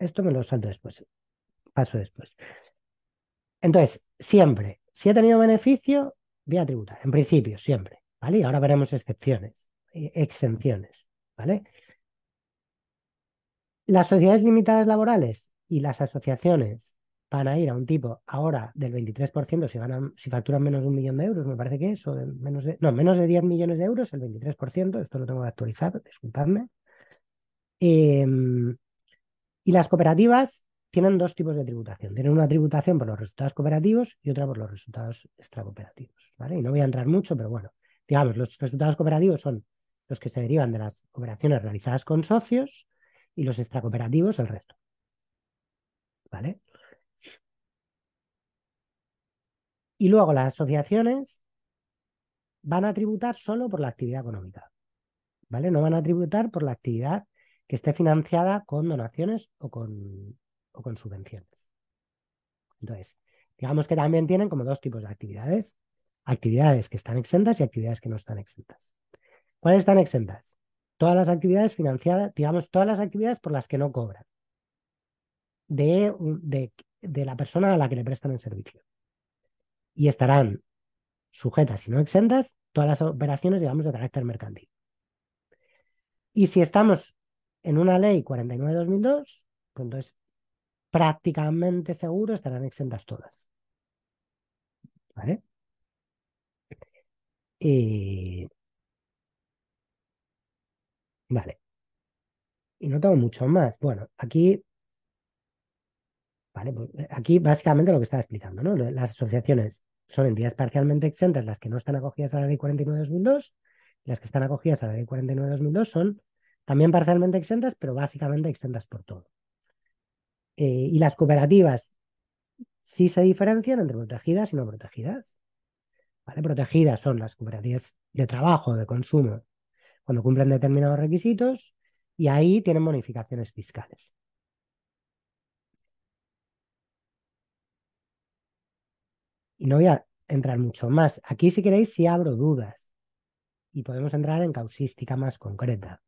esto me lo salto después, paso después. Entonces, siempre, si he tenido beneficio, voy a tributar, en principio, siempre, ¿vale? ahora veremos excepciones, e, exenciones, ¿vale? Las sociedades limitadas laborales y las asociaciones van a ir a un tipo ahora del 23% si, si facturan menos de un millón de euros, me parece que es, menos de, no, menos de 10 millones de euros, el 23%, esto lo tengo que actualizar, disculpadme. Em, y las cooperativas tienen dos tipos de tributación. Tienen una tributación por los resultados cooperativos y otra por los resultados extracooperativos. ¿vale? Y no voy a entrar mucho, pero bueno, digamos, los resultados cooperativos son los que se derivan de las operaciones realizadas con socios y los extracooperativos el resto. ¿Vale? Y luego las asociaciones van a tributar solo por la actividad económica. ¿Vale? No van a tributar por la actividad que esté financiada con donaciones o con, con subvenciones. Entonces, digamos que también tienen como dos tipos de actividades. Actividades que están exentas y actividades que no están exentas. ¿Cuáles están exentas? Todas las actividades financiadas, digamos, todas las actividades por las que no cobran de, de la persona a la que le prestan el servicio. Y estarán sujetas y no exentas todas las operaciones, digamos, de carácter mercantil. Y si estamos en una ley 49-2002, pues entonces prácticamente seguro estarán exentas todas. ¿Vale? Y... Vale. Y no tengo mucho más. Bueno, aquí... Vale, pues, eh, aquí básicamente lo que estaba explicando, ¿no? Las asociaciones son entidades parcialmente exentas las que no están acogidas a la ley 49-2002, las que están acogidas a la ley 49-2002 son también parcialmente exentas, pero básicamente exentas por todo. Eh, y las cooperativas sí se diferencian entre protegidas y no protegidas. ¿Vale? Protegidas son las cooperativas de trabajo, de consumo, cuando cumplen determinados requisitos y ahí tienen bonificaciones fiscales. Y no voy a entrar mucho más. Aquí, si queréis, sí abro dudas y podemos entrar en causística más concreta.